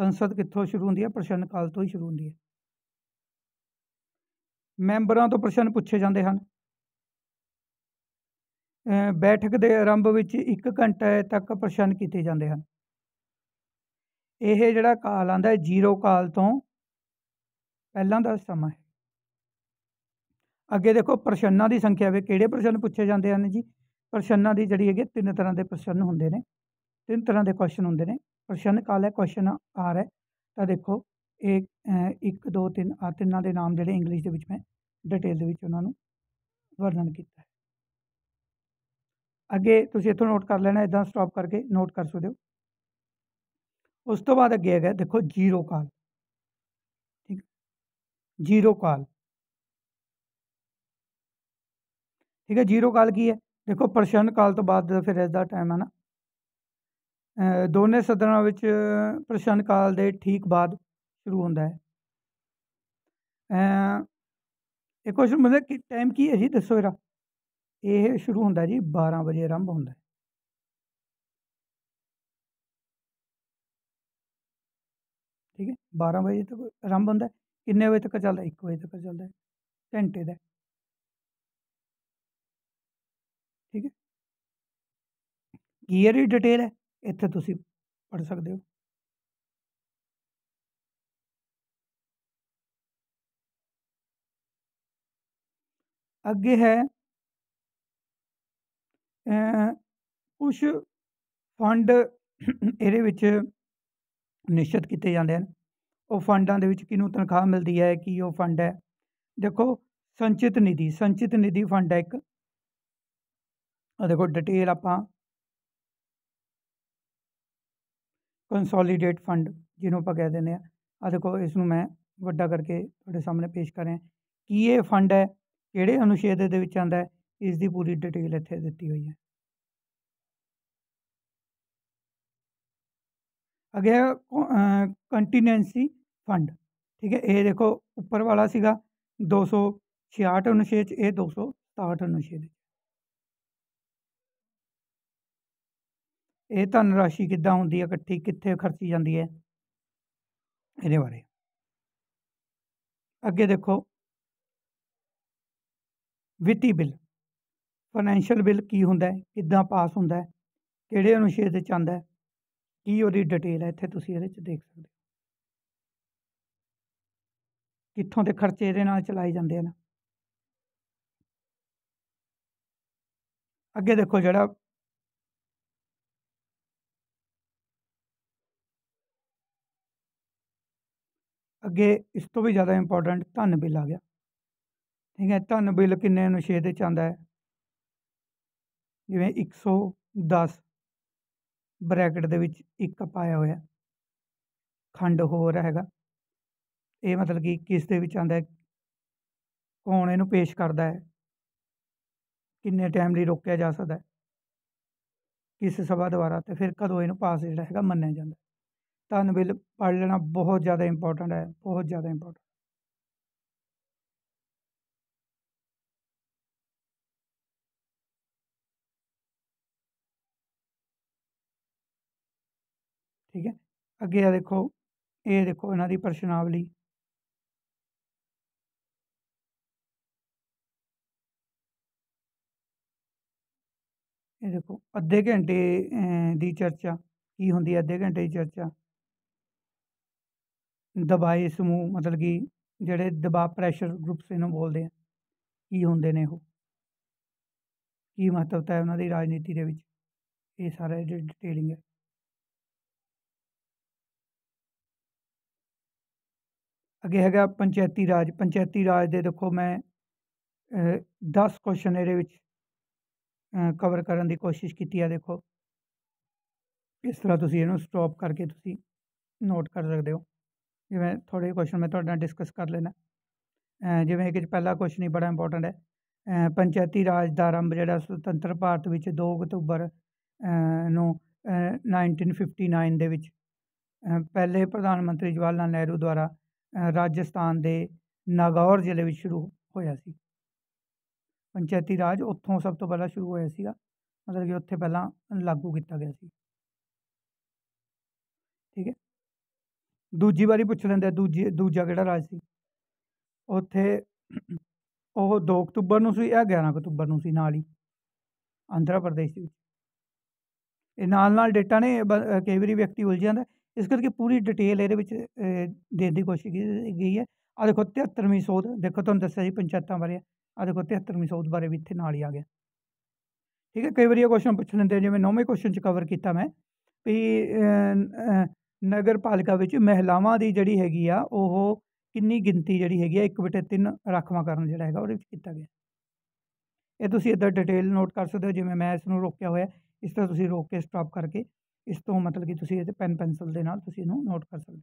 ਸੰਸਦ ਕਿੱਥੋਂ ਸ਼ੁਰੂ ਹੁੰਦੀ ਹੈ ਪ੍ਰਸ਼ਨ ਕਾਲ ਤੋਂ ਹੀ ਸ਼ੁਰੂ ਹੁੰਦੀ ਹੈ ਮੈਂਬਰਾਂ ਤੋਂ ਪ੍ਰਸ਼ਨ ਪੁੱਛੇ ਜਾਂਦੇ ਹਨ ਬੈਠਕ ਦੇ ਆਰੰਭ ਵਿੱਚ 1 ਘੰਟੇ ਤੱਕ ਪ੍ਰਸ਼ਨ ਕੀਤੇ ਜਾਂਦੇ ਹਨ ਇਹ ਜਿਹੜਾ ਕਾਲ ਆਂਦਾ ਹੈ ਜ਼ੀਰੋ ਕਾਲ ਤੋਂ ਪਹਿਲਾਂ ਦਾ ਸਮਾਂ ਹੈ ਅੱਗੇ ਦੇਖੋ ਪ੍ਰਸ਼ਨਾਂ ਦੀ ਸੰਖਿਆ ਵੀ ਕਿਹੜੇ ਪ੍ਰਸ਼ਨ ਪੁੱਛੇ ਜਾਂਦੇ ਹਨ ਜੀ ਪ੍ਰਸ਼ਨਾਂ ਦੀ ਜਿਹੜੀ ਹੈਗੀ ਤਿੰਨ ਤਰ੍ਹਾਂ ਦੇ ਪ੍ਰਸ਼ਨ ਹੁੰਦੇ ਨੇ ਤਿੰਨ ਤਰ੍ਹਾਂ ਦੇ ਕੁਐਸਚਨ ਹੁੰਦੇ ਨੇ ਪ੍ਰਸ਼ਨ ਕਾਲ ਹੈ ਕੁਐਸਚਨ ਆਰ ਹੈ ਤਾਂ ਦੇਖੋ ਇੱਕ 1 2 3 ਆ ਤਿੰਨਾਂ ਦੇ ਨਾਮ ਜਿਹੜੇ ਇੰਗਲਿਸ਼ ਦੇ ਵਿੱਚ ਮੈਂ ਡਿਟੇਲ ਦੇ ਵਿੱਚ ਉਹਨਾਂ ਨੂੰ ਵਰਣਨ ਕੀਤਾ ਹੈ ਅੱਗੇ ਤੁਸੀਂ ਇਥੋਂ ਨੋਟ ਕਰ ਲੈਣਾ ਇਦਾਂ ਸਟਾਪ ਕਰਕੇ ਨੋਟ ਕਰ ਸਕਦੇ ਹੋ ਉਸ ਤੋਂ ਬਾਅਦ ਅੱਗੇ ਹੈਗਾ ਦੇਖੋ ਜ਼ੀਰੋ ਕਾਲ ਠੀਕ ਜ਼ੀਰੋ ਕਾਲ ਠੀਕ ਹੈ ਜ਼ੀਰੋ ਕਾਲ ਕੀ ਹੈ ਦੇਖੋ ਪ੍ਰਸ਼ਨ ਕਾਲ ਤੋਂ ਬਾਅਦ ਫਿਰ ਇਸ ਦਾ ਟਾਈਮ ਹੈ ਨਾ ਦੋਨੇ ਸਦਨਾਂ ਵਿੱਚ ਪ੍ਰਸ਼ਨ ਕਾਲ ਦੇ ਠੀਕ ਬਾਅਦ ਸ਼ੁਰੂ ਹੁੰਦਾ ਹੈ ਇਹ ਕੁਐਸਚਨ ਮਤਲਬ ਕਿ ਟਾਈਮ ਕੀ ਹੈ ਜੀ ਦੱਸੋ ਇਹਦਾ ਇਹ ਸ਼ੁਰੂ ਹੁੰਦਾ ਜੀ 12 ਵਜੇ ਆਰੰਭ ਹੁੰਦਾ ਠੀਕ ਹੈ 12 ਵਜੇ ਤੱਕ ਆਰੰਭ ਹੁੰਦਾ ਕਿੰਨੇ ਵਜੇ ਤੱਕ ਚੱਲਦਾ 1 ਵਜੇ ਤੱਕ ਚੱਲਦਾ ਘੰਟੇ ਦਾ ਇਹ ਇਹਦੀ ਡਿਟੇਲ ਹੈ ਇੱਥੇ ਤੁਸੀਂ ਪੜ੍ਹ ਸਕਦੇ ਹੋ ਅੱਗੇ ਹੈ ਕੁਝ ਫੰਡ ਇਹਦੇ ਵਿੱਚ ਨਿਸ਼ਚਿਤ ਕੀਤੇ ਜਾਂਦੇ ਹਨ ਉਹ ਫੰਡਾਂ ਦੇ ਵਿੱਚ ਕਿਹਨੂੰ ਤਨਖਾਹ ਮਿਲਦੀ ਹੈ ਕੀ ਉਹ ਫੰਡ ਹੈ ਦੇਖੋ ਸੰਚਿਤ ਨਿਧੀ ਸੰਚਿਤ ਨਿਧੀ ਫੰਡ ਹੈ ਇੱਕ ਆ ਦੇਖੋ ਡਿਟੇਲ ਆਪਾਂ ਕੰਸੋਲੀਡੇਟ ਫੰਡ ਜਿਹਨੂੰ ਆਪਾਂ ਕਹਿ ਦਿੰਦੇ ਆ ਆ ਦੇਖੋ ਇਸ ਨੂੰ ਮੈਂ ਵੱਡਾ ਕਰਕੇ ਤੁਹਾਡੇ ਸਾਹਮਣੇ ਪੇਸ਼ ਕਰ ਰਿਹਾ ਕੀ ਇਹ ਫੰਡ ਹੈ ਕਿਹੜੇ ਅਨੁਛੇਦ ਦੇ ਵਿੱਚ ਆਂਦਾ ਹੈ ਇਸ ਦੀ ਪੂਰੀ ਡਿਟੇਲ ਇੱਥੇ ਦਿੱਤੀ ਹੋਈ ਹੈ ਅਗੇ ਕੰਟੀਨੈਂਸੀ ਫੰਡ ਠੀਕ ਹੈ ਇਹ ਦੇਖੋ ਉੱਪਰ ਵਾਲਾ ਸੀਗਾ 266 ਅਨੁਛੇਦ ਇਹ 267 ਅਨੁਛੇਦ ਇਹ ਧਨ ਰਾਸ਼ੀ ਕਿੱਦਾਂ ਹੁੰਦੀ ਹੈ ਇਕੱਠੀ ਕਿੱਥੇ ਖਰਚੀ ਜਾਂਦੀ ਹੈ ਇਹਦੇ ਬਾਰੇ ਅੱਗੇ ਦੇਖੋ ਵਿੱਤੀ ਬਿੱਲ ਫਾਈਨੈਂਸ਼ੀਅਲ ਬਿੱਲ ਕੀ ਹੁੰਦਾ ਹੈ ਕਿੱਦਾਂ ਪਾਸ ਹੁੰਦਾ ਹੈ ਕਿਹੜੇ ਅਨੁਛੇਦ ਵਿੱਚ ਆਉਂਦਾ ਹੈ ਕੀ ਉਹਦੀ ਡਿਟੇਲ ਹੈ ਇੱਥੇ ਤੁਸੀਂ ਇਹਦੇ ਵਿੱਚ ਦੇਖ ਸਕਦੇ ਹੋ ਕਿੱਥੋਂ ਦੇ ਖਰਚੇ ਇਹਦੇ ਨਾਲ ਚਲਾਏ ਜਾਂਦੇ ਹਨ ਅੱਗੇ ਦੇਖੋ ਜਿਹੜਾ ਅੱਗੇ ਇਸ ਤੋਂ ਵੀ ਜ਼ਿਆਦਾ ਇੰਪੋਰਟੈਂਟ ਧਨ ਬਿੱਲ ਆ ਗਿਆ ਠੀਕ ਹੈ ਧਨ ਬਿੱਲ ਕਿੰਨੇ ਅਨੁਛੇਦ ਦੇ ਚ ਹੈ ਜਿਵੇਂ 110 ਬ੍ਰੈਕਟ ਦੇ ਵਿੱਚ ਇੱਕ ਪਾਇਆ ਹੋਇਆ ਖੰਡ ਹੋਰ ਹੈਗਾ ਇਹ ਮਤਲਬ ਕਿ ਕਿਸ ਦੇ ਵਿੱਚ ਆਉਂਦਾ ਹੈ ਕੌਣ ਇਹਨੂੰ ਪੇਸ਼ ਕਰਦਾ ਹੈ ਕਿੰਨੇ ਟਾਈਮ ਲਈ ਰੋਕਿਆ ਜਾ ਸਕਦਾ ਹੈ ਕਿਸ ਸਭਾ ਦੁਆਰਾ ਤੇ ਫਿਰ ਕਦੋਂ ਇਹਨੂੰ ਪਾਸ ਜਿਹੜਾ ਹੈਗਾ ਮੰਨਿਆ ਜਾਂਦਾ धन बिल पढ़ लेना बहुत ज़्यादा इंपॉर्टेंट है बहुत ज़्यादा इंपॉर्टेंट ठीक है अगे देखो ये देखो इन्हों की प्रश्नावली देखो अद्धे घंटे ਘੰਟੇ की होंगी ਕੀ ਹੁੰਦੀ चर्चा ਦਬਾਏ ਸਮੂਹ ਮਤਲਬ ਕਿ ਜਿਹੜੇ ਦਬਾ ਪ੍ਰੈਸ਼ਰ ਗਰੁੱਪਸ ਇਹਨੂੰ ਬੋਲਦੇ ਆ ਕੀ ਹੁੰਦੇ ਨੇ ਉਹ ਕੀ ਮਹੱਤਵਤਾ ਹੈ ਉਹਨਾਂ ਦੀ ਰਾਜਨੀਤੀ ਦੇ ਵਿੱਚ ਇਹ ਸਾਰਾ ਜਿਹੜੀ ਡਿਟੇਲਿੰਗ ਹੈ ਅੱਗੇ ਹੈਗਾ ਪੰਚਾਇਤੀ ਰਾਜ ਪੰਚਾਇਤੀ ਰਾਜ ਦੇ ਦੇਖੋ ਮੈਂ 10 ਕੁਐਸਚਨ ਇਹਦੇ ਵਿੱਚ ਕਵਰ ਕਰਨ ਦੀ ਕੋਸ਼ਿਸ਼ ਕੀਤੀ ਆ ਦੇਖੋ ਇਸ ਤਰ੍ਹਾਂ ਤੁਸੀਂ ਇਹਨੂੰ ਸਟਾਪ ਕਰਕੇ ਤੁਸੀਂ ਨੋਟ ਕਰ ਸਕਦੇ ਹੋ ਜਿਵੇਂ ਥੋੜੇ ਕੁਐਸਚਨ ਮੈਂ ਤੁਹਾਡੇ ਨਾਲ ਡਿਸਕਸ ਕਰ ਲੈਣਾ ਜਿਵੇਂ ਇੱਕ ਪਹਿਲਾ ਕੁਐਸਚਨ ਹੀ ਬੜਾ ਇੰਪੋਰਟੈਂਟ ਹੈ ਪੰਚਾਇਤੀ ਰਾਜ ਦਾ ਆਰੰਭ ਜਿਹੜਾ ਸੁਤੰਤਰ ਭਾਰਤ ਵਿੱਚ 2 ਅਕਤੂਬਰ ਨੂੰ 1959 ਦੇ ਵਿੱਚ ਪਹਿਲੇ ਪ੍ਰਧਾਨ ਮੰਤਰੀ ਜਵਾਹਰ ਲਾਲ ਨਹਿਰੂ ਦੁਆਰਾ ਰਾਜਸਥਾਨ ਦੇ ਨਾਗੌਰ ਜ਼ਿਲ੍ਹੇ ਵਿੱਚ ਸ਼ੁਰੂ ਹੋਇਆ ਸੀ ਪੰਚਾਇਤੀ ਰਾਜ ਉੱਥੋਂ ਸਭ ਤੋਂ ਪਹਿਲਾਂ ਸ਼ੁਰੂ ਹੋਇਆ ਸੀਗਾ ਮਤਲਬ ਕਿ ਉੱਥੇ ਪਹਿਲਾਂ ਲਾਗੂ ਕੀਤਾ ਗਿਆ ਸੀ ਠੀਕ ਹੈ ਦੂਜੀ ਵਾਰੀ ਪੁੱਛ ਲੈਂਦੇ ਦੂਜੀ ਦੂਜਾ ਕਿਹੜਾ ਰਾਜ ਸੀ ਉੱਥੇ ਉਹ 2 ਅਕਤੂਬਰ ਨੂੰ ਸੀ ਇਹ 11 ਅਕਤੂਬਰ ਨੂੰ ਸੀ ਨਾਲ ਹੀ ਆਂਧਰਾ ਪ੍ਰਦੇਸ਼ ਵਿੱਚ ਇਹ ਨਾਲ ਨਾਲ ਡੇਟਾ ਨੇ ਕਈ ਵਾਰੀ ਵਿਅਕਤੀ ਉਲਝ ਜਾਂਦਾ ਇਸ ਕਰਕੇ ਪੂਰੀ ਡਿਟੇਲ ਇਹਦੇ ਵਿੱਚ ਦੇਣ ਦੀ ਕੋਸ਼ਿਸ਼ ਕੀਤੀ ਗਈ ਹੈ ਆ ਦੇਖੋ 73ਵੀਂ ਸੋਧ ਦੇਖੋ ਤੁਹਾਨੂੰ ਦੱਸਿਆ ਸੀ ਪੰਚਾਇਤਾਂ ਬਾਰੇ ਆ ਦੇਖੋ 73ਵੀਂ ਸੋਧ ਬਾਰੇ ਵੀ ਇੱਥੇ ਨਾਲ ਹੀ ਆ ਗਿਆ ਠੀਕ ਹੈ ਕਈ ਵਾਰੀ ਇਹ ਕੁਐਸਚਨ ਪੁੱਛ ਲੈਂਦੇ ਜਿਵੇਂ ਨੌਵੇਂ ਕੁਐਸਚਨ ਚ ਕਵਰ ਕੀਤਾ ਮੈਂ ਵੀ ਨਗਰ ਪਾਲਿਕਾ ਵਿੱਚ ਮਹਿਲਾਵਾਂ ਦੀ ਜਿਹੜੀ ਹੈਗੀ ਆ ਉਹ ਕਿੰਨੀ ਗਿਣਤੀ ਜਿਹੜੀ ਹੈਗੀ ਆ 1 ਬਟੇ 3 ਰੱਖਵਾ ਕਰਨ ਜਿਹੜਾ ਹੈਗਾ ਉਹਦੇ ਵਿੱਚ ਕੀਤਾ ਗਿਆ ਇਹ ਤੁਸੀਂ ਇੱਧਰ ਡਿਟੇਲ ਨੋਟ ਕਰ ਸਕਦੇ ਹੋ ਜਿਵੇਂ ਮੈਂ ਇਸ ਨੂੰ ਰੋਕਿਆ ਹੋਇਆ ਇਸ ਤਰ੍ਹਾਂ ਤੁਸੀਂ ਰੋਕ ਕੇ ਸਟਾਪ ਕਰਕੇ ਇਸ ਤੋਂ ਮਤਲਬ ਕਿ ਤੁਸੀਂ ਇਹਦੇ ਪੈਨ ਪੈਨਸਲ ਦੇ ਨਾਲ ਤੁਸੀਂ ਇਹਨੂੰ ਨੋਟ ਕਰ ਸਕਦੇ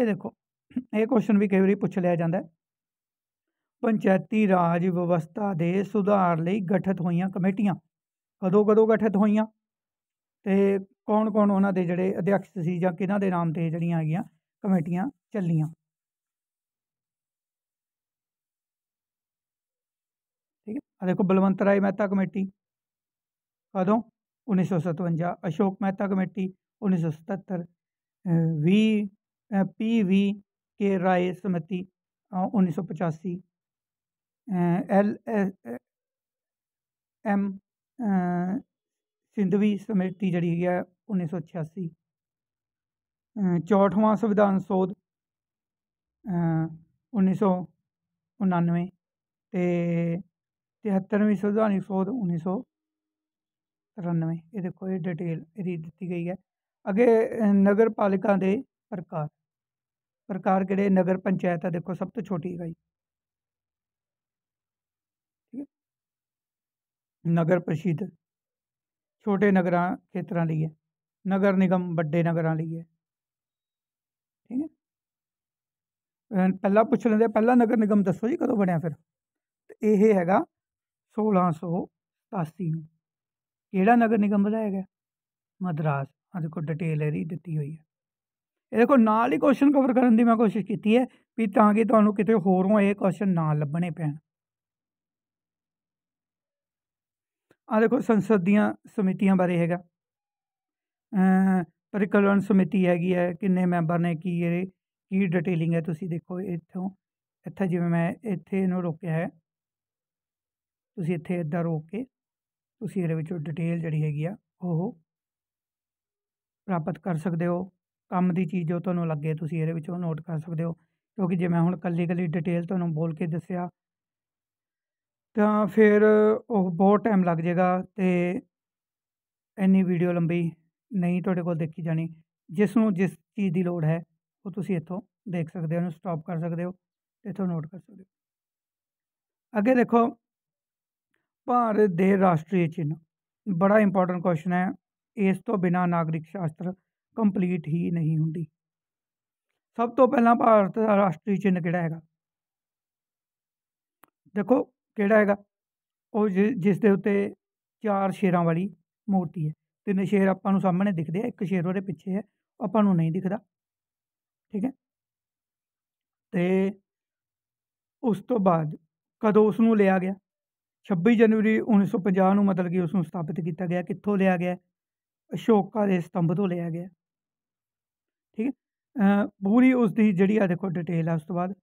ਇਹ ਦੇਖੋ ਇਹ ਕੁਐਸਚਨ ਵੀ ਕਈ ਵਾਰੀ ਪੁੱਛ ਲਿਆ ਜਾਂਦਾ ਪੰਚਾਇਤੀ ਰਾਜ ਵਿਵਸਥਾ ਦੇ ਸੁਧਾਰ ਲਈ ਗਠਿਤ ਹੋਈਆਂ ਕਮੇਟੀਆਂ ਕਦੋਂ ਕਦੋਂ ਗਠਿਤ ਹੋਈਆਂ ਤੇ ਕੌਣ ਕੌਣ ਉਹਨਾਂ ਦੇ ਜਿਹੜੇ ਅਧਿਆਕਸ਼ ਸੀ ਜਾਂ ਕਿਹਨਾਂ ਦੇ ਨਾਮ ਤੇ ਜਿਹੜੀਆਂ ਹੈਗੀਆਂ ਕਮੇਟੀਆਂ ਚੱਲੀਆਂ ਠੀਕ ਹੈ ਆ ਦੇਖੋ ਬਲਵੰਤ ਰਾਏ ਮਹਿਤਾ ਕਮੇਟੀ ਕਦੋਂ 1957 Ashok Mehta committee 1977 V P V K Rai ਸਮਿਤੀ 1985 ਐਲ ਐਮ ਸਿੰਧਵੀ ਸਮਿਤੀ ਜਿਹੜੀ ਹੈ 1986 ਚੌਥਵਾਂ ਸੰਵਿਧਾਨ ਸੋਧ 1999 ਤੇ 73ਵੀਂ ਸੰਵਿਧਾਨਿਕ ਸੋਧ 1993 ਇਹ ਦੇਖੋ ਇਹ ਡਿਟੇਲ ਇਹਦੀ ਦਿੱਤੀ ਗਈ ਹੈ ਅੱਗੇ ਨਗਰ ਪਾਲਿਕਾ ਦੇ ਪ੍ਰਕਾਰ ਪ੍ਰਕਾਰ ਕਿਹੜੇ ਨਗਰ ਪੰਚਾਇਤ ਆ ਦੇਖੋ ਸਭ ਤੋਂ ਛੋਟੀ ਇਕਾਈ ਨਗਰ ਪ੍ਰਸ਼ਿਦ ਛੋਟੇ ਨਗਰਾਂ ਖੇਤਰਾਂ ਲਈ ਹੈ ਨਗਰ ਨਿਗਮ ਵੱਡੇ ਨਗਰਾਂ ਲਈ ਹੈ ਠੀਕ ਹੈ ਪਹਿਲਾ ਪੁੱਛ ਲੈਂਦੇ ਪਹਿਲਾ ਨਗਰ ਨਿਗਮ ਦੱਸੋ ਜੀ ਕਦੋਂ ਬਣਿਆ ਫਿਰ ਇਹ ਹੈਗਾ 1687 ਨੂੰ ਕਿਹੜਾ ਨਗਰ ਨਿਗਮ ਬਣਾਇਆ ਗਿਆ ਮਦਰਾਸ ਆ ਦੇਖੋ ਡਿਟੇਲ ਇਹਦੀ ਦਿੱਤੀ ਹੋਈ ਹੈ ਇਹ ਦੇਖੋ ਨਾਲ ਹੀ ਕੁਐਸਚਨ ਕਵਰ ਕਰਨ ਦੀ ਮੈਂ ਕੋਸ਼ਿਸ਼ ਕੀਤੀ ਹੈ ਵੀ ਤਾਂ ਕਿ ਤੁਹਾਨੂੰ ਕਿਤੇ ਹੋਰੋਂ ਇਹ ਕੁਐਸਚਨ ਨਾ ਲੱਭਣੇ ਪੈਣ ਆ ਦੇਖੋ ਸੰਸਦ ਦੀਆਂ ਸਮਿਤੀਆਂ ਬਾਰੇ ਹੈਗਾ ਪਰਿਕਲਨ ਸਮਿਤੀ ਹੈਗੀ ਹੈ ਕਿੰਨੇ ਮੈਂਬਰ ਨੇ ਕੀ ਇਹ ਕੀ ਡਿਟੇਲਿੰਗ ਹੈ ਤੁਸੀਂ ਦੇਖੋ ਇੱਥੋਂ ਇੱਥੇ ਜਿਵੇਂ ਮੈਂ ਇੱਥੇ ਇਹਨੂੰ ਰੋਕਿਆ ਹੈ ਤੁਸੀਂ ਇੱਥੇ ਇਦਾਂ ਰੋਕ ਕੇ ਤੁਸੀਂ ਇਹਦੇ ਵਿੱਚੋਂ ਡਿਟੇਲ ਜਿਹੜੀ ਹੈਗੀ ਆ ਉਹ ਪ੍ਰਾਪਤ ਕਰ ਸਕਦੇ ਹੋ ਕੰਮ ਦੀ ਚੀਜ਼ ਜੋ ਤੁਹਾਨੂੰ ਲੱਗੇ ਤੁਸੀਂ ਇਹਦੇ ਵਿੱਚੋਂ ਨੋਟ ਕਰ ਸਕਦੇ ਹੋ ਕਿਉਂਕਿ ਜੇ ਮੈਂ ਹੁਣ ਕੱਲੀ ਕੱਲੀ ਡਿਟੇਲ ਤੁਹਾਨੂੰ ਬੋਲ ਕੇ ਦੱਸਿਆ ਤਾਂ ਫਿਰ ਉਹ ਬਹੁਤ ਟਾਈਮ ਲੱਗ ਜਾਏਗਾ ਤੇ ਇੰਨੀ ਵੀਡੀਓ ਲੰਬੀ ਨਹੀਂ ਤੁਹਾਡੇ ਕੋਲ ਦੇਖੀ ਜਾਣੀ ਜਿਸ ਨੂੰ ਜਿਸ ਚੀਜ਼ ਦੀ ਲੋੜ ਹੈ ਉਹ ਤੁਸੀਂ ਇੱਥੋਂ ਦੇਖ ਸਕਦੇ ਹੋ ਉਹਨੂੰ ਸਟਾਪ ਕਰ ਸਕਦੇ ਹੋ ਇੱਥੋਂ ਨੋਟ ਕਰ ਸਕਦੇ ਹੋ ਅੱਗੇ ਦੇਖੋ ਭਾਰਤ ਦੇ ਰਾਸ਼ਟਰੀ ਚਿੰਨ੍ਹ ਬੜਾ ਇੰਪੋਰਟੈਂਟ ਕੁਐਸਚਨ ਹੈ ਇਸ ਤੋਂ ਬਿਨਾ ਨਾਗਰਿਕ ਸ਼ਾਸਤਰ ਕੰਪਲੀਟ ਹੀ ਨਹੀਂ ਹੁੰਦੀ ਸਭ ਤੋਂ ਪਹਿਲਾਂ ਭਾਰਤ ਦਾ ਰਾਸ਼ਟਰੀ ਚਿੰਨ੍ਹ ਕਿਹੜਾ ਹੈਗਾ ਦੇਖੋ ਕਿਹੜਾ ਹੈਗਾ ਉਹ ਜਿਸ ਦੇ ਉੱਤੇ ਚਾਰ ਸ਼ੇਰਾਂ ਵਾਲੀ ਮੂਰਤੀ ਹੈ ਤਿੰਨ ਸ਼ੇਰ ਆਪਾਂ ਨੂੰ ਸਾਹਮਣੇ ਦਿਖਦੇ ਆ ਇੱਕ ਸ਼ੇਰ ਉਹਦੇ ਪਿੱਛੇ ਹੈ ਆਪਾਂ ਨੂੰ ਨਹੀਂ ਦਿਖਦਾ ਠੀਕ ਹੈ ਤੇ ਉਸ ਤੋਂ ਬਾਅਦ ਕਦੋਂ ਉਸ ਨੂੰ ਲਿਆ ਗਿਆ 26 ਜਨਵਰੀ 1950 ਨੂੰ ਮਤਲਬ ਕਿ ਉਸ ਨੂੰ ਸਥਾਪਿਤ ਕੀਤਾ ਗਿਆ ਕਿੱਥੋਂ ਲਿਆ ਗਿਆ ਅਸ਼ੋਕਾ ਦੇ ਸਤੰਭ ਤੋਂ ਲਿਆ ਗਿਆ ਠੀਕ ਹੈ ਪੂਰੀ ਉਸ ਦੀ ਜਿਹੜੀ ਆ ਦੇਖੋ ਡਿਟੇਲ ਆ ਉਸ ਤੋਂ ਬਾਅਦ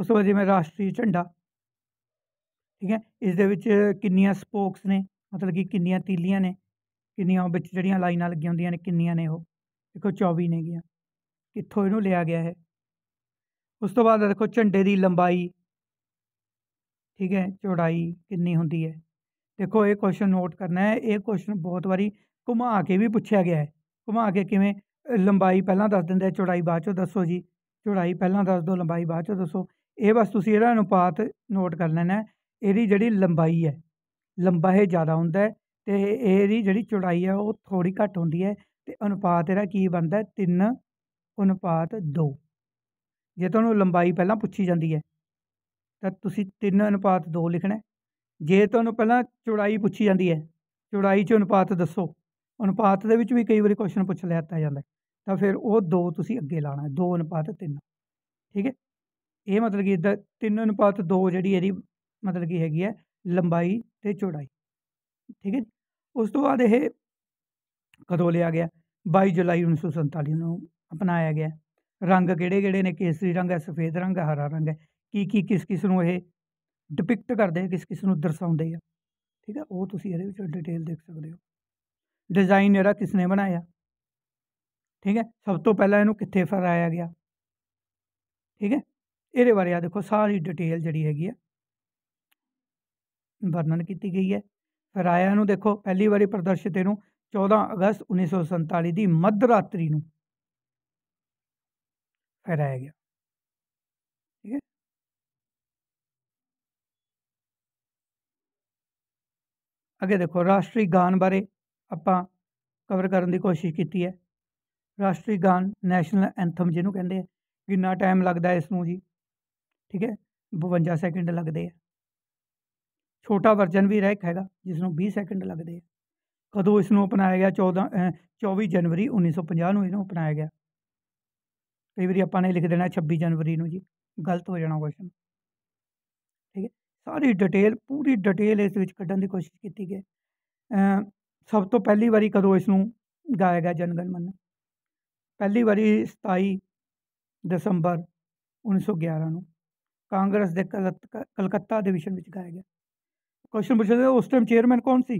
ਉਸ ਤੋਂ ਜਿਵੇਂ ਰਾਸ਼ਟਰੀ ਝੰਡਾ ਠੀਕ ਹੈ ਇਸ ਦੇ ਵਿੱਚ ਕਿੰਨੀਆਂ ਸਪੋਕਸ ਨੇ ਮਤਲਬ ਕਿ ਕਿੰਨੀਆਂ ਤੀਲੀਆਂ ਨੇ ਕਿੰਨੀਆਂ ਵਿੱਚ ਜਿਹੜੀਆਂ ਲਾਈਨਾਂ ਲੱਗੀਆਂ ਹੁੰਦੀਆਂ ਨੇ ਕਿੰਨੀਆਂ ਨੇ ਉਹ ਦੇਖੋ 24 ਨੇ ਗਿਆ ਕਿੱਥੋਂ ਇਹਨੂੰ ਲਿਆ ਗਿਆ ਹੈ ਉਸ ਤੋਂ ਬਾਅਦ ਦੇਖੋ ਝੰਡੇ ਦੀ ਲੰਬਾਈ ਠੀਕ ਹੈ ਚੌੜਾਈ ਕਿੰਨੀ ਹੁੰਦੀ ਹੈ ਦੇਖੋ ਇਹ ਕੁਐਸਚਨ ਨੋਟ ਕਰਨਾ ਹੈ ਇਹ ਕੁਐਸਚਨ ਬਹੁਤ ਵਾਰੀ ਘੁਮਾ ਕੇ ਵੀ ਪੁੱਛਿਆ ਗਿਆ ਹੈ ਘੁਮਾ ਕੇ ਕਿਵੇਂ ਲੰਬਾਈ ਪਹਿਲਾਂ ਦੱਸ ਦਿੰਦੇ ਚੌੜਾਈ ਬਾਅਦ ਚੋਂ ਦੱਸੋ ਜੀ ਚੌੜਾਈ ਪਹਿਲਾਂ ਦੱਸ ਦਿਓ ਲੰਬਾਈ ਬਾਅਦ ਚੋਂ ਦੱਸੋ ਇਹ ਬਸ ਤੁਸੀਂ ਇਹਦਾ ਅਨੁਪਾਤ ਨੋਟ ਕਰ ਲੈਣਾ ਇਹਦੀ ਜਿਹੜੀ ਲੰਬਾਈ ਹੈ ਲੰਬਾ ਇਹ ਜ਼ਿਆਦਾ ਹੁੰਦਾ ਹੈ ਤੇ ਇਹਦੀ ਜਿਹੜੀ ਚੌੜਾਈ ਹੈ ਉਹ ਥੋੜੀ ਘੱਟ ਹੁੰਦੀ ਹੈ ਤੇ ਅਨੁਪਾਤ ਇਹਦਾ ਕੀ ਬਣਦਾ 3 ਅਨੁਪਾਤ 2 ਜੇ ਤੁਹਾਨੂੰ ਲੰਬਾਈ ਪਹਿਲਾਂ ਪੁੱਛੀ ਜਾਂਦੀ ਹੈ ਤਾਂ ਤੁਸੀਂ 3 ਅਨੁਪਾਤ 2 ਲਿਖਣਾ ਜੇ ਤੁਹਾਨੂੰ ਪਹਿਲਾਂ ਚੌੜਾਈ ਪੁੱਛੀ ਜਾਂਦੀ ਹੈ ਚੌੜਾਈ 'ਚ ਅਨੁਪਾਤ ਦੱਸੋ ਅਨੁਪਾਤ ਦੇ ਵਿੱਚ ਵੀ ਕਈ ਵਾਰੀ ਕੁਐਸਚਨ ਪੁੱਛ ਲਿਆ ਜਾਂਦਾ ਤਾਂ ਫਿਰ ਉਹ 2 ਤੁਸੀਂ ਅੱਗੇ ਲਾਣਾ 2 ਅਨੁਪਾਤ 3 ਠੀਕ ਹੈ ਇਹ ਮਤਲਬ ਕਿ ਇਦਾਂ ਤਿੰਨ ਅਨੁਪਾਤ 2 ਜਿਹੜੀ ਇਹਦੀ ਮਤਲਬ ਕਿ ਹੈਗੀ ਹੈ ਲੰਬਾਈ ਤੇ ਚੌੜਾਈ ਠੀਕ ਹੈ ਉਸ ਤੋਂ ਬਾਅਦ ਇਹ ਕਦੋਂ ਲਿਆ ਗਿਆ 22 ਜੁਲਾਈ 1947 ਨੂੰ ਅਪਣਾਇਆ ਗਿਆ ਰੰਗ ਕਿਹੜੇ ਕਿਹੜੇ ਨੇ ਕੇਸਰੀ ਰੰਗ ਹੈ ਸਫੇਦ ਰੰਗ ਹੈ ਹਰਾ ਰੰਗ ਹੈ ਕੀ ਕੀ ਕਿਸ ਕਿਸ ਨੂੰ ਇਹ ਡਿਪਿਕਟ ਕਰਦੇ ਆ ਕਿਸ ਕਿਸ ਨੂੰ ਦਰਸਾਉਂਦੇ ਆ ਠੀਕ ਹੈ ਉਹ ਤੁਸੀਂ ਇਹਦੇ ਵਿੱਚ ਡਿਟੇਲ ਦੇਖ ਸਕਦੇ ਹੋ ਡਿਜ਼ਾਈਨ ਇਹਦਾ ਨੇ ਬਣਾਇਆ ਠੀਕ ਹੈ ਸਭ ਤੋਂ ਪਹਿਲਾਂ ਇਹਨੂੰ ਕਿੱਥੇ ਫਰਾਇਆ ਗਿਆ ਠੀਕ ਹੈ ਇਹਦੇ ਬਾਰੇ ਆ ਦੇਖੋ ਸਾਰੀ ਡਿਟੇਲ ਜਿਹੜੀ ਹੈਗੀ ਆ ਵਰਣਨ ਕੀਤੀ ਗਈ ਹੈ ਫਿਰ ਆਇਆ ਨੂੰ ਦੇਖੋ ਪਹਿਲੀ ਵਾਰੀ ਪ੍ਰਦਰਸ਼ਿਤ ਇਹਨੂੰ 14 ਅਗਸਤ 1947 ਦੀ ਮੱਧ ਰਾਤਰੀ ਨੂੰ ਫੈਰਾਇਆ ਗਿਆ ਠੀਕ ਹੈ ਅੱਗੇ ਦੇਖੋ ਰਾਸ਼ਟਰੀ ਗਾਨ ਬਾਰੇ ਆਪਾਂ ਕਵਰ ਕਰਨ ਦੀ ਕੋਸ਼ਿਸ਼ ਕੀਤੀ ਹੈ ਰਾਸ਼ਟਰੀ ਗਾਨ ਨੈਸ਼ਨਲ ਐਂਥਮ ਜਿਹਨੂੰ ਕਹਿੰਦੇ ਆ ਕਿੰਨਾ ਟਾਈਮ ਲੱਗਦਾ ਇਸ ਨੂੰ ਜੀ ਠੀਕ ਹੈ 52 ਸੈਕਿੰਡ ਲੱਗਦੇ ਆ ਛੋਟਾ ਵਰਜਨ ਵੀ ਰਹਿਕ ਹੈਗਾ ਜਿਸ ਨੂੰ 20 ਸੈਕਿੰਡ ਲੱਗਦੇ ਆ ਕਦੋਂ ਇਸ ਨੂੰ ਅਪਣਾਇਆ ਗਿਆ 14 24 ਜਨਵਰੀ 1950 ਨੂੰ ਇਹਨੂੰ ਅਪਣਾਇਆ ਗਿਆ ਕਈ ਵਾਰੀ ਆਪਾਂ ਨੇ ਲਿਖ ਦੇਣਾ 26 ਜਨਵਰੀ ਨੂੰ ਜੀ ਗਲਤ ਹੋ ਜਾਣਾ ਕੁਐਸਚਨ ਠੀਕ ਹੈ ਸਾਰੀ ਡਿਟੇਲ ਪੂਰੀ ਡਿਟੇਲ ਇਸ ਵਿੱਚ ਕੱਢਣ ਦੀ ਕੋਸ਼ਿਸ਼ ਕੀਤੀ ਗਈ ਸਭ ਤੋਂ ਪਹਿਲੀ ਵਾਰੀ ਕਦੋਂ ਇਸ ਨੂੰ ਗਾਇਆ ਗਿਆ ਜਨਗਣ ਮਨ ਪਹਿਲੀ ਵਾਰੀ 27 ਦਸੰਬਰ 1911 ਨੂੰ ਕਾਂਗਰਸ ਦੇ ਕਲਕੱਤਾ ਡਿਵੀਜ਼ਨ ਵਿੱਚ ਗਾਇਆ ਗਿਆ ਕੁਐਸਚਨ ਪੁੱਛਦੇ ਉਸ ਟਾਈਮ ਚੇਅਰਮੈਨ ਕੌਣ ਸੀ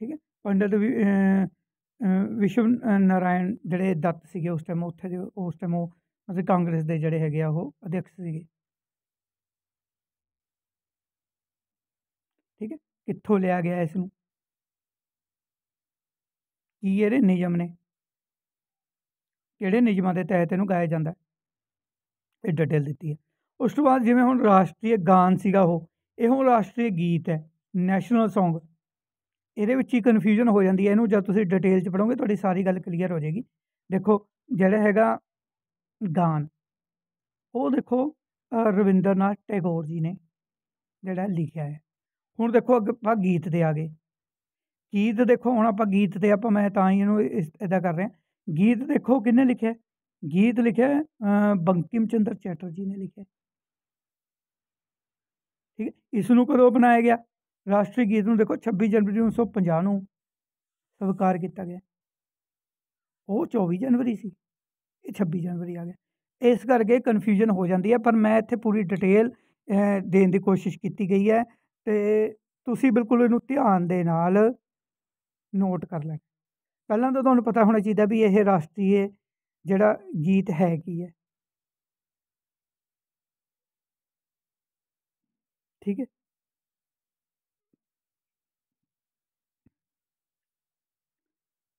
ਠੀਕ ਹੈ ਪੰਡਤ ਵਿਸ਼ਵ ਨਾਰਾਇਣ ਜਿਹੜੇ ਦੱਤ ਸੀਗੇ ਉਸ ਟਾਈਮ ਉੱਥੇ ਦੇ ਉਸ ਟਾਈਮ ਉਹ ਮਤਲਬ ਕਾਂਗਰਸ ਦੇ ਜਿਹੜੇ ਹੈਗੇ ਆ ਉਹ ਅਧਿਕਸ਼ ਸੀਗੇ ਠੀਕ ਹੈ ਕਿੱਥੋਂ ਲਿਆ ਗਿਆ ਇਸ ਨੂੰ ਕੀ ਇਹਦੇ ਨਿਯਮ ਨੇ ਕਿਹੜੇ ਨਿਯਮਾਂ ਦੇ ਤਹਿਤ ਇਹਨੂੰ ਗਾਇਆ ਜਾਂਦਾ ਤੇ ਡਿਟੇਲ ਦਿੱਤੀ ਹੈ ਉਸ ਤੋਂ ਬਾਅਦ ਜਿਵੇਂ ਹੁਣ ਰਾਸ਼ਟਰੀ ਗਾਨ ਸੀਗਾ ਉਹ ਇਹ ਹੁਣ ਰਾਸ਼ਟਰੀ ਗੀਤ ਹੈ ਨੈਸ਼ਨਲ Song ਇਹਦੇ ਵਿੱਚ ਹੀ ਕਨਫਿਊਜ਼ਨ ਹੋ ਜਾਂਦੀ ਹੈ ਇਹਨੂੰ ਜਦ ਤੁਸੀਂ ਡਿਟੇਲ 'ਚ ਪੜੋਗੇ ਤੁਹਾਡੀ ਸਾਰੀ ਗੱਲ ਕਲੀਅਰ ਹੋ ਜਾਏਗੀ ਦੇਖੋ ਜਿਹੜਾ ਹੈਗਾ ਗਾਨ ਉਹ ਦੇਖੋ ਰਵਿੰਦਰਨਾਥ ਟੈਗੋਰ ਜੀ ਨੇ ਜਿਹੜਾ ਲਿਖਿਆ ਹੈ ਹੁਣ ਦੇਖੋ ਆਪਾਂ ਗੀਤ ਤੇ ਆ ਗਏ ਗੀਤ ਦੇਖੋ ਹੁਣ ਆਪਾਂ ਗੀਤ ਤੇ ਆਪਾਂ ਮੈਂ ਤਾਂ ਹੀ ਇਹਨੂੰ ਇਦਾਂ ਕਰ ਰਿਹਾ गीत देखो किने लिखे गीत लिखे बंकिम चंद्र चैटर्जी ने लिखे ठीक है इस कदों बनाया गया राष्ट्री गीत ਨੂੰ ਦੇਖੋ 26 ਜਨਵਰੀ 1950 ਨੂੰ ਸਵੀਕਾਰ ਕੀਤਾ ਗਿਆ ਉਹ 24 ਜਨਵਰੀ ਸੀ ਇਹ 26 ਜਨਵਰੀ ਆ ਗਿਆ ਇਸ ਕਰਕੇ ਕਨਫਿਊਜ਼ਨ ਹੋ ਜਾਂਦੀ ਹੈ ਪਰ ਮੈਂ ਇੱਥੇ ਪੂਰੀ ਡਿਟੇਲ ਦੇਣ ਦੀ ਕੋਸ਼ਿਸ਼ ਕੀਤੀ ਗਈ ਹੈ ਤੇ ਤੁਸੀਂ ਬਿਲਕੁਲ ਇਹਨੂੰ ਧਿਆਨ ਦੇ ਨਾਲ ਨੋਟ ਕਰ ਲੈਣਾ ਪਹਿਲਾਂ ਤਾਂ ਤੁਹਾਨੂੰ ਪਤਾ ਹੋਣਾ ਚਾਹੀਦਾ ਵੀ ਇਹ ਰਾਸ਼ਟਰੀ ਜਿਹੜਾ ਗੀਤ ਹੈ ਕੀ ਹੈ ਠੀਕ ਹੈ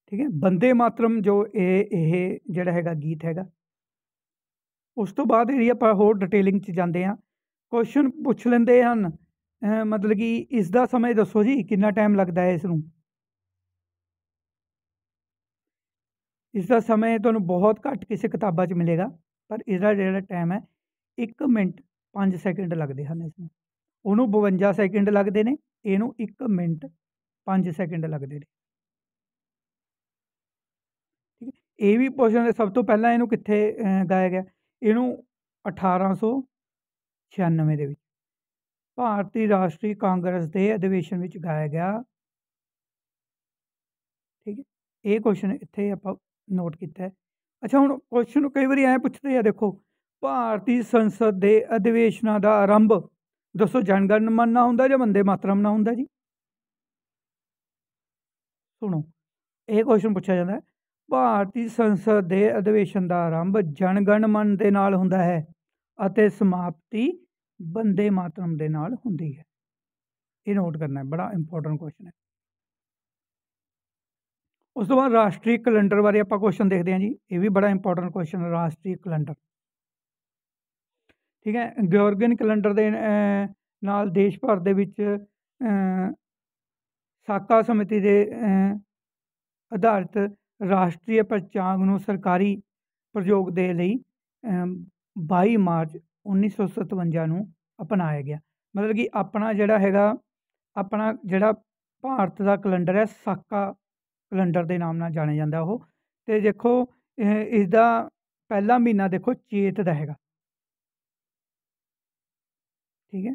ਠੀਕ ਹੈ ਬੰਦੇ ਮਾਤਰਮ ਜੋ ਇਹ ਇਹ ਜਿਹੜਾ ਹੈਗਾ ਗੀਤ ਹੈਗਾ ਉਸ ਤੋਂ ਬਾਅਦ ਇਹ ਆਪਾਂ ਹੋਰ ਡਿਟੇਲਿੰਗ 'ਚ ਜਾਂਦੇ ਆ ਕੁਐਸਚਨ ਪੁੱਛ ਲੈਂਦੇ ਹਨ ਮਤਲਬ ਕਿ ਇਸ ਦਾ ਸਮੇਂ ਦੱਸੋ ਜੀ ਕਿੰਨਾ ਟਾਈਮ ਲੱਗਦਾ ਹੈ ਇਸ ਨੂੰ ਇਸ ਦਾ ਸਮਾਂ ਤੁਹਾਨੂੰ ਬਹੁਤ ਘੱਟ ਕਿਸੇ ਕਿਤਾਬਾਂ 'ਚ ਮਿਲੇਗਾ ਪਰ ਇਸ ਦਾ ਜਿਹੜਾ ਟਾਈਮ ਹੈ 1 ਮਿੰਟ 5 ਸੈਕਿੰਡ ਲੱਗਦੇ ਹਨ ਇਸ ਨੂੰ ਉਹਨੂੰ 52 ਸੈਕਿੰਡ ਲੱਗਦੇ ਨੇ ਇਹਨੂੰ 1 ਮਿੰਟ 5 ਸੈਕਿੰਡ ਲੱਗਦੇ ਨੇ ਠੀਕ ਹੈ ਇਹ ਵੀ ਪੋਸ਼ਨ ਸਭ ਤੋਂ ਪਹਿਲਾਂ ਇਹਨੂੰ ਕਿੱਥੇ ਗਾਇਆ ਗਿਆ ਇਹਨੂੰ 1896 ਦੇ ਵਿੱਚ ਭਾਰਤੀ ਰਾਸ਼ਟਰੀ ਕਾਂਗਰਸ ਦੇ ਅਧਿਵੇਸ਼ਨ ਵਿੱਚ ਗਾਇਆ ਗਿਆ ਠੀਕ ਹੈ ਇਹ ਕੁਐਸਚਨ ਇੱਥੇ ਆਪਾਂ ਨੋਟ ਕੀਤਾ ਹੈ ਅੱਛਾ ਹੁਣ ਕੁਐਸਚਨ ਕਈ ਵਾਰੀ ਐ ਪੁੱਛਦੇ ਆ ਦੇਖੋ ਭਾਰਤੀ ਸੰਸਦ ਦੇ ਅਧਿਵੇਸ਼ਨਾਂ ਦਾ ਆਰੰਭ ਦੱਸੋ ਜਨਗਣਮਨ ਨਾ ਹੁੰਦਾ ਜਾਂ ਬੰਦੇ ਮਾਤਰਮ ਨਾ ਹੁੰਦਾ ਜੀ ਸੁਣੋ ਇਹ ਕੁਐਸਚਨ ਪੁੱਛਿਆ ਜਾਂਦਾ ਹੈ ਭਾਰਤੀ ਸੰਸਦ ਦੇ ਅਧਿਵੇਸ਼ਨ ਦਾ ਆਰੰਭ ਮੰਨ ਦੇ ਨਾਲ ਹੁੰਦਾ ਹੈ ਅਤੇ ਸਮਾਪਤੀ ਬੰਦੇ ਮਾਤਰਮ ਦੇ ਨਾਲ ਹੁੰਦੀ ਹੈ ਇਹ ਨੋਟ ਕਰਨਾ ਹੈ ਬੜਾ ਇੰਪੋਰਟੈਂਟ ਕੁਐਸਚਨ ਹੈ ਉਸ ਤੋਂ ਬਾਅਦ ਰਾਸ਼ਟਰੀ ਕੈਲੰਡਰ ਬਾਰੇ ਆਪਾਂ ਕੁਐਸਚਨ ਦੇਖਦੇ ਹਾਂ ਜੀ ਇਹ ਵੀ ਬੜਾ ਇੰਪੋਰਟੈਂਟ ਕੁਐਸਚਨ ਹੈ ਰਾਸ਼ਟਰੀ ਕੈਲੰਡਰ ਠੀਕ ਹੈ ਗਿਓਰਗਨ ਕੈਲੰਡਰ ਦੇ ਨਾਲ ਦੇਸ਼ ਭਰ ਦੇ ਵਿੱਚ ਸਾਕਾ ਸਮਿਤੀ ਦੇ ਆਧਾਰਿਤ ਰਾਸ਼ਟਰੀ ਪਛਾਣ ਨੂੰ ਸਰਕਾਰੀ ਪ੍ਰਯੋਗ ਦੇ ਲਈ 22 ਮਾਰਚ 1957 ਨੂੰ ਅਪਣਾਇਆ ਗਿਆ ਮਤਲਬ ਕਿ ਆਪਣਾ ਜਿਹੜਾ ਹੈਗਾ ਆਪਣਾ ਜਿਹੜਾ ਭਾਰਤ ਦਾ ਕੈਲੰਡਰ ਹੈ ਸਾਕਾ ਕੈਲੰਡਰ ਦੇ ਨਾਮ ਨਾਲ ਜਾਣਿਆ ਜਾਂਦਾ ਉਹ ਤੇ ਦੇਖੋ ਇਸ ਦਾ ਪਹਿਲਾ ਮਹੀਨਾ ਦੇਖੋ ਚੇਤ ਦਾ ਹੈਗਾ ਠੀਕ ਹੈ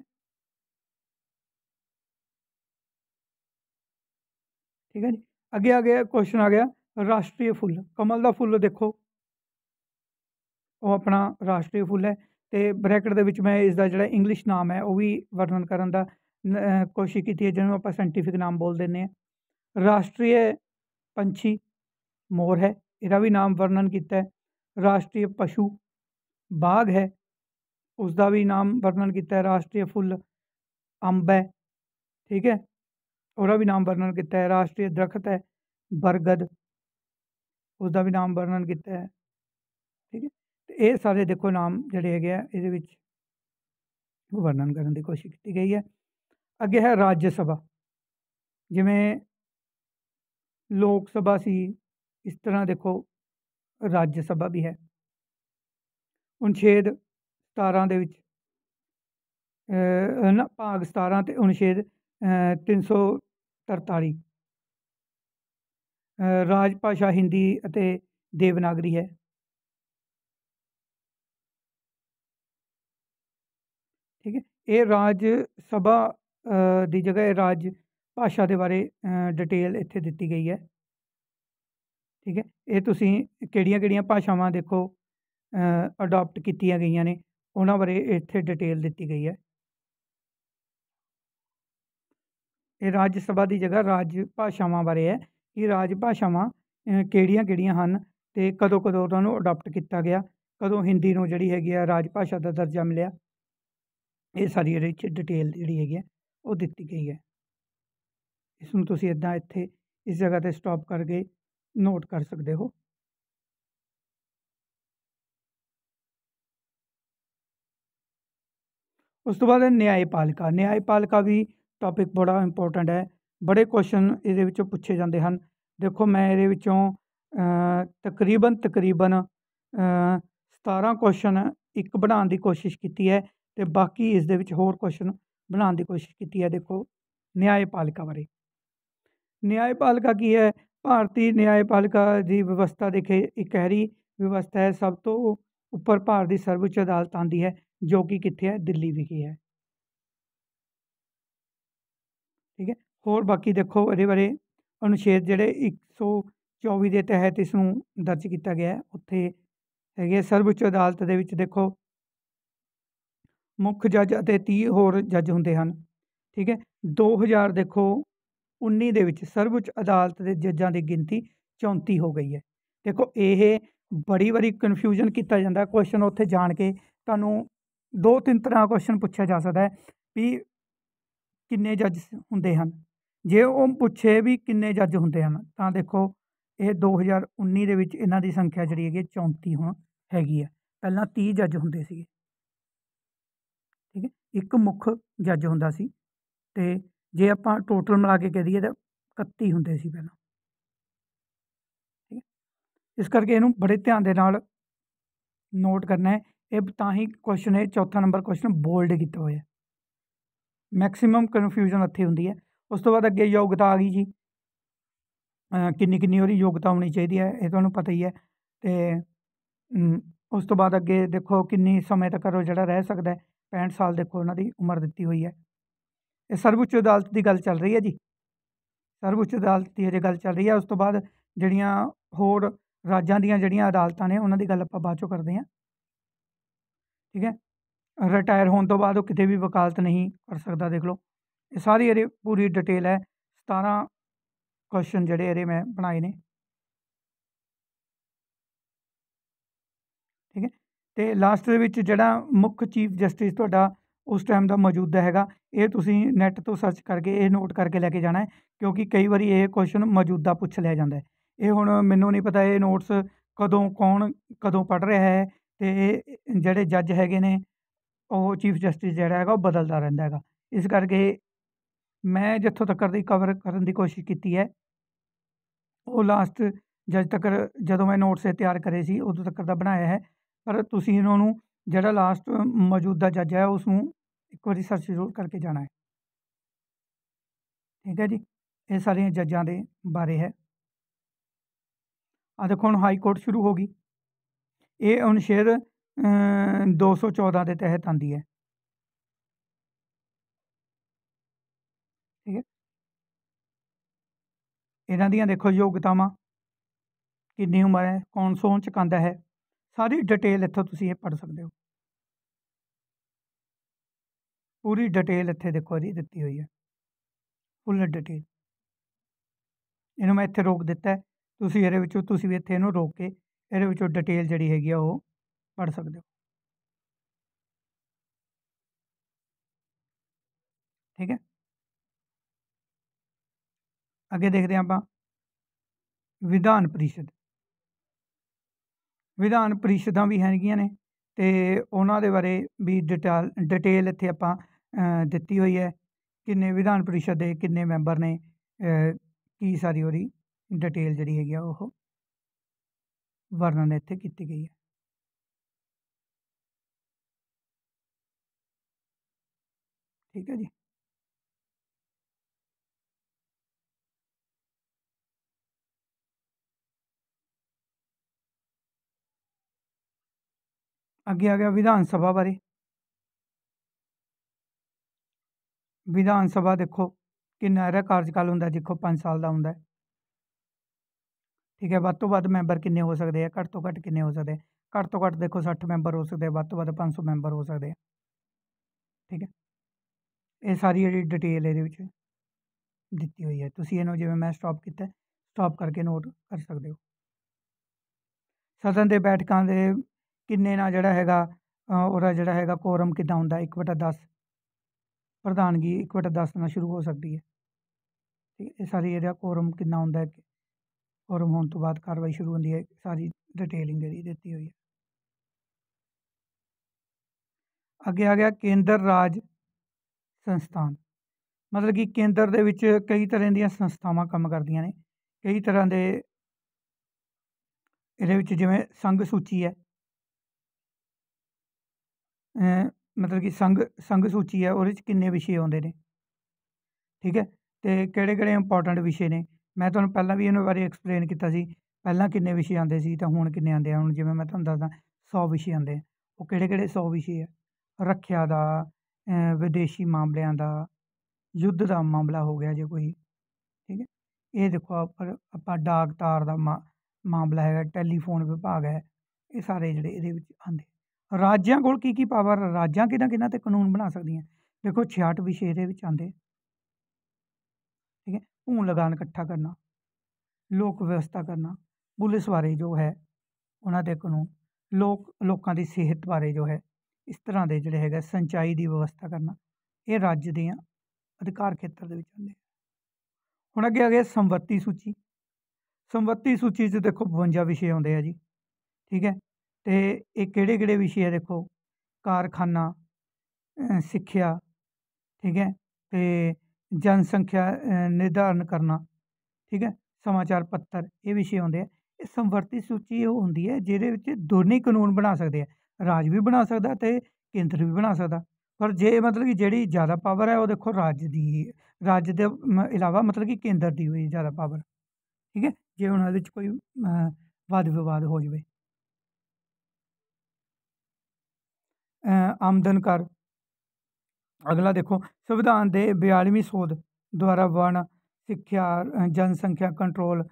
ਠੀਕ ਹੈ ਜੀ ਅੱਗੇ ਆ ਗਿਆ ਕੁਐਸਚਨ ਆ ਗਿਆ ਰਾਸ਼ਟਰੀ ਫੁੱਲ ਕਮਲ ਦਾ ਫੁੱਲ ਦੇਖੋ ਉਹ ਆਪਣਾ ਰਾਸ਼ਟਰੀ ਫੁੱਲ ਹੈ ਤੇ ਬ੍ਰੈਕਟ ਦੇ ਵਿੱਚ ਮੈਂ ਇਸ ਦਾ ਜਿਹੜਾ ਇੰਗਲਿਸ਼ ਨਾਮ ਹੈ ਉਹ ਵੀ ਵਰਣਨ ਕਰਨ ਦਾ ਕੋਸ਼ਿਸ਼ ਕੀਤੀ ਹੈ ਜਿਹਨੂੰ ਆਪਾਂ ਸਾਇੰਟੀਫਿਕ ਨਾਮ ਬੋਲ ਦਿੰਦੇ ਆ ਰਾਸ਼ਟਰੀ ਪੰਛੀ ਮੋਰ ਹੈ ਇਹਦਾ ਵੀ ਨਾਮ ਵਰਣਨ ਕੀਤਾ ਹੈ ਰਾਸ਼ਟਰੀ ਪਸ਼ੂ ਬਾਗ ਹੈ ਉਸ ਦਾ ਵੀ ਨਾਮ ਵਰਣਨ ਕੀਤਾ ਹੈ ਰਾਸ਼ਟਰੀ ਫੁੱਲ ਅੰਬ ਹੈ ਠੀਕ ਹੈ ਉਹਦਾ ਵੀ ਨਾਮ ਵਰਣਨ ਕੀਤਾ ਹੈ ਰਾਸ਼ਟਰੀ ਦਰਖਤ ਹੈ ਬਰਗਦ ਉਸ ਦਾ ਵੀ ਨਾਮ ਵਰਣਨ ਕੀਤਾ ਹੈ ਠੀਕ ਹੈ ਤੇ ਇਹ ਸਾਰੇ ਦੇਖੋ ਨਾਮ ਜਿਹੜੇ ਹੈਗੇ ਆ ਇਹਦੇ ਵਿੱਚ ਵਰਣਨ ਕਰਨ ਦੀ ਕੋਸ਼ਿਸ਼ ਕੀਤੀ ਗਈ ਹੈ ਅੱਗੇ ਹੈ ਰਾਜ ਸਭਾ ਜਿਵੇਂ लोकसभा सी इस तरह देखो राज्यसभा भी है अनुच्छेद 17 ਦੇ ਵਿੱਚ ਨਾ ਭਾਗ 17 ਤੇ ਅਨੁਛੇਦ 343 ਰਾਜ ਭਾਸ਼ਾ ਹਿੰਦੀ ਅਤੇ ਦੇਵਨਾਗਰੀ ਹੈ ਠੀਕ ਹੈ ਇਹ ਰਾਜ ਸਭਾ ਦੀ ਜਗ੍ਹਾ ਰਾਜ ਭਾਸ਼ਾ ਦੇ ਬਾਰੇ ਡਿਟੇਲ ਇੱਥੇ ਦਿੱਤੀ ਗਈ ਹੈ ਠੀਕ ਹੈ ਇਹ ਤੁਸੀਂ ਕਿਹੜੀਆਂ ਕਿਹੜੀਆਂ ਭਾਸ਼ਾਵਾਂ ਦੇਖੋ ਅਡਾਪਟ ਕੀਤੀਆਂ ਗਈਆਂ ਨੇ ਉਹਨਾਂ ਬਾਰੇ ਇੱਥੇ ਡਿਟੇਲ ਦਿੱਤੀ ਗਈ ਹੈ ਇਹ ਰਾਜ ਸਭਾ ਦੀ ਜਗ੍ਹਾ ਰਾਜ ਭਾਸ਼ਾਵਾਂ ਬਾਰੇ ਹੈ ਕਿ ਰਾਜ ਭਾਸ਼ਾਵਾਂ ਕਿਹੜੀਆਂ ਕਿਹੜੀਆਂ ਹਨ ਤੇ ਕਦੋਂ ਕਦੋਂ ਉਹਨਾਂ ਨੂੰ ਅਡਾਪਟ ਕੀਤਾ ਗਿਆ ਕਦੋਂ ਹਿੰਦੀ ਨੂੰ ਜਿਹੜੀ ਹੈਗੀ ਆ ਰਾਜ ਭਾਸ਼ਾ ਦਾ ਦਰਜਾ ਮਿਲਿਆ ਇਹ ਸਾਰੀ ਇਹਦੇ ਵਿੱਚ ਡਿਟੇਲ ਜਿਹੜੀ ਹੈਗੀ ਆ ਉਹ ਦਿੱਤੀ ਗਈ ਹੈ ਇਸ ਨੂੰ ਤੁਸੀਂ ਇਦਾਂ ਇੱਥੇ ਇਸ ਜਗ੍ਹਾ ਤੇ ਸਟਾਪ ਕਰਕੇ ਨੋਟ ਕਰ ਸਕਦੇ ਹੋ ਉਸ ਤੋਂ ਬਾਅਦ ਹੈ ਨਿਆਂਪਾਲਿਕਾ ਨਿਆਂਪਾਲਿਕਾ ਵੀ ਟਾਪਿਕ ਬੜਾ ਇੰਪੋਰਟੈਂਟ ਹੈ ਬੜੇ ਕੁਐਸਚਨ ਇਹਦੇ ਵਿੱਚੋਂ ਪੁੱਛੇ ਜਾਂਦੇ ਹਨ ਦੇਖੋ ਮੈਂ ਇਹਦੇ ਵਿੱਚੋਂ ਤਕਰੀਬਨ ਤਕਰੀਬਨ 17 ਕੁਐਸਚਨ ਇੱਕ ਬਣਾਉਣ ਦੀ ਕੋਸ਼ਿਸ਼ ਕੀਤੀ ਹੈ ਤੇ ਬਾਕੀ ਇਸ ਦੇ ਵਿੱਚ ਹੋਰ ਕੁਐਸਚਨ ਬਣਾਉਣ ਦੀ ਕੋਸ਼ਿਸ਼ ਕੀਤੀ ਹੈ ਦੇਖੋ ਨਿਆਂਪਾਲਿਕਾ ਬਾਰੇ ਨਿਆਇਪਾਲਿਕਾ ਕੀ ਹੈ ਭਾਰਤੀ ਨਿਆਇਪਾਲਿਕਾ ਦੀ ਵਿਵਸਥਾ ਦੇਖੇ ਇੱਕ ਹੈਰੀ ਵਿਵਸਥਾ ਹੈ ਸਭ ਤੋਂ ਉੱਪਰ ਭਾਰਤ ਦੀ ਸਰਵਉੱਚ ਅਦਾਲਤ ਆਂਦੀ ਹੈ ਜੋ ਕਿ ਕਿੱਥੇ ਹੈ ਦਿੱਲੀ ਵਿਖੇ ਹੈ ਠੀਕ ਹੈ ਹੋਰ ਬਾਕੀ ਦੇਖੋ ਇਹਦੇ ਬਾਰੇ ਅਨੁਛੇਦ ਜਿਹੜੇ 124 ਦੇ ਤਹਿਤ ਇਸ ਨੂੰ ਦਰਜ ਕੀਤਾ ਗਿਆ ਹੈ ਉੱਥੇ ਹੈਗੇ ਸਰਵਉੱਚ ਅਦਾਲਤ ਦੇ ਵਿੱਚ ਦੇਖੋ ਮੁੱਖ ਜੱਜ ਅਤੇ 30 ਹੋਰ ਜੱਜ ਹੁੰਦੇ ਹਨ ਠੀਕ ਹੈ 2000 ਦੇਖੋ 19 ਦੇ ਵਿੱਚ ਸਰਵਉੱਚ ਅਦਾਲਤ ਦੇ ਜੱਜਾਂ ਦੀ ਗਿਣਤੀ 34 ਹੋ ਗਈ ਹੈ ਦੇਖੋ ਇਹ ਬੜੀ ਵਾਰੀ ਕਨਫਿਊਜ਼ਨ ਕੀਤਾ ਜਾਂਦਾ ਕੁਐਸਚਨ ਉੱਥੇ ਜਾਣ ਕੇ ਤੁਹਾਨੂੰ ਦੋ ਤਿੰਨ ਤਰ੍ਹਾਂ ਕੁਐਸਚਨ ਪੁੱਛਿਆ ਜਾ ਸਕਦਾ ਹੈ ਵੀ ਕਿੰਨੇ ਜੱਜ ਹੁੰਦੇ ਹਨ ਜੇ ਉਹ ਪੁੱਛੇ ਵੀ ਕਿੰਨੇ ਜੱਜ ਹੁੰਦੇ ਹਨ ਤਾਂ ਦੇਖੋ ਇਹ 2019 ਦੇ ਵਿੱਚ ਇਹਨਾਂ ਦੀ ਸੰਖਿਆ ਜਿਹੜੀ ਹੈਗੀ 34 ਹੁਣ ਹੈਗੀ ਹੈ ਪਹਿਲਾਂ 30 ਜੱਜ ਹੁੰਦੇ ਸੀਗੇ ਠੀਕ ਹੈ ਇੱਕ ਮੁੱਖ ਜੱਜ ਹੁੰਦਾ ਸੀ ਤੇ ਜੇ ਆਪਾਂ ਟੋਟਲ ਮਿਲਾ ਕੇ ਕਹਿ ਦਈਏ ਤਾਂ 31 ਹੁੰਦੇ ਸੀ ਪਹਿਲਾਂ ਇਸ ਕਰਕੇ ਇਹਨੂੰ ਬੜੇ ਧਿਆਨ ਦੇ ਨਾਲ ਨੋਟ ਕਰਨਾ ਹੈ ਇਹ ਤਾਂ ਹੀ ਕੁਐਸਚਨ ਹੈ ਚੌਥਾ ਨੰਬਰ ਕੁਐਸਚਨ ਬੋਲਡ ਕੀਤਾ ਹੋਇਆ ਮੈਕਸਿਮਮ ਕਨਫਿਊਜ਼ਨ ਇੱਥੇ ਹੁੰਦੀ ਹੈ ਉਸ ਤੋਂ ਬਾਅਦ ਅੱਗੇ ਯੋਗਤਾ ਆ ਗਈ ਜੀ ਕਿੰਨੀ ਕਿੰਨੀ ਉਹਦੀ ਯੋਗਤਾ ਹੋਣੀ ਚਾਹੀਦੀ ਹੈ ਇਹ ਤੁਹਾਨੂੰ ਪਤਾ ਹੀ ਹੈ ਤੇ ਉਸ ਤੋਂ ਬਾਅਦ ਅੱਗੇ ਦੇਖੋ ਕਿੰਨੀ ਸਮੇਂ ਤੱਕ ਉਹ ਜਿਹੜਾ ਰਹਿ ਸਕਦਾ ਹੈ 65 ਸਾਲ ਦੇਖੋ ਉਹਨਾਂ ਦੀ ਉਮਰ ਦਿੱਤੀ ਹੋਈ ਹੈ ਇਹ ਸਰਵਉੱਚ ਅਦਾਲਤ ਦੀ ਗੱਲ ਚੱਲ ਰਹੀ ਹੈ ਜੀ ਸਰਵਉੱਚ ਅਦਾਲਤ ਦੀ ਹਜੇ ਗੱਲ ਚੱਲ ਰਹੀ ਹੈ ਉਸ ਤੋਂ ਬਾਅਦ ਜਿਹੜੀਆਂ ਹੋਰ ਰਾਜਾਂ ਦੀਆਂ ਜਿਹੜੀਆਂ ਅਦਾਲਤਾਂ ਨੇ ਉਹਨਾਂ ਦੀ ਗੱਲ ਆਪਾਂ ਬਾਅਦ ਚੋਂ ਕਰਦੇ ਹਾਂ ਠੀਕ ਹੈ ਰਿਟਾਇਰ ਹੋਣ ਤੋਂ ਬਾਅਦ ਉਹ ਕਿਤੇ ਵੀ ਵਕਾਲਤ ਨਹੀਂ ਕਰ ਸਕਦਾ ਦੇਖ ਲਓ ਇਹ ਸਾਰੀ ਇਹ ਪੂਰੀ ਡਿਟੇਲ ਹੈ 17 ਕੁਐਸਚਨ ਜਿਹੜੇ ਇਹਦੇ ਮੈਂ ਬਣਾਏ ਨੇ ਠੀਕ ਹੈ ਤੇ ਲਾਸਟ ਦੇ ਵਿੱਚ ਜਿਹੜਾ ਮੁੱਖ ਚੀਫ ਜਸਟਿਸ ਤੁਹਾਡਾ ਉਸ ਟਾਈਮ ਦਾ ਮੌਜੂਦਾ ਹੈਗਾ ਇਹ ਤੁਸੀਂ ਨੈਟ ਤੋਂ ਸਰਚ ਕਰਕੇ ਇਹ ਨੋਟ ਕਰਕੇ ਲੈ ਕੇ ਜਾਣਾ ਕਿਉਂਕਿ ਕਈ ਵਾਰੀ ਇਹ ਕੁਐਸਚਨ ਮੌਜੂਦਾ ਪੁੱਛ ਲਿਆ ਜਾਂਦਾ ਇਹ ਹੁਣ ਮੈਨੂੰ ਨਹੀਂ ਪਤਾ ਇਹ ਨੋਟਸ ਕਦੋਂ ਕੌਣ ਕਦੋਂ ਪੜ ਰਿਹਾ ਹੈ ਤੇ ਜਿਹੜੇ ਜੱਜ ਹੈਗੇ ਨੇ ਉਹ ਚੀਫ ਜਸਟਿਸ ਜਿਹੜਾ ਹੈਗਾ ਉਹ ਬਦਲਦਾ ਰਹਿੰਦਾ ਹੈਗਾ ਇਸ ਕਰਕੇ ਮੈਂ ਜਿੱਥੋਂ ਤੱਕ ਦੀ ਕਵਰ ਕਰਨ ਦੀ ਕੋਸ਼ਿਸ਼ ਕੀਤੀ ਹੈ ਉਹ ਲਾਸਟ ਜਦ ਤੱਕ ਜਦੋਂ ਮੈਂ ਨੋਟਸ ਤਿਆਰ ਕਰੇ ਸੀ ਉਦੋਂ ਤੱਕ ਦਾ ਬਣਾਇਆ ਹੈ ਪਰ ਤੁਸੀਂ ਇਹਨਾਂ ਨੂੰ ਜਿਹੜਾ ਲਾਸਟ ਮੌਜੂਦਾ ਜੱਜ ਹੈ ਉਸ ਨੂੰ ਇੱਕ ਵਾਰੀ ਸਰਚ ਜ਼ਰੂਰ ਕਰਕੇ ਜਾਣਾ ਹੈ ਠੀਕ ਹੈ ਜੀ ਇਹ ਸਾਰੀਆਂ ਜੱਜਾਂ ਦੇ ਬਾਰੇ ਹੈ ਆ ਦੇਖੋ ਹੁਣ ਹਾਈ ਕੋਰਟ ਸ਼ੁਰੂ ਹੋ ਗਈ ਇਹ ਅਨੁਸ਼ੇਰ 214 ਦੇ ਤਹਿਤ ਆਂਦੀ ਹੈ ਠੀਕ ਹੈ ਇਹਨਾਂ ਦੀਆਂ ਦੇਖੋ ਯੋਗਤਾਵਾਂ ਕਿੰਨੀ ਉਮਰ ਹੈ ਕੌਣ ਸੋਚ ਚੁਕਾਉਂਦਾ ਹੈ ਸਾਰੀ ਡਿਟੇਲ ਇੱਥੋਂ ਤੁਸੀਂ ਇਹ ਪੜ ਸਕਦੇ ਹੋ ਪੂਰੀ ਡਿਟੇਲ ਇੱਥੇ ਦੇਖੋ ਜੀ ਦਿੱਤੀ ਹੋਈ ਹੈ ਫੁੱਲ ਡਿਟੇਲ ਇਹਨੂੰ ਮੈਂ ਇੱਥੇ ਰੋਕ ਦਿੱਤਾ ਤੁਸੀਂ ਇਹਦੇ ਵਿੱਚੋਂ ਤੁਸੀਂ ਵੀ ਇੱਥੇ ਇਹਨੂੰ ਰੋਕ ਕੇ ਇਹਦੇ ਵਿੱਚੋਂ ਡਿਟੇਲ ਜਿਹੜੀ ਹੈਗੀ ਆ ਉਹ ਪੜ ਸਕਦੇ ਹੋ ਠੀਕ ਹੈ ਅੱਗੇ ਦੇਖਦੇ ਆਪਾਂ ਵਿਧਾਨ ਪਰਿਸ਼ਦ ਵਿਧਾਨ ਪਰਿਸ਼ਦਾਂ ਵੀ ਹੈਗੀਆਂ ਨੇ ਅਤੇ ਉਹਨਾਂ ਦੇ ਬਾਰੇ ਵੀ ਡਿਟੇਲ ਡਿਟੇਲ ਇੱਥੇ ਆਪਾਂ ਦਿੱਤੀ ਹੋਈ ਹੈ ਕਿੰਨੇ ਵਿਧਾਨ ਪਰਿਸ਼ਦ ਦੇ ਕਿੰਨੇ ਮੈਂਬਰ ਨੇ ਕੀ ਸਾਰੀ ਉਹਦੀ ਡਿਟੇਲ ਜਿਹੜੀ ਹੈਗੀ ਆ ਉਹ ਵਰਣਨ ਇੱਥੇ ਕੀਤੀ ਗਈ ਹੈ ਠੀਕ ਹੈ ਜੀ ਅੱਗੇ ਆ ਗਿਆ ਵਿਧਾਨ ਸਭਾ ਬਾਰੇ ਵਿਧਾਨ ਸਭਾ ਦੇਖੋ ਕਿੰਨਾ ਇਹਦਾ ਕਾਰਜਕਾਲ ਹੁੰਦਾ ਦੇਖੋ 5 ਸਾਲ ਦਾ ਹੁੰਦਾ ਠੀਕ ਹੈ ਵੱਧ ਤੋਂ ਵੱਧ ਮੈਂਬਰ ਕਿੰਨੇ ਹੋ ਸਕਦੇ ਆ ਘੱਟ ਤੋਂ ਘੱਟ ਕਿੰਨੇ ਹੋ ਸਕਦੇ ਘੱਟ ਤੋਂ ਘੱਟ ਦੇਖੋ 60 ਮੈਂਬਰ ਹੋ ਸਕਦੇ ਵੱਧ ਤੋਂ ਵੱਧ 500 ਮੈਂਬਰ ਹੋ ਸਕਦੇ ਆ ਠੀਕ ਹੈ ਇਹ ਸਾਰੀ ਜਿਹੜੀ ਡਿਟੇਲ ਇਹਦੇ ਵਿੱਚ ਦਿੱਤੀ ਹੋਈ ਹੈ ਤੁਸੀਂ ਇਹਨੂੰ ਜਿਵੇਂ ਮੈਂ ਸਟਾਪ ਕੀਤਾ ਸਟਾਪ ਕਰਕੇ ਨੋਟ ਕਰ ਸਕਦੇ ਹੋ ਸਦਨ ਦੇ ਬੈਠਕਾਂ ਦੇ ਕਿੰਨੇ ਨਾਲ ਜਿਹੜਾ ਹੈਗਾ ਉਹਦਾ ਜਿਹੜਾ ਹੈਗਾ ਕੋਰਮ ਕਿੱਦਾਂ ਹੁੰਦਾ 1/10 ਪ੍ਰਧਾਨਗੀ 1/10 ਨਾਲ ਸ਼ੁਰੂ ਹੋ ਸਕਦੀ ਹੈ ਠੀਕ ਇਹ ਸਾਰੀ ਜਿਹੜਾ ਕੋਰਮ ਕਿੰਨਾ ਹੁੰਦਾ ਹੈ ਕੋਰਮ ਹੋਣ ਤੋਂ ਬਾਅਦ ਕਾਰਵਾਈ ਸ਼ੁਰੂ ਹੁੰਦੀ ਹੈ ਸਾਰੀ ਡਿਟੇਲਿੰਗ ਜਿਹੜੀ ਦਿੱਤੀ ਹੋਈ ਹੈ ਅੱਗੇ ਆ ਗਿਆ ਕੇਂਦਰ ਰਾਜ ਸੰਸਥਾਨ ਮਤਲਬ ਕਿ ਕੇਂਦਰ ਦੇ ਵਿੱਚ ਕਈ ਤਰ੍ਹਾਂ ਦੀਆਂ ਸੰਸਥਾਵਾਂ ਕੰਮ ਕਰਦੀਆਂ ਨੇ ਕਈ ਤਰ੍ਹਾਂ ਦੇ ਇਹਦੇ ਵਿੱਚ ਜਿਵੇਂ ਸੰਘ ਸੂਚੀ ਹੈ ਮਤਲਬ ਕਿ ਸੰਗ ਸੰਗ ਸੂਚੀ ਹੈ ਉਹਦੇ ਵਿੱਚ ਕਿੰਨੇ ਵਿਸ਼ੇ ਆਉਂਦੇ ਨੇ ਠੀਕ ਹੈ ਤੇ ਕਿਹੜੇ ਕਿਹੜੇ ਇੰਪੋਰਟੈਂਟ ਵਿਸ਼ੇ ਨੇ ਮੈਂ ਤੁਹਾਨੂੰ ਪਹਿਲਾਂ ਵੀ ਇਹਨਾਂ ਬਾਰੇ ਐਕਸਪਲੇਨ ਕੀਤਾ ਸੀ ਪਹਿਲਾਂ ਕਿੰਨੇ ਵਿਸ਼ੇ ਆਉਂਦੇ ਸੀ ਤਾਂ ਹੁਣ ਕਿੰਨੇ ਆਉਂਦੇ ਆ ਹੁਣ ਜਿਵੇਂ ਮੈਂ ਤੁਹਾਨੂੰ ਦੱਸਦਾ 100 ਵਿਸ਼ੇ ਆਉਂਦੇ ਆ ਉਹ ਕਿਹੜੇ ਕਿਹੜੇ 100 ਵਿਸ਼ੇ ਆ ਰੱਖਿਆ ਦਾ ਵਿਦੇਸ਼ੀ ਮਾਮਲਿਆਂ ਦਾ ਯੁੱਧ ਦਾ ਮਾਮਲਾ ਹੋ ਗਿਆ ਜੇ ਕੋਈ ਠੀਕ ਹੈ ਇਹ ਦੇਖੋ ਆਪਾਂ ਡਾਕ ਤਾਰ ਦਾ ਮਾਮਲਾ ਹੈਗਾ ਟੈਲੀਫੋਨ ਵਿਭਾਗ ਹੈ ਇਹ ਸਾਰੇ ਜਿਹੜੇ ਇਹਦੇ ਵਿੱਚ ਆਉਂਦੇ ਰਾਜਾਂ ਕੋਲ ਕੀ ਕੀ ਪਾਵਰ ਰਾਜਾਂ ਕਿਦਾਂ ਕਿਦਾਂ ਤੇ ਕਾਨੂੰਨ ਬਣਾ ਸਕਦੀਆਂ ਦੇਖੋ 66 ਵਿਸ਼ੇ ਦੇ ਵਿੱਚ ਆਉਂਦੇ ਠੀਕ ਹੈ ਭੂਨ ਲਗਾਨ ਇਕੱਠਾ ਕਰਨਾ ਲੋਕ ਵਿਵਸਥਾ ਕਰਨਾ ਪੁਲਿਸ ਬਾਰੇ ਜੋ ਹੈ ਉਹਨਾਂ ਦੇ ਕਾਨੂੰਨ ਲੋਕ ਲੋਕਾਂ ਦੀ ਸਿਹਤ ਬਾਰੇ ਜੋ ਹੈ ਇਸ ਤਰ੍ਹਾਂ ਦੇ ਜਿਹੜੇ ਹੈਗਾ ਸਿੰਚਾਈ ਦੀ ਵਿਵਸਥਾ ਕਰਨਾ ਇਹ ਰਾਜ ਦੇ ਅਧਿਕਾਰ ਖੇਤਰ ਦੇ ਵਿੱਚ ਆਉਂਦੇ ਹੁਣ ਅੱਗੇ ਆ ਗਏ ਸੰਵਰਤੀ ਸੂਚੀ ਸੰਵਰਤੀ ਸੂਚੀ 'ਚ ਦੇਖੋ 52 ਵਿਸ਼ੇ ਆਉਂਦੇ ਆ ਜੀ ਠੀਕ ਹੈ ਤੇ ਇਹ ਕਿਹੜੇ ਕਿਹੜੇ ਵਿਸ਼ੇ ਆ ਦੇਖੋ ਕਾਰਖਾਨਾ ਸਿੱਖਿਆ ਠੀਕ ਹੈ ਤੇ ਜਨਸੰਖਿਆ ਨਿਰਧਾਰਨ ਕਰਨਾ ਠੀਕ ਹੈ ਸਮਾਚਾਰ ਪੱਤਰ ਇਹ ਵਿਸ਼ੇ ਹੁੰਦੇ ਆ ਇਹ ਸੰਵਰਤੀ ਸੂਚੀ ਉਹ ਹੁੰਦੀ ਹੈ ਜਿਹਦੇ ਵਿੱਚ ਦੋਨੇ ਕਾਨੂੰਨ ਬਣਾ ਸਕਦੇ ਆ ਰਾਜ ਵੀ ਬਣਾ ਸਕਦਾ ਤੇ ਕੇਂਦਰ ਵੀ ਬਣਾ ਸਕਦਾ ਪਰ ਜੇ ਮਤਲਬ ਕਿ ਜਿਹੜੀ ਜ਼ਿਆਦਾ ਪਾਵਰ ਹੈ ਉਹ ਦੇਖੋ ਰਾਜ ਦੀ ਰਾਜ ਦੇ ਇਲਾਵਾ ਮਤਲਬ ਕਿ ਕੇਂਦਰ ਦੀ ਹੋਈ ਜ਼ਿਆਦਾ ਪਾਵਰ ਠੀਕ ਹੈ ਜੇ ਉਹਨਾਂ ਦੇ ਵਿੱਚ ਕੋਈ ਵਾਦ ਵਿਵਾਦ ਹੋ ਜਵੇ ਆਮਦਨ ਕਰ ਅਗਲਾ ਦੇਖੋ ਸੰਵਿਧਾਨ ਦੇ 42ਵੇਂ ਸੋਧ ਦੁਆਰਾ ਵਣ ਸਿੱਖਿਆ ਜਨਸੰਖਿਆ ਕੰਟਰੋਲ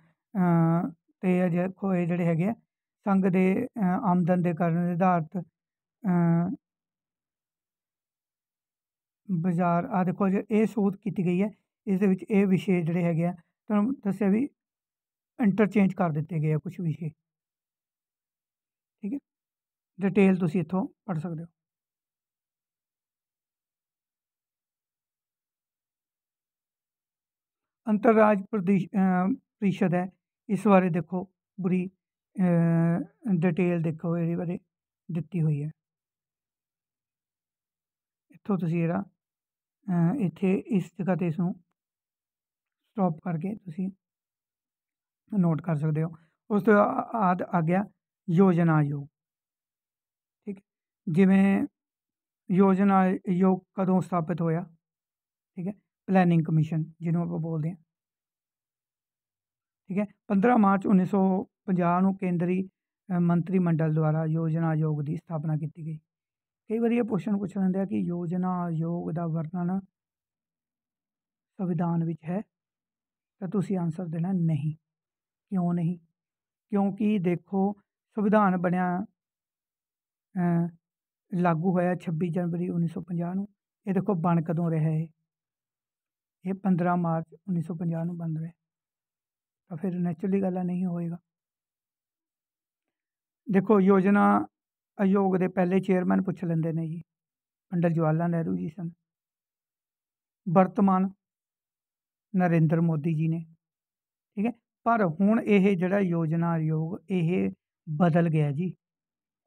ਤੇ ਇਹ ਜਿਹੜੇ ਹੈਗੇ ਆ ਸੰਘ ਦੇ ਆਮਦਨ ਦੇ ਕਾਰਨ ਨਿਰਧਾਰਤ ਬਾਜ਼ਾਰ ਆ ਦੇਖੋ ਜੇ ਇਹ ਸੋਧ ਕੀਤੀ ਗਈ ਹੈ ਇਸ ਦੇ ਵਿੱਚ ਇਹ ਵਿਸ਼ੇ ਜਿਹੜੇ ਹੈਗੇ ਆ ਤੁਹਾਨੂੰ ਦੱਸਿਆ ਵੀ ਇੰਟਰਚੇਂਜ ਕਰ ਦਿੱਤੇ ਗਏ ਆ ਕੁਝ ਵਿਸ਼ੇ ਠੀਕ ਹੈ ਡਿਟੇਲ ਤੁਸੀਂ ਇੱਥੋਂ ਪੜ੍ਹ ਸਕਦੇ ਹੋ ਅੰਤਰਰਾਜ ਪ੍ਰਦੇਸ਼ ਪ੍ਰੀਸ਼ਦ ਹੈ ਇਸ ਬਾਰੇ ਦੇਖੋ ਬੁਰੀ ਡਿਟੇਲ ਦੇਖੋ ਇਹਦੇ ਬਾਰੇ ਦਿੱਤੀ ਹੋਈ ਹੈ ਇੱਥੋਂ ਤੁਸੀਂ ਇਹਦਾ ਇੱਥੇ ਇਸ ਜਗ੍ਹਾ ਤੇ ਇਸ ਨੂੰ ਸਟਾਪ ਕਰਕੇ ਤੁਸੀਂ ਨੋਟ ਕਰ ਸਕਦੇ ਹੋ ਉਸ ਤੋਂ ਬਾਅਦ ਆ ਗਿਆ ਯੋਜਨਾ ਆਯੋਗ ਠੀਕ ਜਿਵੇਂ ਯੋਜਨਾ ਆਯੋਗ ਕਦੋਂ ਸਥਾਪਿਤ ਹੋਇਆ ਠੀਕ ਹੈ ਪਲੈਨਿੰਗ ਕਮਿਸ਼ਨ ਜਿਹਨੂੰ ਆਪਾਂ ਬੋਲਦੇ ਹਾਂ ਠੀਕ ਹੈ 15 ਮਾਰਚ 1950 ਨੂੰ ਕੇਂਦਰੀ ਮੰਤਰੀ ਮੰਡਲ ਦੁਆਰਾ ਯੋਜਨਾ ਆਯੋਗ ਦੀ ਸਥਾਪਨਾ ਕੀਤੀ ਗਈ ਕਈ ਵਾਰੀ ਇਹ ਪੁੱਛਣ ਪੁੱਛ ਲੈਂਦੇ ਆ ਕਿ ਯੋਜਨਾ ਆਯੋਗ ਦਾ ਵਰਣਨ ਸੰਵਿਧਾਨ ਵਿੱਚ ਹੈ ਤਾਂ ਤੁਸੀਂ ਆਨਸਰ ਦੇਣਾ ਨਹੀਂ ਕਿਉਂ ਨਹੀਂ ਕਿਉਂਕਿ ਦੇਖੋ ਸੰਵਿਧਾਨ ਬਣਿਆ ਲਾਗੂ ਹੋਇਆ 26 ਜਨਵਰੀ 1950 ਨੂੰ ਇਹ ਦੇਖੋ ਬਣ ਕਦੋਂ ਰਿਹਾ ਹੈ ਇਹ 15 ਮਾਰਚ 1950 ਨੂੰ ਬੰਦ ਹੋਏ ਤਾਂ ਫਿਰ ਨੈਚੁਰਲੀ ਗੱਲ ਆ ਨਹੀਂ ਹੋਏਗਾ ਦੇਖੋ ਯੋਜਨਾ ਆਯੋਗ ਦੇ ਪਹਿਲੇ ਚੇਅਰਮੈਨ ਪੁੱਛ ਲੈਂਦੇ ਨੇ ਜੀ ਪੰਡਤ ਜਵਾਹਰ ਲਾਲ ਨਹਿਰੂ ਜੀ ਸਨ ਵਰਤਮਾਨ ਨਰਿੰਦਰ ਮੋਦੀ ਜੀ ਨੇ ਠੀਕ ਹੈ ਪਰ ਹੁਣ ਇਹ ਜਿਹੜਾ ਯੋਜਨਾ ਆਯੋਗ ਇਹ ਬਦਲ ਗਿਆ ਜੀ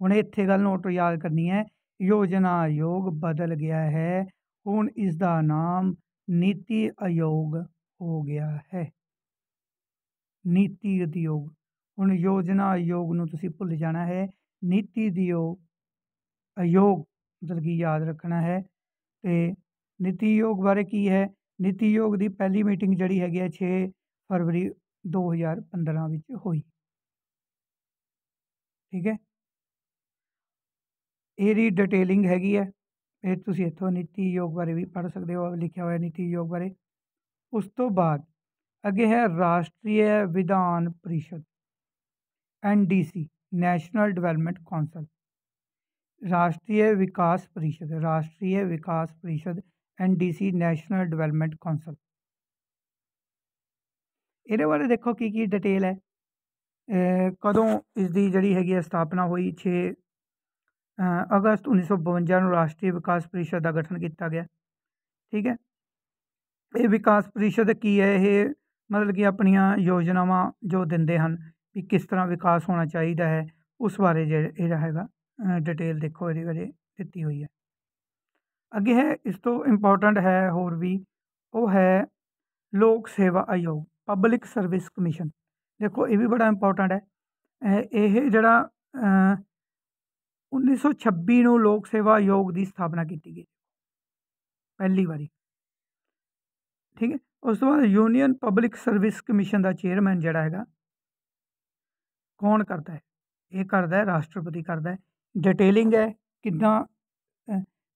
ਹੁਣ ਇੱਥੇ ਗੱਲ ਨੋਟ ਯਾਦ ਕਰਨੀ ਹੈ ਯੋਜਨਾ ਆਯੋਗ ਬਦਲ ਗਿਆ ਹੈ ਹੁਣ ਇਸ ਦਾ ਨਾਮ ਨੀਤੀ ਆਯੋਗ ਹੋ ਗਿਆ ਹੈ ਨੀਤੀ ਉਦਯੋਗ ਹੁਣ ਯੋਜਨਾ ਆਯੋਗ ਨੂੰ ਤੁਸੀਂ ਭੁੱਲ ਜਾਣਾ ਹੈ ਨੀਤੀ ਦਿਓ ਆਯੋਗ ਮਤਲਬ ਯਾਦ ਰੱਖਣਾ ਹੈ ਤੇ ਨੀਤੀ ਆਯੋਗ ਬਾਰੇ ਕੀ ਹੈ ਨੀਤੀ ਆਯੋਗ ਦੀ ਪਹਿਲੀ ਮੀਟਿੰਗ ਜਿਹੜੀ ਹੈਗੀ ਹੈ 6 ਫਰਵਰੀ 2015 ਵਿੱਚ ਹੋਈ ਠੀਕ ਹੈ ਇਹਦੀ ਡਿਟੇਲਿੰਗ ਹੈਗੀ ਹੈ फिर तुम इतों नीति योग बारे भी पढ़ सकते हो लिखा हुआ नीति योग बारे उस तो बाद अगे है राष्ट्रीय विधान परिषद N D C National Development Council राष्ट्रीय विकास परिषद राष्ट्रीय विकास परिषद N D C National Development Council ये बारे देखो की डिटेल है कदों इसकी जी है स्थापना हुई छे ਅਗਸਤ 1952 ਨੂੰ ਰਾਸ਼ਟਰੀ ਵਿਕਾਸ ਪਰਿਸ਼ਦ ਦਾ ਗਠਨ ਕੀਤਾ ਗਿਆ ਠੀਕ ਹੈ ਇਹ ਵਿਕਾਸ ਪਰਿਸ਼ਦ ਕੀ ਹੈ ਇਹ ਮਤਲਬ ਕਿ ਆਪਣੀਆਂ ਯੋਜਨਾਵਾਂ ਜੋ ਦਿੰਦੇ ਹਨ ਵੀ ਕਿਸ ਤਰ੍ਹਾਂ ਵਿਕਾਸ ਹੋਣਾ ਚਾਹੀਦਾ ਹੈ ਉਸ ਬਾਰੇ ਜਿਹੜਾ ਹੈਗਾ ਡਿਟੇਲ ਦੇਖੋ ਇਹਦੇ ਬਾਰੇ ਦਿੱਤੀ ਹੋਈ ਹੈ ਅੱਗੇ ਹੈ ਇਸ ਤੋਂ ਇੰਪੋਰਟੈਂਟ ਹੈ ਹੋਰ ਵੀ ਉਹ ਹੈ ਲੋਕ ਸੇਵਾ ਆਯੋਗ ਪਬਲਿਕ ਸਰਵਿਸ ਕਮਿਸ਼ਨ ਦੇਖੋ ਇਹ ਵੀ ਬੜਾ ਇੰਪੋਰਟੈਂਟ ਹੈ ਇਹ ਜਿਹੜਾ 1926 ਨੂੰ ਲੋਕ ਸੇਵਾ ਆਯੋਗ ਦੀ ਸਥਾਪਨਾ ਕੀਤੀ ਗਈ ਪਹਿਲੀ ਵਾਰੀ ਠੀਕ ਹੈ ਉਸ ਤੋਂ ਬਾਅਦ ਯੂਨੀਅਨ ਪਬਲਿਕ ਸਰਵਿਸ ਕਮਿਸ਼ਨ ਦਾ ਚੇਅਰਮੈਨ ਜਿਹੜਾ ਹੈਗਾ ਕੌਣ ਕਰਦਾ ਹੈ ਇਹ ਕਰਦਾ ਹੈ ਰਾਸ਼ਟਰਪਤੀ ਕਰਦਾ ਹੈ ਡਿਟੇਲਿੰਗ ਹੈ ਕਿਦਾਂ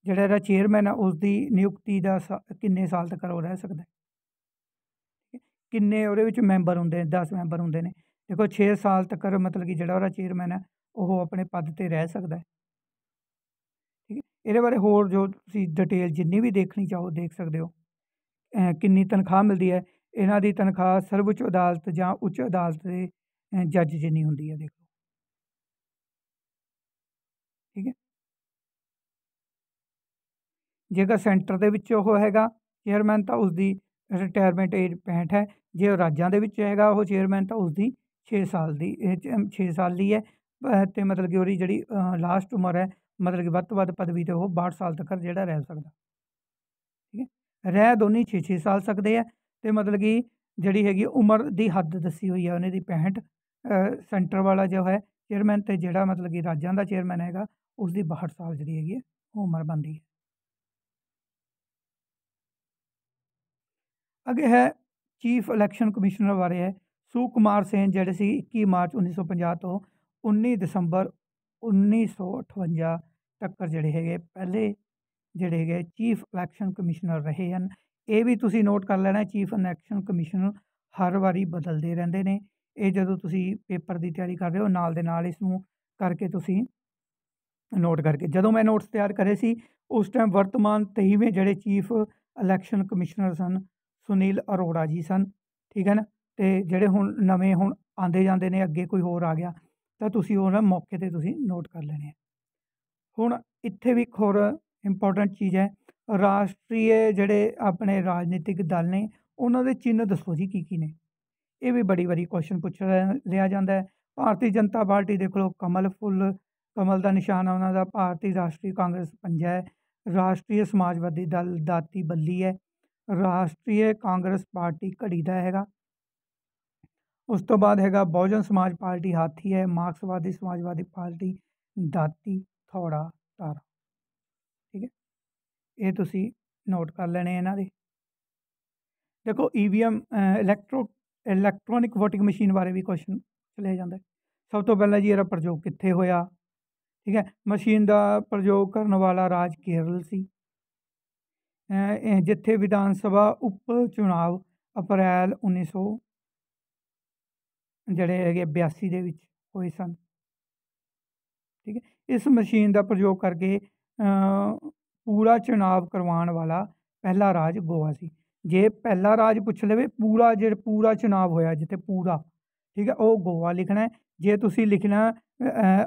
ਜਿਹੜਾ ਇਹਦਾ ਚੇਅਰਮੈਨ ਹੈ ਉਸ ਦੀ ਨਿਯੁਕਤੀ ਦਾ ਕਿੰਨੇ ਸਾਲ ਤੱਕ ਹੋ ਰਹਿ ਸਕਦਾ ਹੈ ਕਿੰਨੇ ਉਹਦੇ ਵਿੱਚ ਮੈਂਬਰ ਹੁੰਦੇ ਨੇ 10 ਮੈਂਬਰ ਹੁੰਦੇ ਨੇ ਦੇਖੋ 6 ਸਾਲ ਤੱਕ ਮਤਲਬ ਕਿ ਜਿਹੜਾ ਉਹਦਾ ਚੇਅਰਮੈਨ ਹੈ ਉਹ ਆਪਣੇ ਪਦ ਤੇ ਰਹਿ ਸਕਦਾ ਹੈ ਠੀਕ ਹੈ ਇਹਦੇ ਬਾਰੇ ਹੋਰ ਜੋ ਤੁਸੀਂ ਡਿਟੇਲ ਜਿੰਨੀ ਵੀ ਦੇਖਣੀ ਚਾਹੋ ਦੇਖ ਸਕਦੇ ਹੋ ਕਿੰਨੀ ਤਨਖਾਹ ਮਿਲਦੀ ਹੈ ਇਹਨਾਂ ਦੀ ਤਨਖਾਹ ਸਰਵਉੱਚ ਅਦਾਲਤ ਜਾਂ ਉੱਚ ਅਦਾਲਤ ਦੇ ਜੱਜ ਜਿੰਨੀ ਹੁੰਦੀ ਹੈ ਦੇਖੋ ਠੀਕ ਹੈ ਜੇਕਰ ਸੈਂਟਰ ਦੇ ਵਿੱਚ ਉਹ ਹੈਗਾ ਚੇਅਰਮੈਨ ਤਾਂ ਉਸ ਦੀ ਰਿਟਾਇਰਮੈਂਟ ਏਜ 65 ਹੈ ਜੇ ਉਹ ਰਾਜਾਂ ਦੇ ਵਿੱਚ ਹੈਗਾ ਉਹ ਚੇਅਰਮੈਨ ਤਾਂ ਉਸ ਦੀ 6 ਸਾਲ ਦੀ 6 ਸਾਲ ਦੀ ਹੈ ਤੇ ਮਤਲਬ ਕਿ ਉਹਦੀ ਜਿਹੜੀ ਲਾਸਟ ਉਮਰ ਹੈ ਮਤਲਬ ਕਿ ਵੱਧ ਤੋਂ ਵੱਧ ਪਦਵੀ ਤੇ ਉਹ 62 ਸਾਲ ਤੱਕ ਜਿਹੜਾ ਰਹਿ ਸਕਦਾ ਠੀਕ ਹੈ ਰਹਿ ਦੋਨੀ 6-6 ਸਾਲ ਸਕਦੇ ਆ ਤੇ ਮਤਲਬ ਕਿ ਜਿਹੜੀ ਹੈਗੀ ਉਮਰ ਦੀ ਹੱਦ ਦੱਸੀ ਹੋਈ ਹੈ ਉਹਨੇ ਦੀ 65 ਸੈਂਟਰ ਵਾਲਾ ਜੋ ਹੈ ਚੇਅਰਮੈਨ ਤੇ ਜਿਹੜਾ ਮਤਲਬ ਕਿ ਰਾਜਾਂ ਦਾ ਚੇਅਰਮੈਨ ਹੈਗਾ ਉਸ ਦੀ 62 ਸਾਲ ਜਿਹੜੀ ਹੈਗੀ ਉਹ ਉਮਰ ਬੰਦੀ ਹੈ ਅੱਗੇ ਹੈ ਚੀਫ ਇਲੈਕਸ਼ਨ ਕਮਿਸ਼ਨਰ ਬਾਰੇ ਹੈ ਸੂ ਕੁਮਾਰ ਸੇਨ ਜਿਹੜੇ ਸੀ 21 ਮਾਰਚ 1950 ਤੋਂ 19 ਦਸੰਬਰ 1958 ਤੱਕ ਜਿਹੜੇ ਹੈਗੇ ਪਹਿਲੇ ਜਿਹੜੇ ਹੈਗੇ ਚੀਫ ਇਲੈਕਸ਼ਨ ਕਮਿਸ਼ਨਰ ਰਹੇ ਹਨ ਇਹ ਵੀ ਤੁਸੀਂ ਨੋਟ ਕਰ ਲੈਣਾ ਚੀਫ ਇਲੈਕਸ਼ਨ ਕਮਿਸ਼ਨਰ ਹਰ ਵਾਰੀ ਬਦਲਦੇ ਰਹਿੰਦੇ ਨੇ ਇਹ ਜਦੋਂ ਤੁਸੀਂ ਪੇਪਰ ਦੀ ਤਿਆਰੀ ਕਰ ਰਹੇ ਹੋ ਨਾਲ ਦੇ ਨਾਲ ਇਸ ਨੂੰ ਕਰਕੇ ਤੁਸੀਂ ਨੋਟ ਕਰਕੇ ਜਦੋਂ ਮੈਂ ਨੋਟਸ ਤਿਆਰ ਕਰੇ ਸੀ ਉਸ ਟਾਈਮ ਵਰਤਮਾਨ 23ਵੇਂ ਜਿਹੜੇ ਚੀਫ ਇਲੈਕਸ਼ਨ ਕਮਿਸ਼ਨਰ ਸਨ ਸੁਨੀਲ ਅਰੋੜਾ ਜੀ ਸਨ ਠੀਕ ਹੈ ਨਾ ਤੇ ਜਿਹੜੇ ਹੁਣ ਨਵੇਂ ਹੁਣ ਆਂਦੇ ਜਾਂਦੇ ਨੇ ਅੱਗੇ ਕੋਈ ਹੋਰ ਆ ਗਿਆ ਤਾਂ ਤੁਸੀਂ ਉਹਨਾਂ ਮੌਕੇ ਤੇ ਤੁਸੀਂ ਨੋਟ ਕਰ ਲੈਣੇ ਹੁਣ ਇੱਥੇ ਵੀ ਖੁਰ ਇੰਪੋਰਟੈਂਟ ਚੀਜ਼ ਹੈ ਰਾਸ਼ਟਰੀ ਜਿਹੜੇ ਆਪਣੇ ਰਾਜਨੀਤਿਕ ਦਲ ਨੇ ਉਹਨਾਂ ਦੇ ਚਿੰਨ੍ਹ ਦੱਸੋ ਜੀ ਕੀ ਕੀ ਨੇ ਇਹ ਵੀ ਬੜੀ ਵਾਰੀ ਕੁਐਸਚਨ ਪੁੱਛਿਆ ਲਿਆ ਜਾਂਦਾ ਹੈ ਭਾਰਤੀ ਜਨਤਾ ਪਾਰਟੀ ਦੇਖ ਲਓ ਕਮਲ ਫੁੱਲ ਕਮਲ ਦਾ ਨਿਸ਼ਾਨ ਉਹਨਾਂ ਦਾ ਭਾਰਤੀ ਰਾਸ਼ਟਰੀ ਕਾਂਗਰਸ ਪੰਜਾ ਹੈ ਰਾਸ਼ਟਰੀ ਸਮਾਜਵਾਦੀ ਦਲ ਦਾਤੀ ਬੱਲੀ ਹੈ ਰਾਸ਼ਟਰੀ ਕਾਂਗਰਸ ਪਾਰਟੀ ਘੜੀ ਦਾ ਹੈਗਾ ਉਸ ਤੋਂ ਬਾਅਦ ਹੈਗਾ ਬਹੁਜਨ ਸਮਾਜ ਪਾਰਟੀ ਹਾਥੀ ਹੈ ਮਾਰਕਸਵਾਦੀ ਸਮਾਜਵਾਦੀ ਪਾਰਟੀ ਦਾਤੀ ਥੋੜਾ ਤਾਰਾ ਠੀਕ ਹੈ ਇਹ ਤੁਸੀਂ ਨੋਟ ਕਰ ਲੈਣੇ ਇਹਨਾਂ ਦੇ ਦੇਖੋ EVM electro electronic VOTING machine ਬਾਰੇ ਵੀ ਕੁਐਸਚਨ ਚਲੇ ਜਾਂਦਾ ਸਭ ਤੋਂ ਪਹਿਲਾਂ ਜੀ ਇਹਦਾ ਪ੍ਰਯੋਗ ਕਿੱਥੇ ਹੋਇਆ ਠੀਕ ਹੈ ਮਸ਼ੀਨ ਦਾ ਪ੍ਰਯੋਗ ਕਰਨ ਵਾਲਾ ਰਾਜ ਕੇਰਲ ਸੀ ਜਿੱਥੇ ਵਿਧਾਨ ਸਭਾ ਉਪ ਚੁਣਾਵ ਅਪ੍ਰੈਲ ਜਿਹੜੇ ਹੈਗੇ 82 ਦੇ ਵਿੱਚ ਹੋਏ ਸਨ ਠੀਕ ਹੈ ਇਸ ਮਸ਼ੀਨ ਦਾ ਪ੍ਰਯੋਗ ਕਰਕੇ ਪੂਰਾ ਚੁਣਾਵ ਕਰਵਾਉਣ ਵਾਲਾ ਪਹਿਲਾ ਰਾਜ ਗੋਆ ਸੀ ਜੇ ਪਹਿਲਾ ਰਾਜ ਪੁੱਛ ਲਵੇ ਪੂਰਾ ਜਿਹੜਾ ਪੂਰਾ ਚੁਣਾਵ ਹੋਇਆ ਜਿੱਥੇ ਪੂਰਾ ਠੀਕ ਹੈ ਉਹ ਗੋਆ ਲਿਖਣਾ ਹੈ ਜੇ ਤੁਸੀਂ ਲਿਖਣਾ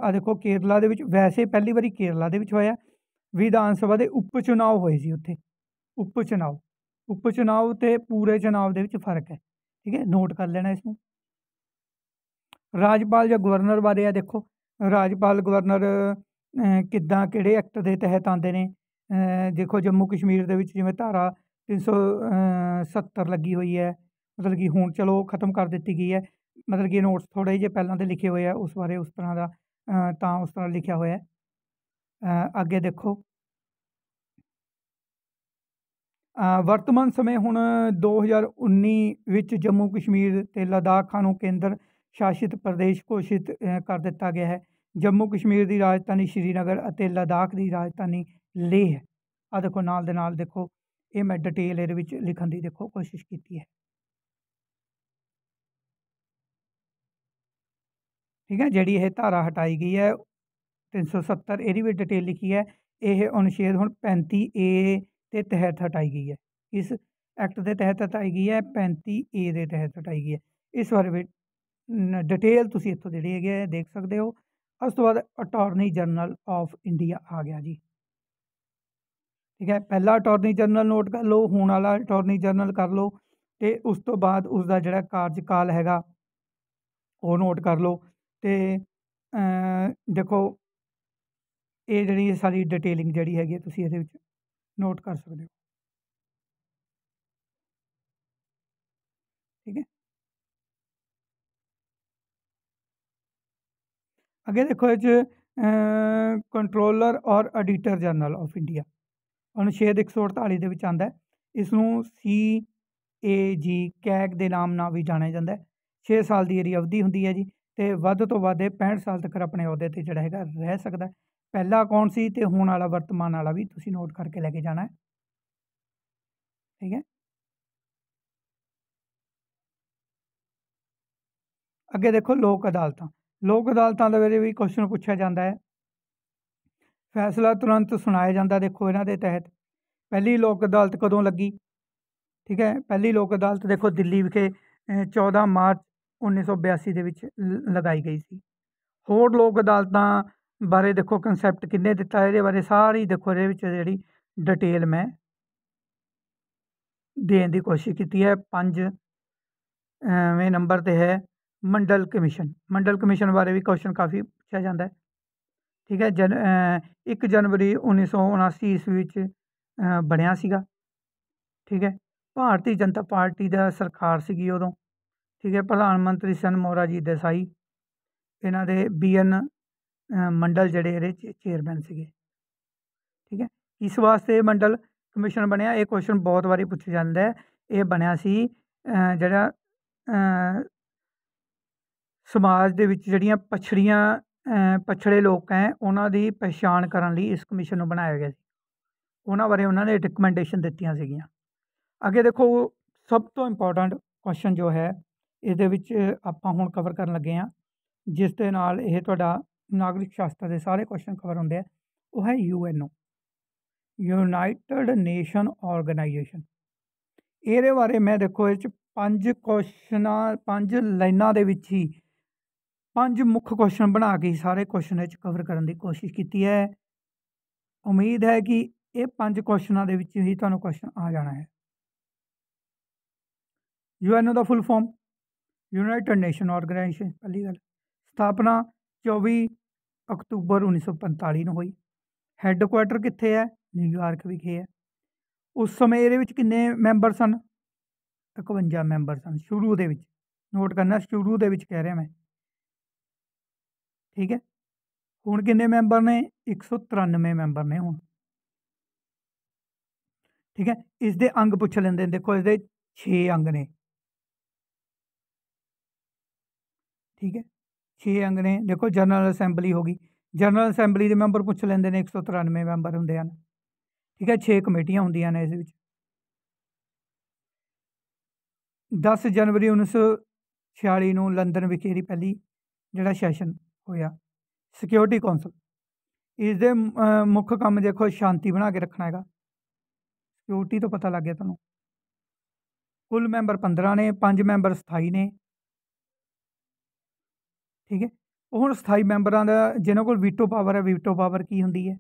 ਆ ਦੇਖੋ ਕੇਰਲਾ ਦੇ ਵਿੱਚ ਵੈਸੇ ਪਹਿਲੀ ਵਾਰੀ ਕੇਰਲਾ ਦੇ ਵਿੱਚ ਹੋਇਆ ਵਿਧਾਨ ਸਭਾ ਦੇ ਉਪ ਚੁਣਾਵ ਹੋਏ ਸੀ ਉੱਥੇ ਉਪ ਚੁਣਾਵ ਉਪ ਚੁਣਾਵ ਤੇ ਪੂਰੇ ਚੁਣਾਵ ਦੇ ਵਿੱਚ ਫਰਕ ਹੈ ਠੀਕ ਹੈ ਨੋਟ ਕਰ ਲੈਣਾ ਇਸ ਨੂੰ ਰਾਜਪਾਲ ਜਾਂ ਗਵਰਨਰ ਬਾਰੇ ਆ ਦੇਖੋ ਰਾਜਪਾਲ ਗਵਰਨਰ ਕਿੱਦਾਂ ਕਿਹੜੇ ਐਕਟ ਦੇ ਤਹਿਤ ਆਉਂਦੇ ਨੇ ਦੇਖੋ ਜੰਮੂ ਕਸ਼ਮੀਰ ਦੇ ਵਿੱਚ ਜਿਵੇਂ ਧਾਰਾ 370 ਲੱਗੀ ਹੋਈ ਹੈ ਮਤਲਬ ਕਿ ਹੁਣ ਚਲੋ ਖਤਮ ਕਰ ਦਿੱਤੀ ਗਈ ਹੈ ਮਤਲਬ ਕਿ ਨੋਟਸ ਥੋੜੇ ਜਿਹੇ ਪਹਿਲਾਂ ਦੇ ਲਿਖੇ ਹੋਏ ਆ ਉਸ ਬਾਰੇ ਉਸ ਤਰ੍ਹਾਂ ਦਾ ਤਾਂ ਉਸ ਤਰ੍ਹਾਂ ਲਿਖਿਆ ਹੋਇਆ ਹੈ ਅੱਗੇ ਦੇਖੋ ਵਰਤਮਾਨ ਸਮੇਂ ਹੁਣ 2019 ਵਿੱਚ ਜੰਮੂ ਕਸ਼ਮੀਰ ਤੇ ਲਦਾਖਾਂ ਨੂੰ ਕੇਂਦਰ ਸ਼ਾਸਿਤ ਪ੍ਰਦੇਸ਼ ਘੋਸ਼ਿਤ ਕਰ ਦਿੱਤਾ ਗਿਆ ਹੈ ਜੰਮੂ ਕਸ਼ਮੀਰ ਦੀ ਰਾਜਧਾਨੀ ਸ਼੍ਰੀਨਗਰ ਅਤੇ ਲਦਾਖ ਦੀ ਰਾਜਧਾਨੀ ਲੇਹ ਆ ਦੇਖੋ ਨਾਲ ਦੇ ਨਾਲ ਦੇਖੋ ਇਹ ਮੈਂ ਡਿਟੇਲ ਇਹਦੇ ਵਿੱਚ ਲਿਖਣ ਦੀ ਦੇਖੋ ਕੋਸ਼ਿਸ਼ ਕੀਤੀ ਹੈ ਠੀਕ ਹੈ ਜਿਹੜੀ ਇਹ ਧਾਰਾ ਹਟਾਈ ਗਈ ਹੈ 370 ਇਹਦੀ ਵੀ ਡਿਟੇਲ ਲਿਖੀ ਹੈ ਇਹ ਅਨੁਛੇਦ ਹੁਣ 35 ਏ ਦੇ ਤਹਿਤ ਹਟਾਈ ਗਈ ਹੈ ਇਸ ਐਕਟ ਦੇ ਤਹਿਤ ਹਟਾਈ ਗਈ ਹੈ 35 ਏ ਦੇ ਤਹਿਤ ਹਟਾਈ ਗਈ ਹੈ ਇਸ ਬਾਰੇ ਵੀ ਡਿਟੇਲ ਤੁਸੀਂ ਇੱਥੋਂ ਜਿਹੜੀ ਹੈਗੀ ਹੈ ਦੇਖ ਸਕਦੇ ਹੋ ਉਸ ਤੋਂ ਬਾਅਦ ਅਟਾਰਨੀ ਜਨਰਲ ਆਫ ਇੰਡੀਆ ਆ ਗਿਆ ਜੀ ਠੀਕ ਹੈ ਪਹਿਲਾ ਅਟਾਰਨੀ ਜਨਰਲ ਨੋਟ ਕਰ ਲਓ ਹੁਣ ਵਾਲਾ ਅਟਾਰਨੀ ਜਨਰਲ ਕਰ ਲਓ ਤੇ ਉਸ ਤੋਂ ਬਾਅਦ ਉਸ ਦਾ ਜਿਹੜਾ ਕਾਰਜਕਾਲ ਹੈਗਾ ਉਹ ਨੋਟ ਕਰ ਲਓ ਤੇ ਦੇਖੋ ਇਹ ਜਿਹੜੀ ਸਾਰੀ ਡਿਟੇਲਿੰਗ ਜਿਹੜੀ ਹੈਗੀ ਤੁਸੀਂ ਇਹਦੇ ਵਿੱਚ ਨੋਟ ਕਰ ਸਕਦੇ ਹੋ ਠੀਕ ਹੈ ਅੱਗੇ ਦੇਖੋ ਇਹ ਚ ਕੰਟਰੋਲਰ ਔਰ ਐਡੀਟਰ ਜਨਰਲ ਆਫ ਇੰਡੀਆ ਅਨੁਛੇਦ 148 ਦੇ ਵਿੱਚ ਆਂਦਾ ਇਸ ਨੂੰ ਸੀ ਏ ਜੀ ਕੈਗ ਦੇ ਨਾਮ ਨਾਲ ਵੀ ਜਾਣਿਆ ਜਾਂਦਾ 6 ਸਾਲ ਦੀ ਇਹਦੀ ਅਵਧੀ ਹੁੰਦੀ ਹੈ ਜੀ ਤੇ ਵੱਧ ਤੋਂ ਵੱਧ 65 ਸਾਲ ਤੱਕ ਆਪਣੇ ਅਹੁਦੇ ਤੇ ਜਿਹੜਾ ਹੈਗਾ ਰਹਿ ਸਕਦਾ ਪਹਿਲਾ ਕੌਣ ਸੀ ਤੇ ਹੁਣ ਵਾਲਾ ਵਰਤਮਾਨ ਵਾਲਾ ਵੀ ਤੁਸੀਂ ਨੋਟ ਕਰਕੇ ਲੈ ਕੇ ਜਾਣਾ ਹੈ ਠੀਕ ਹੈ ਅੱਗੇ ਦੇਖੋ ਲੋਕ ਅਦਾਲਤਾਂ ਲੋਕ ਅਦਾਲਤਾਂ ਦੇ ਵਿੱਚ ਵੀ ਕੁਐਸਚਨ ਪੁੱਛਿਆ ਜਾਂਦਾ ਹੈ ਫੈਸਲਾ ਤੁਰੰਤ ਸੁਣਾਇਆ ਜਾਂਦਾ ਦੇਖੋ ਇਹਨਾਂ ਦੇ ਤਹਿਤ ਪਹਿਲੀ ਲੋਕ ਅਦਾਲਤ ਕਦੋਂ ਲੱਗੀ ਠੀਕ ਹੈ ਪਹਿਲੀ ਲੋਕ ਅਦਾਲਤ ਦੇਖੋ ਦਿੱਲੀ ਵਿਖੇ 14 ਮਾਰਚ 1982 ਦੇ ਵਿੱਚ ਲਗਾਈ ਗਈ ਸੀ ਹੋਰ ਲੋਕ ਅਦਾਲਤਾਂ ਬਾਰੇ ਦੇਖੋ ਕਨਸੈਪਟ ਕਿੰਨੇ ਦਿੱਤਾ ਇਹਦੇ ਬਾਰੇ ਸਾਰੀ ਦੇਖੋ ਇਹਦੇ ਵਿੱਚ ਜਿਹੜੀ ਡਿਟੇਲ ਮੈਂ ਦੇਣ ਦੀ ਕੋਸ਼ਿਸ਼ ਕੀਤੀ ਹੈ 5ਵੇਂ ਨੰਬਰ ਤੇ ਹੈ ਮੰਡਲ ਕਮਿਸ਼ਨ ਮੰਡਲ ਕਮਿਸ਼ਨ ਬਾਰੇ ਵੀ ਕੁਐਸਚਨ ਕਾਫੀ ਪੁੱਛਿਆ ਜਾਂਦਾ ਹੈ ਠੀਕ ਹੈ ਜਨ 1 ਜਨਵਰੀ 1979 ਈਸਵੀ ਵਿੱਚ ਬਣਿਆ ਸੀਗਾ ਠੀਕ ਹੈ ਭਾਰਤੀ ਜਨਤਾ ਪਾਰਟੀ ਦਾ ਸਰਕਾਰ ਸੀਗੀ ਉਦੋਂ ਠੀਕ ਹੈ ਪ੍ਰਧਾਨ ਮੰਤਰੀ ਸਨ ਮੋਰਾਜੀ ਦੇਸਾਈ ਇਹਨਾਂ ਦੇ ਬੀਐਨ ਮੰਡਲ ਜਿਹੜੇ ਇਹਦੇ ਚੇਅਰਮੈਨ ਸੀਗੇ ਠੀਕ ਹੈ ਇਸ ਵਾਸਤੇ ਮੰਡਲ ਕਮਿਸ਼ਨ ਬਣਿਆ ਇਹ ਕੁਐਸਚਨ ਬਹੁਤ ਵਾਰੀ ਪੁੱਛਿਆ ਜਾਂਦਾ ਹੈ ਇਹ ਬਣਿਆ ਸੀ ਜਿਹੜਾ ਸਮਾਜ ਦੇ ਵਿੱਚ ਜਿਹੜੀਆਂ ਪਛੜੀਆਂ ਪਛੜੇ ਲੋਕ ਹੈ ਉਹਨਾਂ ਦੀ ਪਛਾਣ ਕਰਨ ਲਈ ਇਸ ਕਮਿਸ਼ਨ ਨੂੰ ਬਣਾਇਆ ਗਿਆ ਸੀ ਉਹਨਾਂ ਬਾਰੇ ਉਹਨਾਂ ਨੇ ਰეკਮੈਂਡੇਸ਼ਨ ਦਿੱਤੀਆਂ ਸੀਗੀਆਂ ਅੱਗੇ ਦੇਖੋ ਸਭ ਤੋਂ ਇੰਪੋਰਟੈਂਟ ਕੁਐਸਚਨ ਜੋ ਹੈ ਇਹਦੇ ਵਿੱਚ ਆਪਾਂ ਹੁਣ ਕਵਰ ਕਰਨ ਲੱਗੇ ਆ ਜਿਸ ਦੇ ਨਾਲ ਇਹ ਤੁਹਾਡਾ ਨਾਗਰਿਕ ਸ਼ਾਸਤਰ ਦੇ ਸਾਰੇ ਕੁਐਸਚਨ ਕਵਰ ਹੁੰਦੇ ਆ ਉਹ ਹੈ ਯੂਐਨਓ ਯੂਨਾਈਟਿਡ ਨੇਸ਼ਨ ਆਰਗੇਨਾਈਜੇਸ਼ਨ ਇਹਦੇ ਬਾਰੇ ਮੈਂ ਦੇਖੋ ਇਹ ਚ ਪੰਜ ਕੁਐਸਚਨਾਂ ਪੰਜ ਲਾਈਨਾਂ ਦੇ ਵਿੱਚ ਹੀ ਪੰਜ ਮੁੱਖ ਕੁਐਸਚਨ ਬਣਾ ਕੇ ਸਾਰੇ ਕੁਐਸਚਨ ਵਿੱਚ ਕਵਰ ਕਰਨ ਦੀ ਕੋਸ਼ਿਸ਼ ਕੀਤੀ ਹੈ ਉਮੀਦ ਹੈ ਕਿ ਇਹ ਪੰਜ ਕੁਐਸਚਨਾਂ ਦੇ ਵਿੱਚ ਹੀ ਤੁਹਾਨੂੰ ਕੁਐਸਚਨ ਆ ਜਾਣਾ ਹੈ ਯੂਐਨਓ ਦਾ full form United Nation Organization ਪਹਿਲੀ ਗੱਲ ਸਥਾਪਨਾ 24 ਅਕਤੂਬਰ 1945 ਨੂੰ ਹੋਈ ਹੈੱਡਕੁਆਰਟਰ ਕਿੱਥੇ ਹੈ ਨਿਊਯਾਰਕ ਵਿਖੇ ਹੈ ਉਸ ਸਮੇਂ ਇਹਦੇ ਵਿੱਚ ਕਿੰਨੇ ਮੈਂਬਰ ਸਨ 51 ਮੈਂਬਰ ਸਨ ਸ਼ੁਰੂ ਦੇ ਵਿੱਚ ਨੋਟ ਕਰਨਾ ਸ਼ੁਰੂ ਦੇ ਵਿੱਚ ਕਹਿ ਰਿਹਾ ਮੈਂ ਠੀਕ ਹੈ ਹੁਣ ਕਿੰਨੇ ਮੈਂਬਰ ਨੇ 193 ਮੈਂਬਰ ਨੇ ਹੁਣ ਠੀਕ ਹੈ ਇਸ ਦੇ ਅੰਗ ਪੁੱਛ ਲੈਂਦੇ ਨੇ ਦੇਖੋ ਇਸ ਦੇ 6 ਅੰਗ ਨੇ ਠੀਕ ਹੈ 6 ਅੰਗ ਨੇ ਦੇਖੋ ਜਨਰਲ ਅਸੈਂਬਲੀ ਹੋ ਗਈ ਜਨਰਲ ਅਸੈਂਬਲੀ ਦੇ ਮੈਂਬਰ ਪੁੱਛ ਲੈਂਦੇ ਨੇ 193 ਮੈਂਬਰ ਹੁੰਦੇ ਹਨ ਠੀਕ ਹੈ 6 ਕਮੇਟੀਆਂ ਹੁੰਦੀਆਂ ਨੇ ਇਸ ਵਿੱਚ 10 ਜਨਵਰੀ 1946 ਨੂੰ ਲੰਡਨ ਵਿਖੇ ਦੀ ਪਹਿਲੀ ਜਿਹੜਾ ਸੈਸ਼ਨ ਹੋਇਆ ਸਿਕਿਉਰਿਟੀ ਕਾਉਂਸਲ ਇਸ ਦੇ ਮੁੱਖ ਕੰਮ ਦੇਖੋ ਸ਼ਾਂਤੀ ਬਣਾ ਕੇ ਰੱਖਣਾ ਹੈਗਾ ਸਿਕਿਉਰਿਟੀ ਤੋਂ ਪਤਾ ਲੱਗ ਗਿਆ ਤੁਹਾਨੂੰ ਕੁੱਲ ਮੈਂਬਰ 15 ਨੇ 5 ਮੈਂਬਰ ਸਥਾਈ ਨੇ ਠੀਕ ਹੈ ਹੁਣ ਸਥਾਈ ਮੈਂਬਰਾਂ ਦਾ ਜਿਹਨਾਂ ਕੋਲ ਵੀਟੋ ਪਾਵਰ ਹੈ ਵੀਟੋ ਪਾਵਰ ਕੀ ਹੁੰਦੀ ਹੈ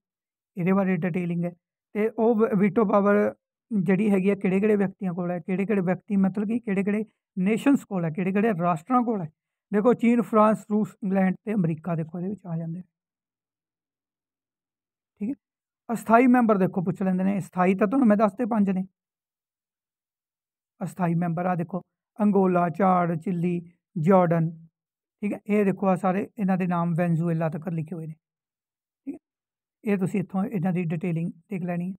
ਇਹਦੇ ਬਾਰੇ ਡਿਟੇਲਿੰਗ ਹੈ ਤੇ ਉਹ ਵੀਟੋ ਪਾਵਰ ਜਿਹੜੀ ਹੈਗੀ ਹੈ ਕਿਹੜੇ-ਕਿਹੜੇ ਵਿਅਕਤੀਆਂ ਕੋਲ ਹੈ ਕਿਹੜੇ-ਕਿਹੜੇ ਵਿਅਕਤੀ ਮਤਲਬ ਕਿ ਕਿਹੜੇ-ਕਿਹੜੇ ਨੇਸ਼ਨਸ ਕੋਲ ਹੈ ਕਿਹੜੇ-ਕਿਹੜੇ ਰਾਸ਼ਟਰਾਂ ਕੋਲ ਹੈ ਦੇਖੋ ਚੀਨ ਫਰਾਂਸ ਰੂਸ ਇੰਗਲੈਂਡ ਤੇ ਅਮਰੀਕਾ ਦੇਖੋ ਇਹਦੇ ਵਿੱਚ ਆ ਜਾਂਦੇ ਨੇ ਠੀਕ ਹੈ ਅਸਥਾਈ ਮੈਂਬਰ ਦੇਖੋ ਪੁੱਛ ਲੈਂਦੇ ਨੇ ਸਥਾਈ ਤਾਂ ਤੁਹਾਨੂੰ ਮੈਂ ਦੱਸਦੇ ਪੰਜ ਨੇ ਅਸਥਾਈ ਮੈਂਬਰ ਆ ਦੇਖੋ ਅੰਗੋਲਾ ਝਾੜ ਚਿੱਲੀ ਜਾਰਡਨ ਠੀਕ ਹੈ ਇਹ ਦੇਖੋ ਆ ਸਾਰੇ ਇਹਨਾਂ ਦੇ ਨਾਮ ਵੈਨਜ਼ੂਏਲਾ ਤੱਕ ਲਿਖੇ ਹੋਏ ਨੇ ਠੀਕ ਹੈ ਇਹ ਤੁਸੀਂ ਇੱਥੋਂ ਇਹਨਾਂ ਦੀ ਡਿਟੇਲਿੰਗ ਦੇਖ ਲੈਣੀ ਹੈ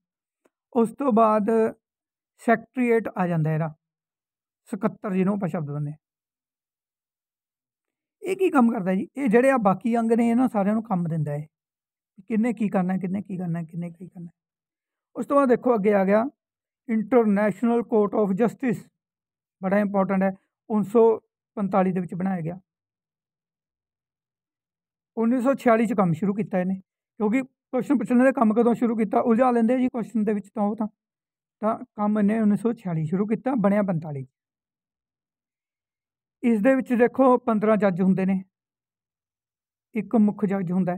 ਉਸ ਤੋਂ ਬਾਅਦ ਸੈਕਟਰੀਏਟ ਆ ਜਾਂਦਾ ਇਹਦਾ ਸਕੱਤਰ ਜਿਹਨੂੰ ਆਪਾਂ ਸ਼ਬਦ ਬੰਨੇ ਇਹ ਕੀ ਕੰਮ ਕਰਦਾ ਜੀ ਇਹ ਜਿਹੜੇ ਆ ਬਾਕੀ ਅੰਗ ਨੇ ਇਹਨਾਂ ਸਾਰਿਆਂ ਨੂੰ ਕੰਮ ਦਿੰਦਾ ਹੈ ਕਿੰਨੇ ਕੀ ਕਰਨਾ ਕਿੰਨੇ ਕੀ ਕਰਨਾ ਕਿੰਨੇ ਕੀ ਕਰਨਾ ਉਸ ਤੋਂ ਬਾਅਦ ਦੇਖੋ ਅੱਗੇ ਆ ਗਿਆ ਇੰਟਰਨੈਸ਼ਨਲ ਕੋਰਟ ਆਫ ਜਸਟਿਸ ਬੜਾ ਇੰਪੋਰਟੈਂਟ ਹੈ 1945 ਦੇ ਵਿੱਚ ਬਣਾਇਆ ਗਿਆ 1946 ਚ ਕੰਮ ਸ਼ੁਰੂ ਕੀਤਾ ਇਹਨੇ ਕਿਉਂਕਿ ਕੁਐਸਚਨ ਪੁੱਛਣ ਦੇ ਕੰਮ ਕਦੋਂ ਸ਼ੁਰੂ ਕੀਤਾ ਉਲਝਾ ਲੈਂਦੇ ਜੀ ਕੁਐਸਚਨ ਦੇ ਵਿੱਚ ਤਾਂ ਉਹ ਤਾਂ ਤਾਂ ਕੰਮ ਇਹਨੇ 1946 ਸ਼ੁਰੂ ਕੀਤਾ ਬਣਿਆ 45 ਇਸ ਦੇ ਵਿੱਚ ਦੇਖੋ 15 ਜੱਜ ਹੁੰਦੇ ਨੇ ਇੱਕ ਮੁੱਖ ਜੱਜ ਹੁੰਦਾ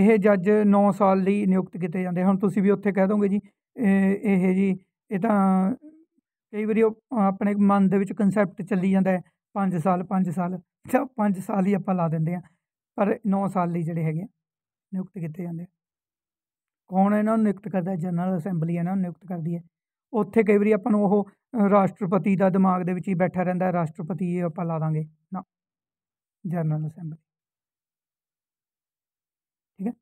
ਇਹ ਜੱਜ 9 ਸਾਲ ਲਈ ਨਿਯੁਕਤ ਕੀਤੇ ਜਾਂਦੇ ਹੁਣ ਤੁਸੀਂ ਵੀ ਉੱਥੇ ਕਹਿ ਦੋਗੇ ਜੀ ਇਹ ਜੀ ਇਹ ਤਾਂ ਕਈ ਵਾਰੀ ਆਪਣੇ ਮਨ ਦੇ ਵਿੱਚ ਕਨਸੈਪਟ ਚੱਲੀ ਜਾਂਦਾ ਹੈ 5 ਸਾਲ 5 ਸਾਲ ਜਾਂ 5 ਸਾਲ ਹੀ ਆਪਾਂ ਲਾ ਦਿੰਦੇ ਆ ਪਰ 9 ਸਾਲ ਲਈ ਜਿਹੜੇ ਹੈਗੇ ਨਿਯੁਕਤ ਕੀਤੇ ਜਾਂਦੇ ਕੌਣ ਇਹਨਾਂ ਨੂੰ ਨਿਯੁਕਤ ਕਰਦਾ ਜਨਰਲ ਅਸੈਂਬਲੀ ਇਹਨਾਂ ਨੂੰ ਨਿਯੁਕਤ ਕਰਦੀ ਹੈ ਉੱਥੇ ਕਈ ਵਾਰੀ ਆਪਾਂ ਨੂੰ ਉਹ ਰਾਸ਼ਟਰਪਤੀ ਦਾ ਦਿਮਾਗ ਦੇ ਵਿੱਚ ਹੀ ਬੈਠਾ ਰਹਿੰਦਾ ਰਾਸ਼ਟਰਪਤੀ ਇਹ ਆਪਾਂ ਲਾ ਦਾਂਗੇ ਨਾ ਜਨਰਲ ਅਸੈਂਬਲੀ ਠੀਕ ਹੈ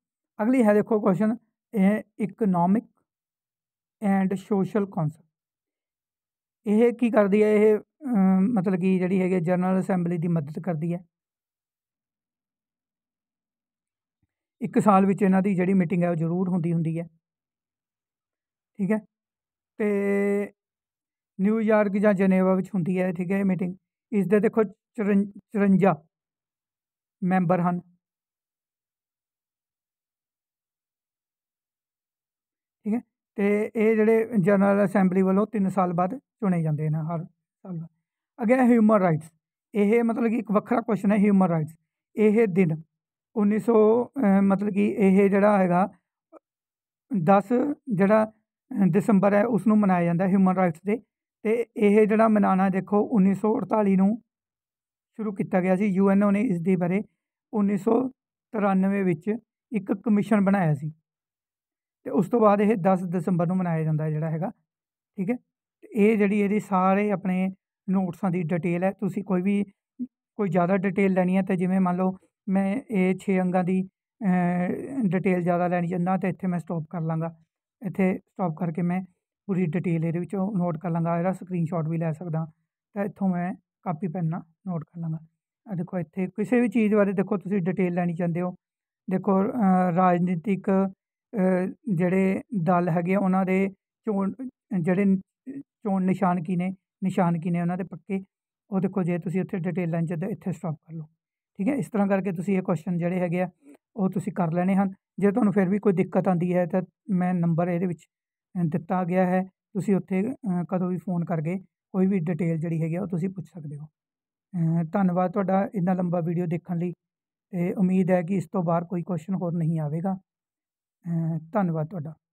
ਅਗਲੀ ਹੈ ਦੇਖੋ ਕੁਐਸਚਨ ਇਹ ਇਕਨੋਮਿਕ ਐਂਡ ਸੋਸ਼ਲ ਕਾਉਂਸਲ ਇਹ ਕੀ ਕਰਦੀ ਹੈ ਇਹ ਮਤਲਬ ਕਿ ਜਿਹੜੀ ਹੈਗੀ ਜਨਰਲ ਅਸੈਂਬਲੀ ਦੀ ਮਦਦ ਕਰਦੀ ਹੈ ਇੱਕ ਸਾਲ ਵਿੱਚ ਇਹਨਾਂ ਦੀ ਜਿਹੜੀ ਮੀਟਿੰਗ ਹੈ ਉਹ ਜ਼ਰੂਰ ਹੁੰਦੀ ਹੁੰਦੀ ਹੈ ਠੀਕ ਹੈ ਤੇ ਨਿਊਯਾਰਕ ਜਾਂ ਜਨੇਵਾ ਵਿੱਚ ਹੁੰਦੀ ਹੈ ਠੀਕ ਹੈ ਇਹ ਮੀਟਿੰਗ ਇਸ ਦੇ ਦੇਖੋ 54 ਮੈਂਬਰ ਹਨ ਠੀਕ ਹੈ ਤੇ ਇਹ ਜਿਹੜੇ ਜਨਰਲ ਅਸੈਂਬਲੀ ਵੱਲੋਂ 3 ਸਾਲ ਬਾਅਦ ਚੁਣੇ ਜਾਂਦੇ ਨੇ ਹਰ ਸਾਲ ਅਗੇ ਹਿਊਮਨ ਰਾਈਟਸ ਇਹ ਮਤਲਬ ਕਿ ਇੱਕ ਵੱਖਰਾ ਕੁਐਸਚਨ ਹੈ ਹਿਊਮਨ ਰਾਈਟਸ ਇਹ ਦਿਨ 1900 ਮਤਲਬ ਕਿ ਇਹ ਜਿਹੜਾ ਹੈਗਾ 10 ਜਿਹੜਾ ਦਸੰਬਰ ਹੈ ਉਸ ਨੂੰ ਮਨਾਇਆ ਜਾਂਦਾ ਹਿਊਮਨ ਰਾਈਟਸ ਦੇ ਤੇ ਇਹ ਜਿਹੜਾ ਮਨਾਣਾ ਦੇਖੋ 1948 ਨੂੰ ਸ਼ੁਰੂ ਕੀਤਾ ਗਿਆ ਸੀ ਯੂਐਨਓ ਨੇ ਇਸ ਦੇ ਬਾਰੇ 1993 ਵਿੱਚ ਇੱਕ ਕਮਿਸ਼ਨ ਬਣਾਇਆ ਸੀ ਤੇ ਉਸ ਤੋਂ ਬਾਅਦ ਇਹ 10 ਦਸੰਬਰ ਨੂੰ ਮਨਾਇਆ ਜਾਂਦਾ ਜਿਹੜਾ ਹੈਗਾ ਠੀਕ ਹੈ ਇਹ ਜਿਹੜੀ ਇਹਦੀ ਸਾਰੇ ਆਪਣੇ ਨੋਟਸਾਂ ਦੀ ਡਿਟੇਲ ਹੈ ਤੁਸੀਂ ਕੋਈ ਵੀ ਕੋਈ ਜ਼ਿਆਦਾ ਡਿਟੇਲ ਲੈਣੀ ਹੈ ਤਾਂ ਜਿਵੇਂ ਮੰਨ ਲਓ ਮੈਂ ਇਹ 6 ਅੰਗਾਂ ਦੀ ਡਿਟੇਲ ਜ਼ਿਆਦਾ ਲੈਣੀ ਚਾਹੁੰਦਾ ਤਾਂ ਇੱਥੇ ਮੈਂ ਸਟਾਪ ਕਰ ਲਾਂਗਾ ਇੱਥੇ ਸਟਾਪ ਕਰਕੇ ਮੈਂ ਪੂਰੀ ਡਿਟੇਲ ਇਹਦੇ ਵਿੱਚੋਂ ਨੋਟ ਕਰ ਲਾਂਗਾ ਇਹਦਾ ਸਕਰੀਨਸ਼ਾਟ ਵੀ ਲੈ ਸਕਦਾ ਤਾਂ ਇੱਥੋਂ ਮੈਂ ਕਾਪੀ ਪੈਨ ਨਾਲ ਨੋਟ ਕਰ ਲਾਂਗਾ ਆ ਦੇਖੋ ਇੱਥੇ ਕਿਸੇ ਵੀ ਚੀਜ਼ ਬਾਰੇ ਦੇਖੋ ਤੁਸੀਂ ਡਿਟੇਲ ਲੈਣੀ ਚਾਹੁੰਦੇ ਹੋ ਦੇਖੋ ਰਾਜਨੀਤਿਕ ਜਿਹੜੇ ਦਲ ਹੈਗੇ ਉਹਨਾਂ ਦੇ ਚੋਣ ਜਿਹੜੇ ਚੋਣ ਨਿਸ਼ਾਨ ਕੀ ਨੇ ਨਿਸ਼ਾਨ ਕੀ ਨੇ ਉਹਨਾਂ ਦੇ ਪੱਕੇ ਉਹ ਦੇਖੋ ਜੇ ਤੁਸੀਂ ਉੱਥੇ ਡਿਟੇਲ ਲੈਣੀ ਚਾਹੁੰਦੇ ਇੱਥੇ ਸਟਾਪ ਕਰ ਲਓ ਠੀਕ ਹੈ ਇਸ ਤਰ੍ਹਾਂ ਕਰਕੇ ਤੁਸੀਂ ਇਹ ਕੁਐਸਚਨ ਜਿਹੜੇ ਹੈਗੇ ਆ ਉਹ ਤੁਸੀਂ ਕਰ ਲੈਣੇ ਹਨ ਜੇ ਤੁਹਾਨੂੰ ਫਿਰ ਵੀ ਕੋਈ ਦਿੱਕਤ ਆਉਂਦੀ ਹੈ ਤਾਂ ਮੈਂ ਨੰਬਰ ਇਹਦੇ ਵਿੱਚ ਦਿੱਤਾ ਗਿਆ ਹੈ ਤੁਸੀਂ ਉੱਥੇ ਕਦੋਂ ਵੀ ਫੋਨ ਕਰਕੇ ਕੋਈ ਵੀ ਡਿਟੇਲ ਜਿਹੜੀ ਹੈਗੀ ਉਹ ਤੁਸੀਂ ਪੁੱਛ ਸਕਦੇ ਹੋ ਧੰਨਵਾਦ ਤੁਹਾਡਾ ਇੰਨਾ ਲੰਬਾ ਵੀਡੀਓ ਦੇਖਣ ਲਈ ਤੇ ਉਮੀਦ ਹੈ ਕਿ ਇਸ ਤੋਂ ਬਾਅਦ ਕੋਈ ਕੁਐਸਚਨ ਹੋਰ ਨਹੀਂ ਆਵੇਗਾ ਧੰਨਵਾਦ ਤੁਹਾਡਾ